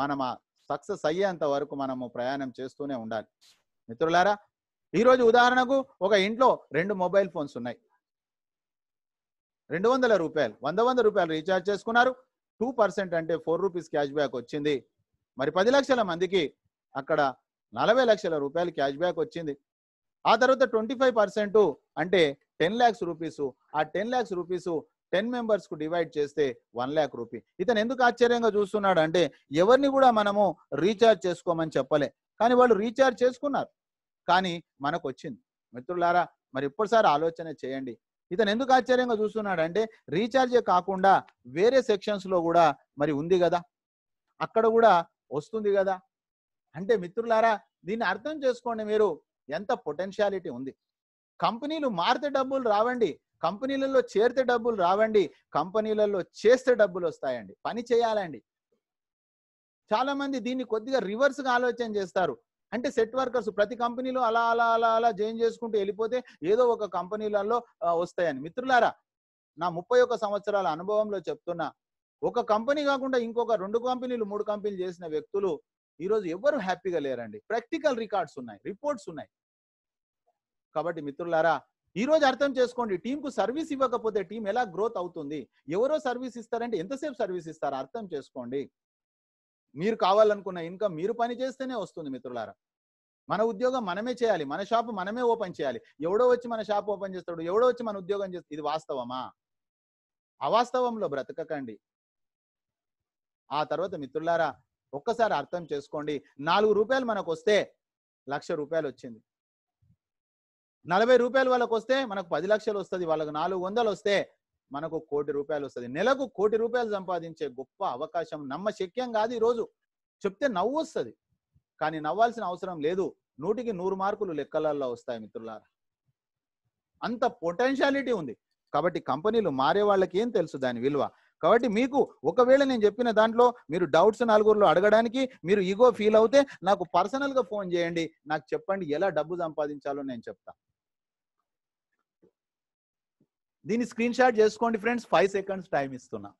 మనం ఆ సక్సెస్ అయ్యేంత వరకు మనము ప్రయాణం చేస్తూనే ఉండాలి మిత్రులారా ఈరోజు ఉదాహరణకు ఒక ఇంట్లో రెండు మొబైల్ ఫోన్స్ ఉన్నాయి రెండు వందల రూపాయలు వంద వంద రూపాయలు రీఛార్జ్ చేసుకున్నారు టూ పర్సెంట్ అంటే ఫోర్ రూపీస్ క్యాష్ బ్యాక్ వచ్చింది మరి పది లక్షల మందికి అక్కడ నలభై లక్షల రూపాయలు క్యాష్ బ్యాక్ వచ్చింది ఆ తర్వాత ట్వంటీ ఫైవ్ పర్సెంట్ అంటే టెన్ ల్యాక్స్ రూపీస్ ఆ ten lakhs rupees ten members కు డివైడ్ చేస్తే వన్ ల్యాక్ రూపీ ఇతను ఎందుకు ఆశ్చర్యంగా చూస్తున్నాడు అంటే ఎవరిని కూడా మనము రీఛార్జ్ చేసుకోమని చెప్పలే కానీ వాళ్ళు రీఛార్జ్ చేసుకున్నారు కానీ మనకు వచ్చింది మిత్రులారా మరి ఇప్పటిసారి ఆలోచన చేయండి ఇతను ఎందుకు ఆశ్చర్యంగా చూస్తున్నాడు అంటే రీఛార్జే కాకుండా వేరే సెక్షన్స్ లో కూడా మరి ఉంది కదా అక్కడ కూడా వస్తుంది కదా అంటే మిత్రులారా దీన్ని అర్థం చేసుకోండి మీరు ఎంత పొటెన్షియాలిటీ ఉంది కంపెనీలు మారితే డబ్బులు రావండి కంపెనీలలో చేరితే డబ్బులు రావండి కంపెనీలలో చేస్తే డబ్బులు వస్తాయండి పని చేయాలండి చాలా మంది దీన్ని కొద్దిగా రివర్స్గా ఆలోచన చేస్తారు అంటే సెట్ వర్కర్స్ ప్రతి కంపెనీలో అలా అలా అలా అలా జాయిన్ చేసుకుంటూ వెళ్ళిపోతే ఏదో ఒక కంపెనీలలో వస్తాయని మిత్రులారా నా ముప్పై ఒక్క సంవత్సరాల అనుభవంలో చెప్తున్నా ఒక కంపెనీ కాకుండా ఇంకొక రెండు కంపెనీలు మూడు కంపెనీలు చేసిన వ్యక్తులు ఈరోజు ఎవరు హ్యాపీగా లేరండి ప్రాక్టికల్ రికార్డ్స్ ఉన్నాయి రిపోర్ట్స్ ఉన్నాయి కాబట్టి మిత్రులారా ఈ రోజు అర్థం చేసుకోండి టీంకు సర్వీస్ ఇవ్వకపోతే టీం ఎలా గ్రోత్ అవుతుంది ఎవరో సర్వీస్ ఇస్తారంటే ఎంతసేపు సర్వీస్ ఇస్తారో అర్థం చేసుకోండి మీరు కావాలనుకున్న ఇన్కమ్ మీరు పని చేస్తేనే వస్తుంది మిత్రులారా మన ఉద్యోగం మనమే చేయాలి మన షాప్ మనమే ఓపెన్ చేయాలి ఎవడో వచ్చి మన షాప్ ఓపెన్ చేస్తాడు ఎవడో వచ్చి మన ఉద్యోగం చేస్తాడు ఇది వాస్తవమా అవాస్తవంలో బ్రతకకండి ఆ తర్వాత మిత్రులారా ఒక్కసారి అర్థం చేసుకోండి నాలుగు రూపాయలు మనకు వస్తే లక్ష రూపాయలు వచ్చింది నలభై రూపాయలు వాళ్ళకు వస్తే మనకు పది లక్షలు వస్తుంది వాళ్ళకు నాలుగు వందలు వస్తే మనకు కోటి రూపాయలు వస్తుంది నెలకు కోటి రూపాయలు సంపాదించే గొప్ప అవకాశం నమ్మశక్యం కాదు ఈరోజు చెప్తే నవ్వు వస్తుంది కానీ నవ్వాల్సిన అవసరం లేదు నూటికి నూరు మార్కులు లెక్కలలో వస్తాయి మిత్రులారా అంత పొటెన్షియాలిటీ ఉంది కాబట్టి కంపెనీలు మారే వాళ్ళకి ఏం తెలుసు దాని విలువ కాబట్టి మీకు ఒకవేళ నేను చెప్పిన దాంట్లో మీరు డౌట్స్ నలుగురిలో అడగడానికి మీరు ఈగో ఫీల్ అవుతే నాకు పర్సనల్గా ఫోన్ చేయండి నాకు చెప్పండి ఎలా డబ్బు సంపాదించాలో నేను చెప్తాను దీన్ని స్క్రీన్ షాట్ చేసుకోండి ఫ్రెండ్స్ ఫైవ్ సెకండ్స్ టైం ఇస్తున్నా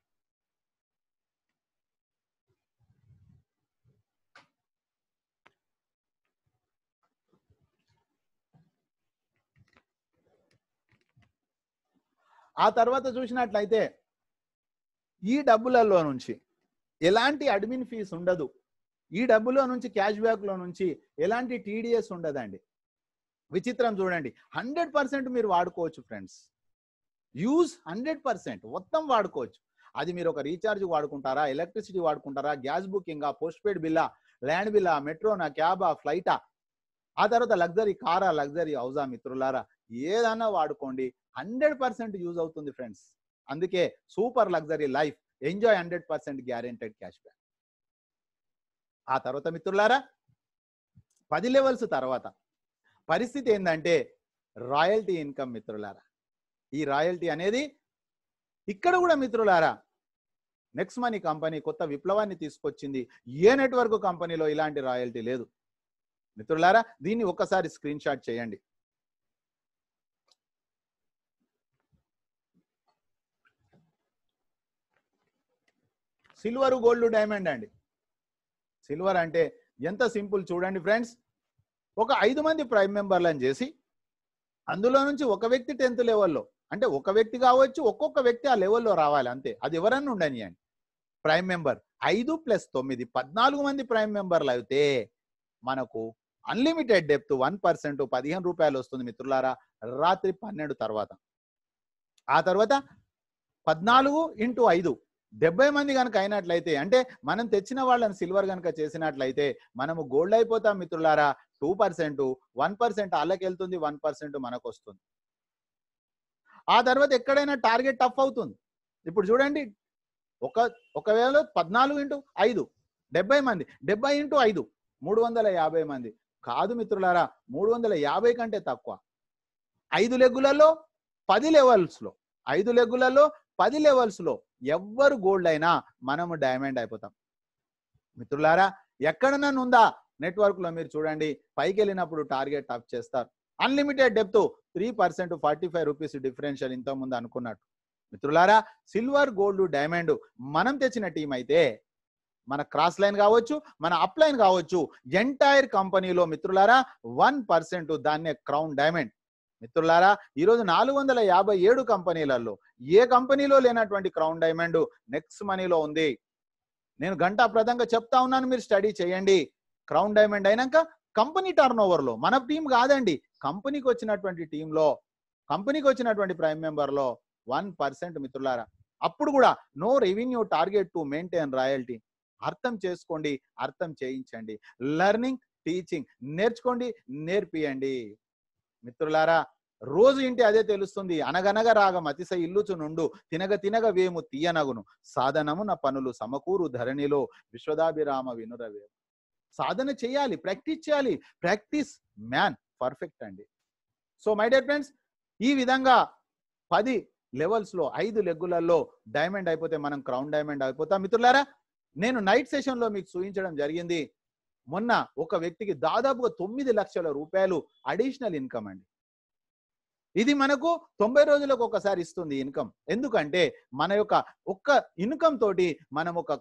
ఆ తర్వాత చూసినట్లయితే ఈ డబ్బులలో నుంచి ఎలాంటి అడ్మిన్ ఫీజ్ ఉండదు ఈ డబ్బులో నుంచి క్యాష్ బ్యాక్లో నుంచి ఎలాంటి టీడీఎస్ ఉండదండి విచిత్రం చూడండి హండ్రెడ్ పర్సెంట్ మీరు వాడుకోవచ్చు ఫ్రెండ్స్ యూజ్ హండ్రెడ్ పర్సెంట్ మొత్తం వాడుకోవచ్చు అది మీరు ఒక రీఛార్జ్ వాడుకుంటారా ఎలక్ట్రిసిటీ వాడుకుంటారా గ్యాస్ బుకింగ్ పోస్ట్ పెయిడ్ బిల్లా ల్యాండ్ బిల్లా మెట్రోనా క్యాబా ఫ్లైటా ఆ తర్వాత లగ్జరీ కారా లగ్జరీ హౌజా మిత్రులారా ఏదైనా వాడుకోండి హండ్రెడ్ పర్సెంట్ యూజ్ అవుతుంది ఫ్రెండ్స్ అందుకే super luxury life enjoy hundred percent guaranteed cash back ఆ తర్వాత మిత్రులారా పది లెవెల్స్ తర్వాత పరిస్థితి ఏంటంటే రాయల్టీ ఇన్కమ్ మిత్రులారా ఈ రాయల్టీ అనేది ఇక్కడ కూడా మిత్రులారా నెక్స్ట్ మనీ కంపెనీ కొత్త విప్లవాన్ని తీసుకొచ్చింది ఏ నెట్వర్క్ కంపెనీలో ఇలాంటి రాయల్టీ లేదు మిత్రులారా దీన్ని ఒక్కసారి స్క్రీన్ షాట్ చేయండి సిల్వర్ గోల్డ్ డైమండ్ అండి సిల్వర్ అంటే ఎంత సింపుల్ చూడండి ఫ్రెండ్స్ ఒక ఐదు మంది ప్రైమ్ మెంబర్లను చేసి అందులో నుంచి ఒక వ్యక్తి టెన్త్ లెవెల్లో అంటే ఒక వ్యక్తి కావచ్చు ఒక్కొక్క వ్యక్తి ఆ లెవెల్లో రావాలి అంతే అది ఎవరన్నా ఉండని అని ప్రైమ్ మెంబర్ ఐదు ప్లస్ తొమ్మిది పద్నాలుగు మంది ప్రైమ్ మెంబర్లు అయితే మనకు అన్లిమిటెడ్ డెప్త్ వన్ పర్సెంట్ పదిహేను రూపాయలు వస్తుంది మిత్రులారా రాత్రి పన్నెండు తర్వాత ఆ తర్వాత పద్నాలుగు ఇంటూ ఐదు డెబ్బై మంది కనుక అయినట్లయితే అంటే మనం తెచ్చిన వాళ్ళని సిల్వర్ కనుక చేసినట్లయితే మనము గోల్డ్ అయిపోతాం మిత్రులారా టూ పర్సెంట్ వన్ పర్సెంట్ వాళ్ళకి వెళ్తుంది వన్ పర్సెంట్ మనకు వస్తుంది ఆ తర్వాత ఎక్కడైనా టార్గెట్ టఫ్ అవుతుంది ఇప్పుడు చూడండి ఒక ఒకవేళ పద్నాలుగు ఇంటూ ఐదు డెబ్బై మంది డెబ్బై ఇంటూ ఐదు మూడు వందల యాభై మంది కాదు మిత్రులారా మూడు వందల యాభై కంటే తక్కువ ఐదు లెగ్గులలో పది లెవెల్స్లో ఐదు లెగ్గులలో పది లెవెల్స్లో ఎవ్వరు గోల్డ్ అయినా మనము డైమండ్ అయిపోతాం మిత్రులారా ఎక్కడన్నా ఉందా నెట్వర్క్లో మీరు చూడండి పైకి వెళ్ళినప్పుడు టార్గెట్ టఫ్ చేస్తారు unlimited depth three percent forty five rupees differential ముందు అనుకున్నట్టు మిత్రులారా సిల్వర్ గోల్డ్ డైమండ్ మనం తెచ్చిన టీం అయితే మన క్రాస్ లైన్ కావచ్చు మన అప్ లైన్ కావచ్చు ఎంటైర్ కంపెనీలో మిత్రులారా వన్ పర్సెంట్ దాన్నే క్రౌన్ డైమండ్ మిత్రులారా ఈరోజు నాలుగు వందల యాభై ఏడు కంపెనీలలో ఏ కంపెనీలో లేనటువంటి క్రౌన్ డైమండ్ నెక్స్ట్ మనీలో ఉంది నేను గంటా ప్రదంగా చెప్తా ఉన్నాను మీరు స్టడీ చేయండి క్రౌన్ డైమండ్ అయినాక కంపెనీ టర్న్ ఓవర్లో మన టీం కాదండి కంపెనీకి వచ్చినటువంటి టీంలో కంపెనీకి వచ్చినటువంటి ప్రైమ్ మెంబర్లో వన్ పర్సెంట్ మిత్రులారా అప్పుడు కూడా no revenue target to maintain royalty అర్థం చేసుకోండి అర్థం చేయించండి లెర్నింగ్ టీచింగ్ నేర్చుకోండి నేర్పియండి మిత్రులారా రోజు ఇంటి అదే తెలుస్తుంది అనగనగ రాగం అతిశయ ఇల్లుచు నుండు తినగ తినగ వేము తీయనగును సాధనమున పనులు సమకూరు ధరణిలో విశ్వదాభిరామ వినురవేము సాధన చేయాలి ప్రాక్టీస్ చేయాలి ప్రాక్టీస్ మ్యాన్ పర్ఫెక్ట్ అండి సో మై డియర్ ఫ్రెండ్స్ ఈ విధంగా పది లెవెల్స్లో ఐదు లెగ్గులలో డైమండ్ అయిపోతే మనం క్రౌన్ డైమండ్ అయిపోతాం మిత్రులారా నేను నైట్ సెషన్లో మీకు చూపించడం జరిగింది మొన్న ఒక వ్యక్తికి దాదాపుగా తొమ్మిది లక్షల రూపాయలు అడిషనల్ ఇన్కమ్ అండి ఇది మనకు తొంభై రోజులకు ఒకసారి ఇస్తుంది ఇన్కమ్ ఎందుకంటే మన యొక్క ఒక్క ఇన్కమ్ తోటి మనం ఒక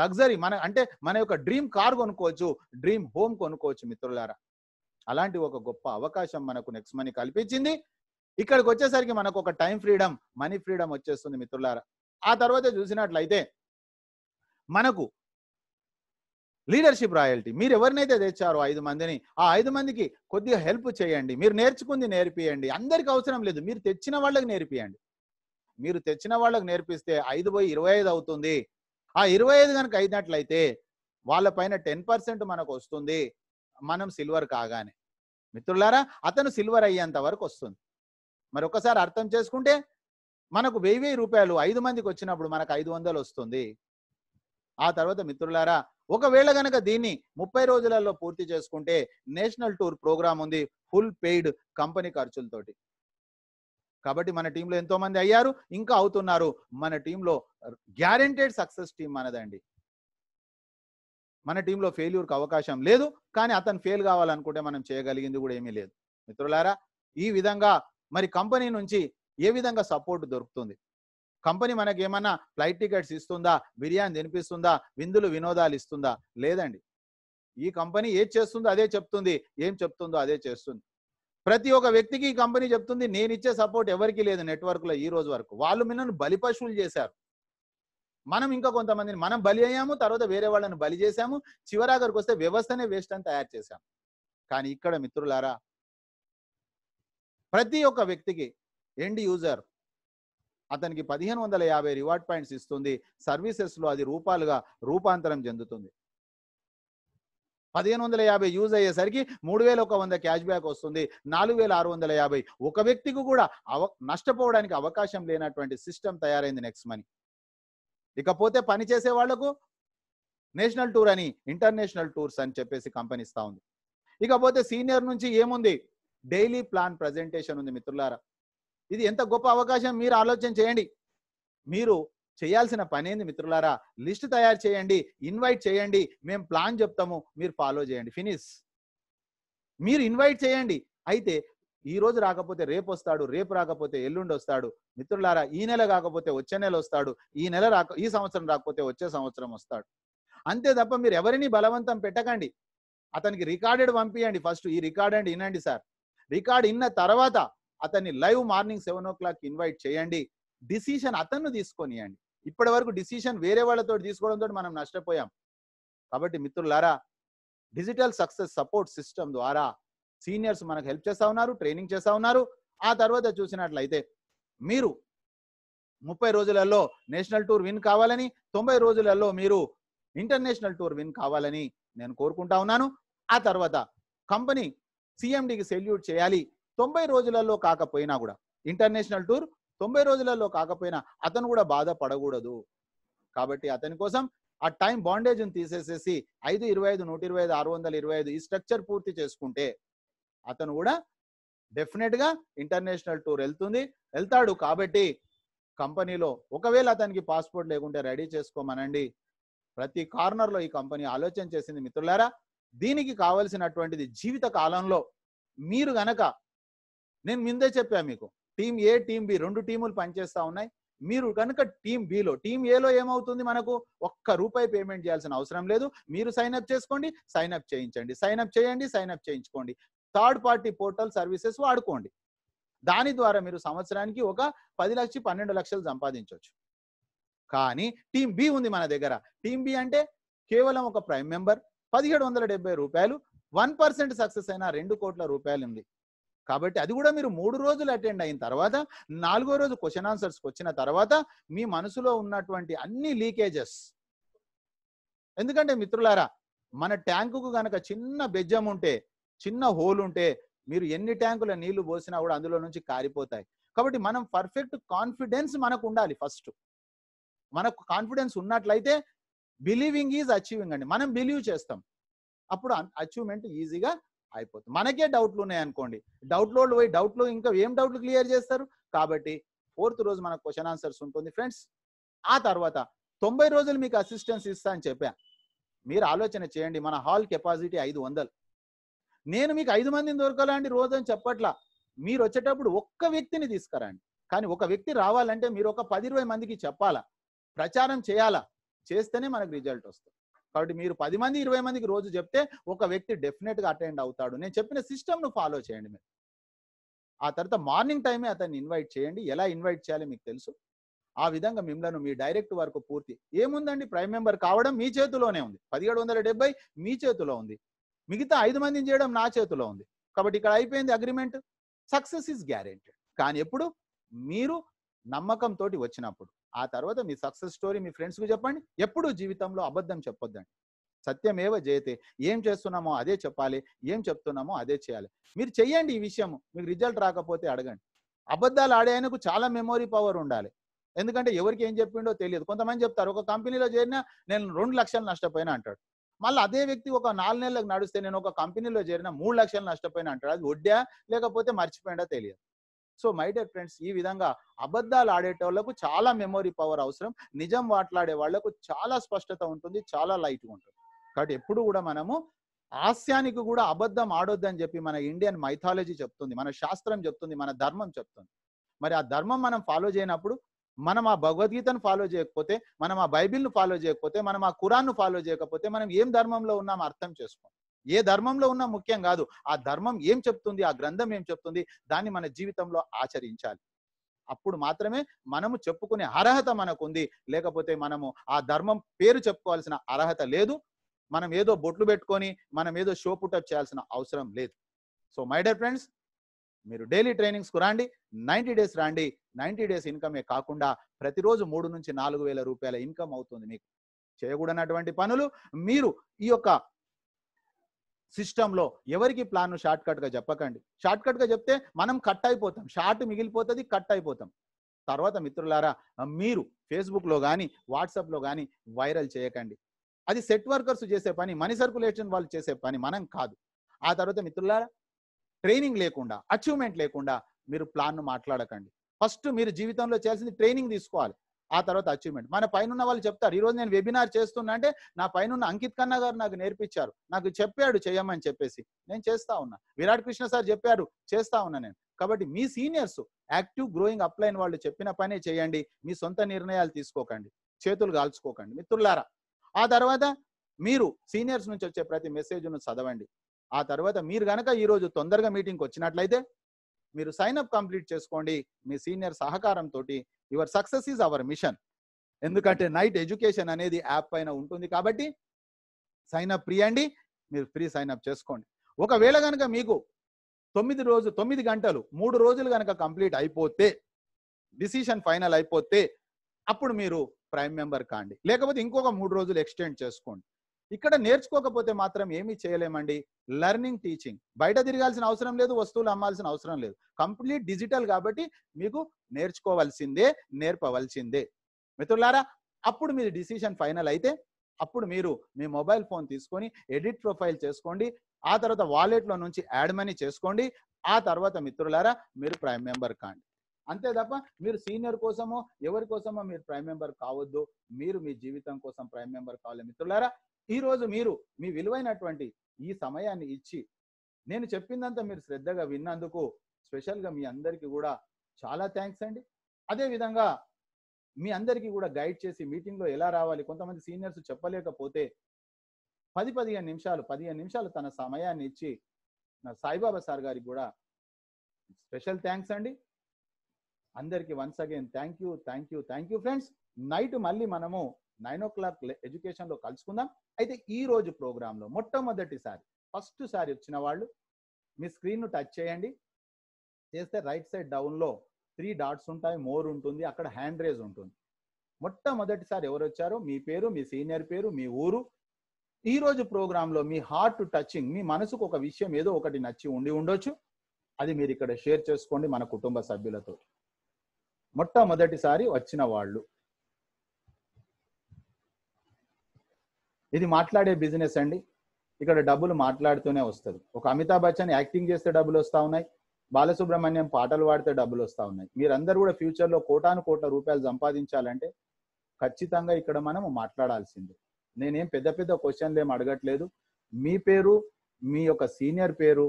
లగ్జరీ మన అంటే మన యొక్క డ్రీమ్ కార్ కొనుక్కోవచ్చు డ్రీమ్ హోమ్ కొనుక్కోవచ్చు మిత్రులారా అలాంటి ఒక గొప్ప అవకాశం మనకు నెక్స్ట్ మనీ కల్పించింది ఇక్కడికి వచ్చేసరికి మనకు ఒక టైం ఫ్రీడమ్ మనీ ఫ్రీడమ్ వచ్చేస్తుంది మిత్రులారా ఆ తర్వాత చూసినట్లయితే మనకు లీడర్షిప్ రాయల్టీ మీరు ఎవరినైతే తెచ్చారో ఐదు మందిని ఆ ఐదు మందికి కొద్దిగా హెల్ప్ చేయండి మీరు నేర్చుకుంది నేర్పియండి అందరికి అవసరం లేదు మీరు తెచ్చిన వాళ్ళకి నేర్పియండి మీరు తెచ్చిన వాళ్ళకి నేర్పిస్తే ఐదు పోయి ఇరవై ఐదు అవుతుంది ఆ ఇరవై ఐదు కనుక అయినట్లయితే పైన టెన్ పర్సెంట్ మనకు వస్తుంది మనం సిల్వర్ కాగానే మిత్రులారా అతను సిల్వర్ అయ్యేంత వరకు వస్తుంది మరి ఒకసారి అర్థం చేసుకుంటే మనకు వెయ్యి వెయ్యి రూపాయలు ఐదు మందికి వచ్చినప్పుడు మనకు ఐదు వందలు వస్తుంది ఆ తర్వాత మిత్రులారా ఒకవేళ గనక దీన్ని ముప్పై రోజులలో పూర్తి చేసుకుంటే నేషనల్ టూర్ ప్రోగ్రామ్ ఉంది ఫుల్ పెయిడ్ కంపెనీ ఖర్చులతోటి కాబట్టి మన టీంలో ఎంతో మంది అయ్యారు ఇంకా అవుతున్నారు మన టీంలో గ్యారెంటెడ్ సక్సెస్ టీం మనదండి మన టీంలో ఫెయిల్యూర్కి అవకాశం లేదు కానీ అతను ఫెయిల్ కావాలనుకుంటే మనం చేయగలిగింది కూడా ఏమీ లేదు మిత్రులారా ఈ విధంగా మరి కంపెనీ నుంచి ఏ విధంగా సపోర్ట్ దొరుకుతుంది కంపెనీ మనకి ఏమన్నా ఫ్లైట్ టికెట్స్ ఇస్తుందా బిర్యానీ తినిపిస్తుందా విందులు వినోదాలు ఇస్తుందా లేదండి ఈ కంపెనీ ఏది చేస్తుందో అదే చెప్తుంది ఏం చెప్తుందో అదే చేస్తుంది ప్రతి ఒక్క వ్యక్తికి ఈ కంపెనీ చెప్తుంది నేను ఇచ్చే సపోర్ట్ ఎవరికి లేదు నెట్వర్క్లో ఈ రోజు వరకు వాళ్ళు మిమ్మల్ని బలిపశువులు చేశారు మనం ఇంకా కొంతమందిని మనం బలి అయ్యాము తర్వాత వేరే వాళ్ళని బలి చేశాము చివరాగరికి వస్తే వ్యవస్థనే వేస్ట్ అని తయారు చేశాము కానీ ఇక్కడ మిత్రులారా ప్రతి ఒక్క వ్యక్తికి ఎండ్ యూజర్ అతనికి పదిహేను వందల యాభై రివార్డ్ పాయింట్స్ ఇస్తుంది సర్వీసెస్లో అది రూపాలుగా రూపాంతరం చెందుతుంది పదిహేను వందల యాభై యూజ్ అయ్యేసరికి మూడు వేల ఒక వంద క్యాష్ బ్యాక్ వస్తుంది నాలుగు వేల ఆరు వందల యాభై ఒక వ్యక్తికి కూడా అవ నష్టపోవడానికి అవకాశం లేనటువంటి సిస్టమ్ తయారైంది నెక్స్ట్ మనీ ఇకపోతే పని చేసే వాళ్లకు నేషనల్ టూర్ అని ఇంటర్నేషనల్ టూర్స్ అని చెప్పేసి కంపెనీ ఇస్తా ఉంది ఇకపోతే సీనియర్ నుంచి ఏముంది డైలీ ప్లాన్ ప్రజెంటేషన్ ఉంది మిత్రులారా ఇది ఎంత గొప్ప అవకాశం మీరు ఆలోచన చేయండి మీరు చేయాల్సిన పని ఏంది మిత్రులారా లిస్ట్ తయారు చేయండి ఇన్వైట్ చేయండి మేము ప్లాన్ చెప్తాము మీరు ఫాలో చేయండి ఫినిష్ మీరు ఇన్వైట్ చేయండి అయితే ఈ రోజు రాకపోతే రేపు వస్తాడు రేపు రాకపోతే ఎల్లుండి వస్తాడు మిత్రులారా ఈ నెల కాకపోతే వచ్చే నెల వస్తాడు ఈ నెల రాక ఈ సంవత్సరం రాకపోతే వచ్చే సంవత్సరం వస్తాడు అంతే తప్ప మీరు ఎవరిని బలవంతం పెట్టకండి అతనికి రికార్డెడ్ పంపించండి ఫస్ట్ ఈ రికార్డ్ అండి వినండి సార్ రికార్డ్ విన్న తర్వాత అతన్ని live morning seven o'clock invite చేయండి డిసిషన్ అతను తీసుకొనియండి ఇప్పటి వరకు డిసిషన్ వేరే వాళ్ళతో తీసుకోవడంతో మనం నష్టపోయాం కాబట్టి మిత్రులారా డిజిటల్ సక్సెస్ సపోర్ట్ సిస్టమ్ ద్వారా సీనియర్స్ మనకు హెల్ప్ చేస్తూ ఉన్నారు ట్రైనింగ్ చేస్తూ ఉన్నారు ఆ తర్వాత చూసినట్లయితే మీరు ముప్పై రోజులలో నేషనల్ టూర్ విన్ కావాలని తొంభై రోజులలో మీరు ఇంటర్నేషనల్ టూర్ విన్ కావాలని నేను కోరుకుంటా ఉన్నాను ఆ తర్వాత కంపెనీ సిఎండికి సెల్యూట్ చేయాలి తొంభై రోజులలో కాకపోయినా కూడా ఇంటర్నేషనల్ టూర్ తొంభై రోజులలో కాకపోయినా అతను కూడా బాధపడకూడదు కాబట్టి అతని కోసం ఆ టైం బాండేజ్ని తీసేసేసి ఐదు ఇరవై ఐదు నూట ఇరవై ఐదు ఆరు వందల ఇరవై ఐదు ఈ స్ట్రక్చర్ పూర్తి చేసుకుంటే అతను కూడా డెఫినెట్గా ఇంటర్నేషనల్ టూర్ వెళ్తుంది వెళ్తాడు కాబట్టి కంపెనీలో ఒకవేళ అతనికి పాస్పోర్ట్ లేకుంటే రెడీ చేసుకోమనండి ప్రతి కార్నర్లో ఈ కంపెనీ ఆలోచన చేసింది మిత్రులారా దీనికి కావలసినటువంటిది జీవిత కాలంలో మీరు గనక నేను ముందే చెప్పా మీకు టీం ఏ టీం బి రెండు టీములు పనిచేస్తూ ఉన్నాయి మీరు కనుక టీం బిలో టీం ఏలో ఏమవుతుంది మనకు ఒక్క రూపాయి పేమెంట్ చేయాల్సిన అవసరం లేదు మీరు సైన్ అప్ చేసుకోండి సైన్ అప్ చేయించండి సైన్ అప్ చేయండి సైన్ అప్ చేయించుకోండి థర్డ్ పార్టీ పోర్టల్ సర్వీసెస్ వాడుకోండి దాని ద్వారా మీరు సంవత్సరానికి ఒక పది లక్షలు పన్నెండు లక్షలు సంపాదించవచ్చు కానీ టీం బి ఉంది మన దగ్గర టీం బి అంటే కేవలం ఒక ప్రైమ్ మెంబర్ పదిహేడు వందల డెబ్బై రూపాయలు వన్ పర్సెంట్ సక్సెస్ అయిన రెండు కోట్ల రూపాయలు ఉంది కాబట్టి అది కూడా మీరు మూడు రోజులు అటెండ్ అయిన తర్వాత నాలుగో రోజు క్వశ్చన్ ఆన్సర్స్కి వచ్చిన తర్వాత మీ మనసులో ఉన్నటువంటి అన్ని లీకేజెస్ ఎందుకంటే మిత్రులారా మన ట్యాంకుకు గనక చిన్న బెజ్జం ఉంటే చిన్న హోల్ ఉంటే మీరు ఎన్ని ట్యాంకుల నీళ్లు పోసినా కూడా అందులో నుంచి కారిపోతాయి కాబట్టి మనం పర్ఫెక్ట్ కాన్ఫిడెన్స్ మనకు ఉండాలి ఫస్ట్ మనకు కాన్ఫిడెన్స్ ఉన్నట్లయితే బిలీవింగ్ ఈజ్ అచీవింగ్ అండి మనం బిలీవ్ చేస్తాం అప్పుడు అచీవ్మెంట్ ఈజీగా అయిపోతుంది మనకే డౌట్లు ఉన్నాయనుకోండి డౌట్లో పోయి లో ఇంకా ఏం డౌట్లు క్లియర్ చేస్తారు కాబట్టి ఫోర్త్ రోజు మనకు క్వశ్చన్ ఆన్సర్స్ ఉంటుంది ఫ్రెండ్స్ ఆ తర్వాత తొంభై రోజులు మీకు అసిస్టెన్స్ ఇస్తా అని చెప్పా మీరు ఆలోచన చేయండి మన హాల్ కెపాసిటీ ఐదు వందలు నేను మీకు ఐదు మందిని దొరకాలండి రోజు అని చెప్పట్లా మీరు వచ్చేటప్పుడు ఒక్క వ్యక్తిని తీసుకురండి కానీ ఒక వ్యక్తి రావాలంటే మీరు ఒక పది ఇరవై మందికి చెప్పాలా ప్రచారం చేయాలా చేస్తేనే మనకు రిజల్ట్ వస్తుంది కాబట్టి మీరు పది మంది ఇరవై మందికి రోజు చెప్తే ఒక వ్యక్తి డెఫినెట్గా అటెండ్ అవుతాడు నేను చెప్పిన సిస్టమ్ను ఫాలో చేయండి మీరు ఆ తర్వాత మార్నింగ్ టైమే అతన్ని ఇన్వైట్ చేయండి ఎలా ఇన్వైట్ చేయాలి మీకు తెలుసు ఆ విధంగా మిమ్మల్ని మీ డైరెక్ట్ వరకు పూర్తి ఏముందండి ప్రైమ్ మెంబర్ కావడం మీ చేతిలోనే ఉంది పదిహేడు వందల డెబ్బై మీ చేతిలో ఉంది మిగతా ఐదు మందిని చేయడం నా చేతిలో ఉంది కాబట్టి ఇక్కడ అయిపోయింది అగ్రిమెంట్ సక్సెస్ ఈజ్ గ్యారెంటెడ్ కానీ ఎప్పుడు మీరు నమ్మకంతో వచ్చినప్పుడు ఆ తర్వాత మీ సక్సెస్ స్టోరీ మీ ఫ్రెండ్స్కి చెప్పండి ఎప్పుడు జీవితంలో అబద్ధం చెప్పొద్దండి సత్యమేవ జయతే ఏం చేస్తున్నామో అదే చెప్పాలి ఏం చెప్తున్నామో అదే చేయాలి మీరు చెయ్యండి ఈ విషయం మీకు రిజల్ట్ రాకపోతే అడగండి అబద్ధాలు ఆడేందుకు చాలా మెమొరీ పవర్ ఉండాలి ఎందుకంటే ఎవరికి ఏం చెప్పిండో తెలియదు కొంతమంది చెప్తారు ఒక కంపెనీలో చేరినా నేను రెండు లక్షలు నష్టపోయినా అంటాడు మళ్ళీ అదే వ్యక్తి ఒక నాలుగు నెలలకు నడిస్తే నేను ఒక కంపెనీలో చేరిన మూడు లక్షలు నష్టపోయిన అంటాడు అది వడ్డా లేకపోతే మర్చిపోయినా తెలియదు సో మై డియర్ ఫ్రెండ్స్ ఈ విధంగా అబద్ధాలు ఆడేటోళ్లకు చాలా మెమొరీ పవర్ అవసరం నిజం మాట్లాడే వాళ్లకు చాలా స్పష్టత ఉంటుంది చాలా లైట్గా ఉంటుంది కాబట్టి ఎప్పుడు కూడా మనము హాస్యానికి కూడా అబద్ధం ఆడొద్దని చెప్పి మన ఇండియన్ మైథాలజీ చెప్తుంది మన శాస్త్రం చెప్తుంది మన ధర్మం చెప్తుంది మరి ఆ ధర్మం మనం ఫాలో చేయనప్పుడు మనం ఆ భగవద్గీతను ఫాలో చేయకపోతే మనం ఆ బైబిల్ను ఫాలో చేయకపోతే మనం ఆ కురాన్ను ఫాలో చేయకపోతే మనం ఏం ధర్మంలో ఉన్నాం అర్థం చేసుకోం ఏ ధర్మంలో ఉన్నా ముఖ్యం కాదు ఆ ధర్మం ఏం చెప్తుంది ఆ గ్రంథం ఏం చెప్తుంది దాన్ని మన జీవితంలో ఆచరించాలి అప్పుడు మాత్రమే మనము చెప్పుకునే అర్హత మనకుంది లేకపోతే మనము ఆ ధర్మం పేరు చెప్పుకోవాల్సిన అర్హత లేదు మనం ఏదో బొట్లు పెట్టుకొని మనం ఏదో షో పుటప్ చేయాల్సిన అవసరం లేదు సో మై డర్ ఫ్రెండ్స్ మీరు డైలీ కు రాండి నైంటీ డేస్ రాండి నైంటీ డేస్ ఇన్కమే కాకుండా ప్రతిరోజు మూడు నుంచి నాలుగు వేల రూపాయల ఇన్కమ్ అవుతుంది మీకు చేయకూడనటువంటి పనులు మీరు ఈ యొక్క సిస్టంలో ఎవరికి ప్లాన్ షార్ట్ గా చెప్పకండి షార్ట్ గా చెప్తే మనం కట్ అయిపోతాం షార్ట్ మిగిలిపోతుంది కట్ అయిపోతాం తర్వాత మిత్రులారా మీరు ఫేస్బుక్ లో కానీ వాట్సాప్ లో కానీ వైరల్ చేయకండి అది సెట్ వర్కర్స్ చేసే పని మనీ సర్కులేషన్ వాళ్ళు చేసే పని మనం కాదు ఆ తర్వాత మిత్రులారా ట్రైనింగ్ లేకుండా అచీవ్మెంట్ లేకుండా మీరు ప్లాన్ను మాట్లాడకండి ఫస్ట్ మీరు జీవితంలో చేయాల్సింది ట్రైనింగ్ తీసుకోవాలి ఆ తర్వాత అచీవ్మెంట్ మన పైన వాళ్ళు చెప్తారు ఈరోజు నేను వెబినార్ చేస్తున్నా అంటే నా పైన అంకిత్ ఖన్నా గారు నాకు నేర్పించారు నాకు చెప్పాడు చేయమని చెప్పేసి నేను చేస్తా ఉన్నా విరాట్ కృష్ణ సార్ చెప్పారు చేస్తా ఉన్నా నేను కాబట్టి మీ సీనియర్స్ యాక్టివ్ గ్రోయింగ్ అప్లైన్ వాళ్ళు చెప్పిన పనే చేయండి మీ సొంత నిర్ణయాలు తీసుకోకండి చేతులు కాల్చుకోకండి మిత్రులారా ఆ తర్వాత మీరు సీనియర్స్ నుంచి వచ్చే ప్రతి మెసేజ్ను చదవండి ఆ తర్వాత మీరు కనుక ఈరోజు తొందరగా మీటింగ్కి వచ్చినట్లయితే మీరు సైన్ అప్ కంప్లీట్ చేసుకోండి మీ సీనియర్ సహకారంతో your success is our mission ఎందుకంటే నైట్ ఎడ్యుకేషన్ అనేది యాప్ పైన ఉంటుంది కాబట్టి సైన్ అప్ ఫ్రీ అండి మీరు ఫ్రీ సైన్ అప్ చేసుకోండి ఒకవేళ కనుక మీకు తొమ్మిది రోజు తొమ్మిది గంటలు మూడు రోజులు కనుక కంప్లీట్ అయిపోతే డిసిషన్ ఫైనల్ అయిపోతే అప్పుడు మీరు ప్రైమ్ మెంబర్ కాండి లేకపోతే ఇంకొక మూడు రోజులు ఎక్స్టెండ్ చేసుకోండి ఇక్కడ నేర్చుకోకపోతే మాత్రం ఏమీ చేయలేమండి లెర్నింగ్ టీచింగ్ బయట తిరగాల్సిన అవసరం లేదు వస్తువులు అమ్మాల్సిన అవసరం లేదు కంప్లీట్ డిజిటల్ కాబట్టి మీకు నేర్చుకోవాల్సిందే నేర్పవలసిందే మిత్రులారా అప్పుడు మీరు డిసిషన్ ఫైనల్ అయితే అప్పుడు మీరు మీ మొబైల్ ఫోన్ తీసుకొని ఎడిట్ ప్రొఫైల్ చేసుకోండి ఆ తర్వాత వాలెట్లో నుంచి యాడ్ మనీ చేసుకోండి ఆ తర్వాత మిత్రులారా మీరు ప్రైమ్ మెంబర్ కాండి అంతే తప్ప మీరు సీనియర్ కోసమో ఎవరి కోసమో మీరు ప్రైమ్ మెంబర్ కావద్దు మీరు మీ జీవితం కోసం ప్రైమ్ మెంబర్ కావాలి మిత్రులారా ఈరోజు మీరు మీ విలువైనటువంటి ఈ సమయాన్ని ఇచ్చి నేను చెప్పిందంతా మీరు శ్రద్ధగా విన్నందుకు స్పెషల్గా మీ అందరికీ కూడా చాలా థ్యాంక్స్ అండి అదేవిధంగా మీ అందరికీ కూడా గైడ్ చేసి మీటింగ్లో ఎలా రావాలి కొంతమంది సీనియర్స్ చెప్పలేకపోతే పది పదిహేను నిమిషాలు పదిహేను నిమిషాలు తన సమయాన్ని ఇచ్చి నా సాయిబాబా సార్ గారికి కూడా స్పెషల్ థ్యాంక్స్ అండి అందరికీ once again thank you thank you thank you friends night మళ్ళీ మనము నైన్ ఓ క్లాక్ ఎడ్యుకేషన్లో కలుసుకుందాం అయితే ఈ రోజు ప్రోగ్రాంలో మొట్టమొదటిసారి ఫస్ట్ సారి వచ్చిన వాళ్ళు మీ స్క్రీన్ను టచ్ చేయండి చేస్తే రైట్ సైడ్ డౌన్లో త్రీ డాట్స్ ఉంటాయి మోర్ ఉంటుంది అక్కడ హ్యాండ్ రేజ్ ఉంటుంది మొట్టమొదటిసారి ఎవరు వచ్చారో మీ పేరు మీ సీనియర్ పేరు మీ ఊరు ఈ రోజు ప్రోగ్రాంలో మీ హార్ట్ టచింగ్ మీ మనసుకు ఒక విషయం ఏదో ఒకటి నచ్చి ఉండి ఉండొచ్చు అది మీరు ఇక్కడ షేర్ చేసుకోండి మన కుటుంబ సభ్యులతో మొట్టమొదటిసారి వచ్చిన వాళ్ళు ఇది మాట్లాడే బిజినెస్ అండి ఇక్కడ డబ్బులు మాట్లాడుతూనే వస్తుంది ఒక అమితాబ్ బచ్చన్ యాక్టింగ్ చేస్తే డబ్బులు వస్తూ ఉన్నాయి బాలసుబ్రహ్మణ్యం పాటలు పాడితే డబ్బులు వస్తూ ఉన్నాయి మీరందరూ కూడా ఫ్యూచర్లో కోటాను కోట్ల రూపాయలు సంపాదించాలంటే ఖచ్చితంగా ఇక్కడ మనం మాట్లాడాల్సిందే నేనేం పెద్ద పెద్ద క్వశ్చన్లు ఏం అడగట్లేదు మీ పేరు మీ యొక్క సీనియర్ పేరు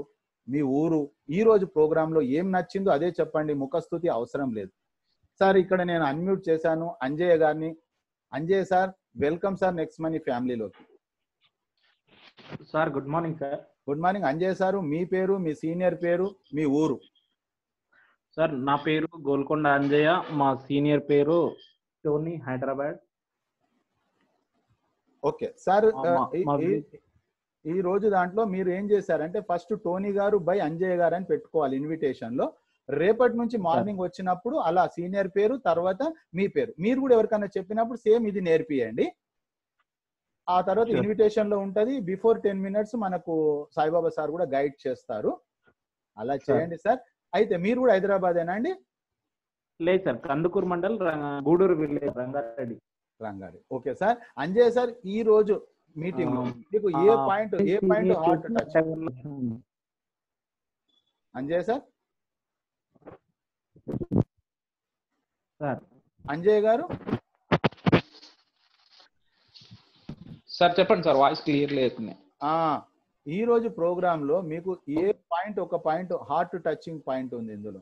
మీ ఊరు ఈ రోజు ప్రోగ్రాంలో ఏం నచ్చిందో అదే చెప్పండి ముఖస్థుతి అవసరం లేదు సార్ ఇక్కడ నేను అన్మ్యూట్ చేశాను అంజయ్య గారిని Anjaiah sir welcome sir next money ఫ్యామిలీలోకి sir good morning sir good morning Anjay sir మీ పేరు మీ సీనియర్ పేరు మీ ఊరు సార్ నా పేరు గోల్కొండ అంజయ్య మా సీనియర్ పేరు టోనీ హైదరాబాద్ ఓకే సార్ ఈ రోజు దాంట్లో మీరు ఏం చేశారంటే ఫస్ట్ టోనీ గారు బై అంజయ్య గారు అని పెట్టుకోవాలి ఇన్విటేషన్ లో రేపటి నుంచి మార్నింగ్ వచ్చినప్పుడు అలా సీనియర్ పేరు తర్వాత మీ పేరు మీరు కూడా ఎవరికైనా చెప్పినప్పుడు సేమ్ ఇది నేర్పియండి ఆ తర్వాత ఇన్విటేషన్ లో ఉంటది బిఫోర్ టెన్ మినిట్స్ మనకు సాయిబాబా సార్ కూడా గైడ్ చేస్తారు అలా చేయండి సార్ అయితే మీరు కూడా హైదరాబాదేనా అండి లేదు sir Kandukur mandal Gudur Rangareddy Rangareddy okay sir Anjay sir ఈ రోజు మీటింగ్ మీకు ఏ పాయింట్ ఏ point Anjay sir sir Anjay గారు సార్ చెప్పండి సార్ వాయిస్ క్లియర్ లేదు ఈ రోజు ప్రోగ్రామ్ లో మీకు ఏ పాయింట్ ఒక పాయింట్ హార్ట్ టచింగ్ పాయింట్ ఉంది ఇందులో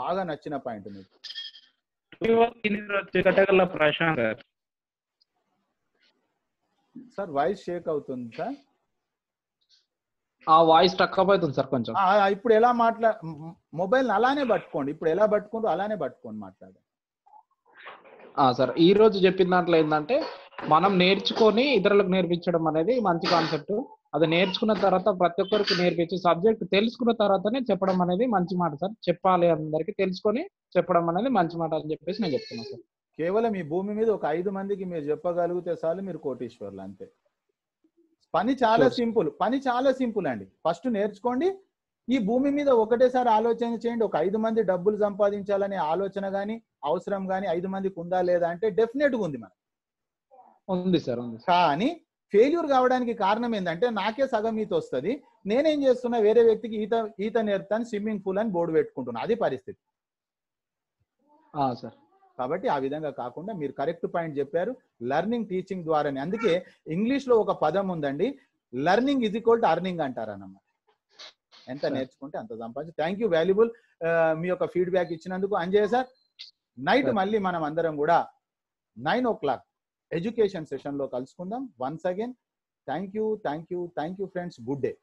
బాగా నచ్చిన పాయింట్ మీకు ప్రశాంత్ సార్ వాయిస్ షేక్ అవుతుంది సార్ ఆ వాయిస్ స్టక్ అవుతుంది సార్ కొంచెం ఇప్పుడు ఎలా మాట్లా మొబైల్ అలానే పట్టుకోండి ఇప్పుడు ఎలా పట్టుకుంటూ అలానే పట్టుకోండి మాట్లాడండి సార్ ఈ రోజు చెప్పిన దాంట్లో ఏంటంటే మనం నేర్చుకొని ఇతరులకు నేర్పించడం అనేది మంచి కాన్సెప్ట్ అది నేర్చుకున్న తర్వాత ప్రతి ఒక్కరికి నేర్పించి సబ్జెక్ట్ తెలుసుకున్న తర్వాతనే చెప్పడం అనేది మంచి మాట సార్ చెప్పాలి అందరికి తెలుసుకొని చెప్పడం అనేది మంచి మాట అని చెప్పేసి నేను చెప్తున్నాను సార్ కేవలం ఈ భూమి మీద ఒక ఐదు మందికి మీరు చెప్పగలిగితే చాలు మీరు కోటీశ్వర్లు అంతే పని చాలా సింపుల్ పని చాలా సింపుల్ అండి ఫస్ట్ నేర్చుకోండి ఈ భూమి మీద ఒకటేసారి ఆలోచన చేయండి ఒక ఐదు మంది డబ్బులు సంపాదించాలనే ఆలోచన కానీ అవసరం కానీ ఐదు మందికి ఉందా లేదా అంటే డెఫినెట్ గా ఉంది మనకు ఉంది సార్ కానీ ఫెయిల్యూర్ కావడానికి కారణం ఏంటంటే నాకే సగం ఈత వస్తుంది నేనేం చేస్తున్నా వేరే వ్యక్తికి ఈత ఈత నేర్పుతాను స్విమ్మింగ్ పూల్ అని బోర్డు పెట్టుకుంటున్నా అది పరిస్థితి సార్ కాబట్టి ఆ విధంగా కాకుండా మీరు కరెక్ట్ పాయింట్ చెప్పారు లెర్నింగ్ టీచింగ్ ద్వారానే అందుకే ఇంగ్లీష్లో ఒక పదం ఉందండి learning is equal to earning అంటారు అన్నమాట ఎంత నేర్చుకుంటే అంత సంపాదించి థ్యాంక్ యూ వాల్యుబుల్ మీ యొక్క ఫీడ్బ్యాక్ ఇచ్చినందుకు అంజయ్ సార్ నైట్ మళ్ళీ మనం అందరం కూడా నైన్ ఓ క్లాక్ ఎడ్యుకేషన్ సెషన్లో కలుసుకుందాం once again thank you thank you thank you friends good day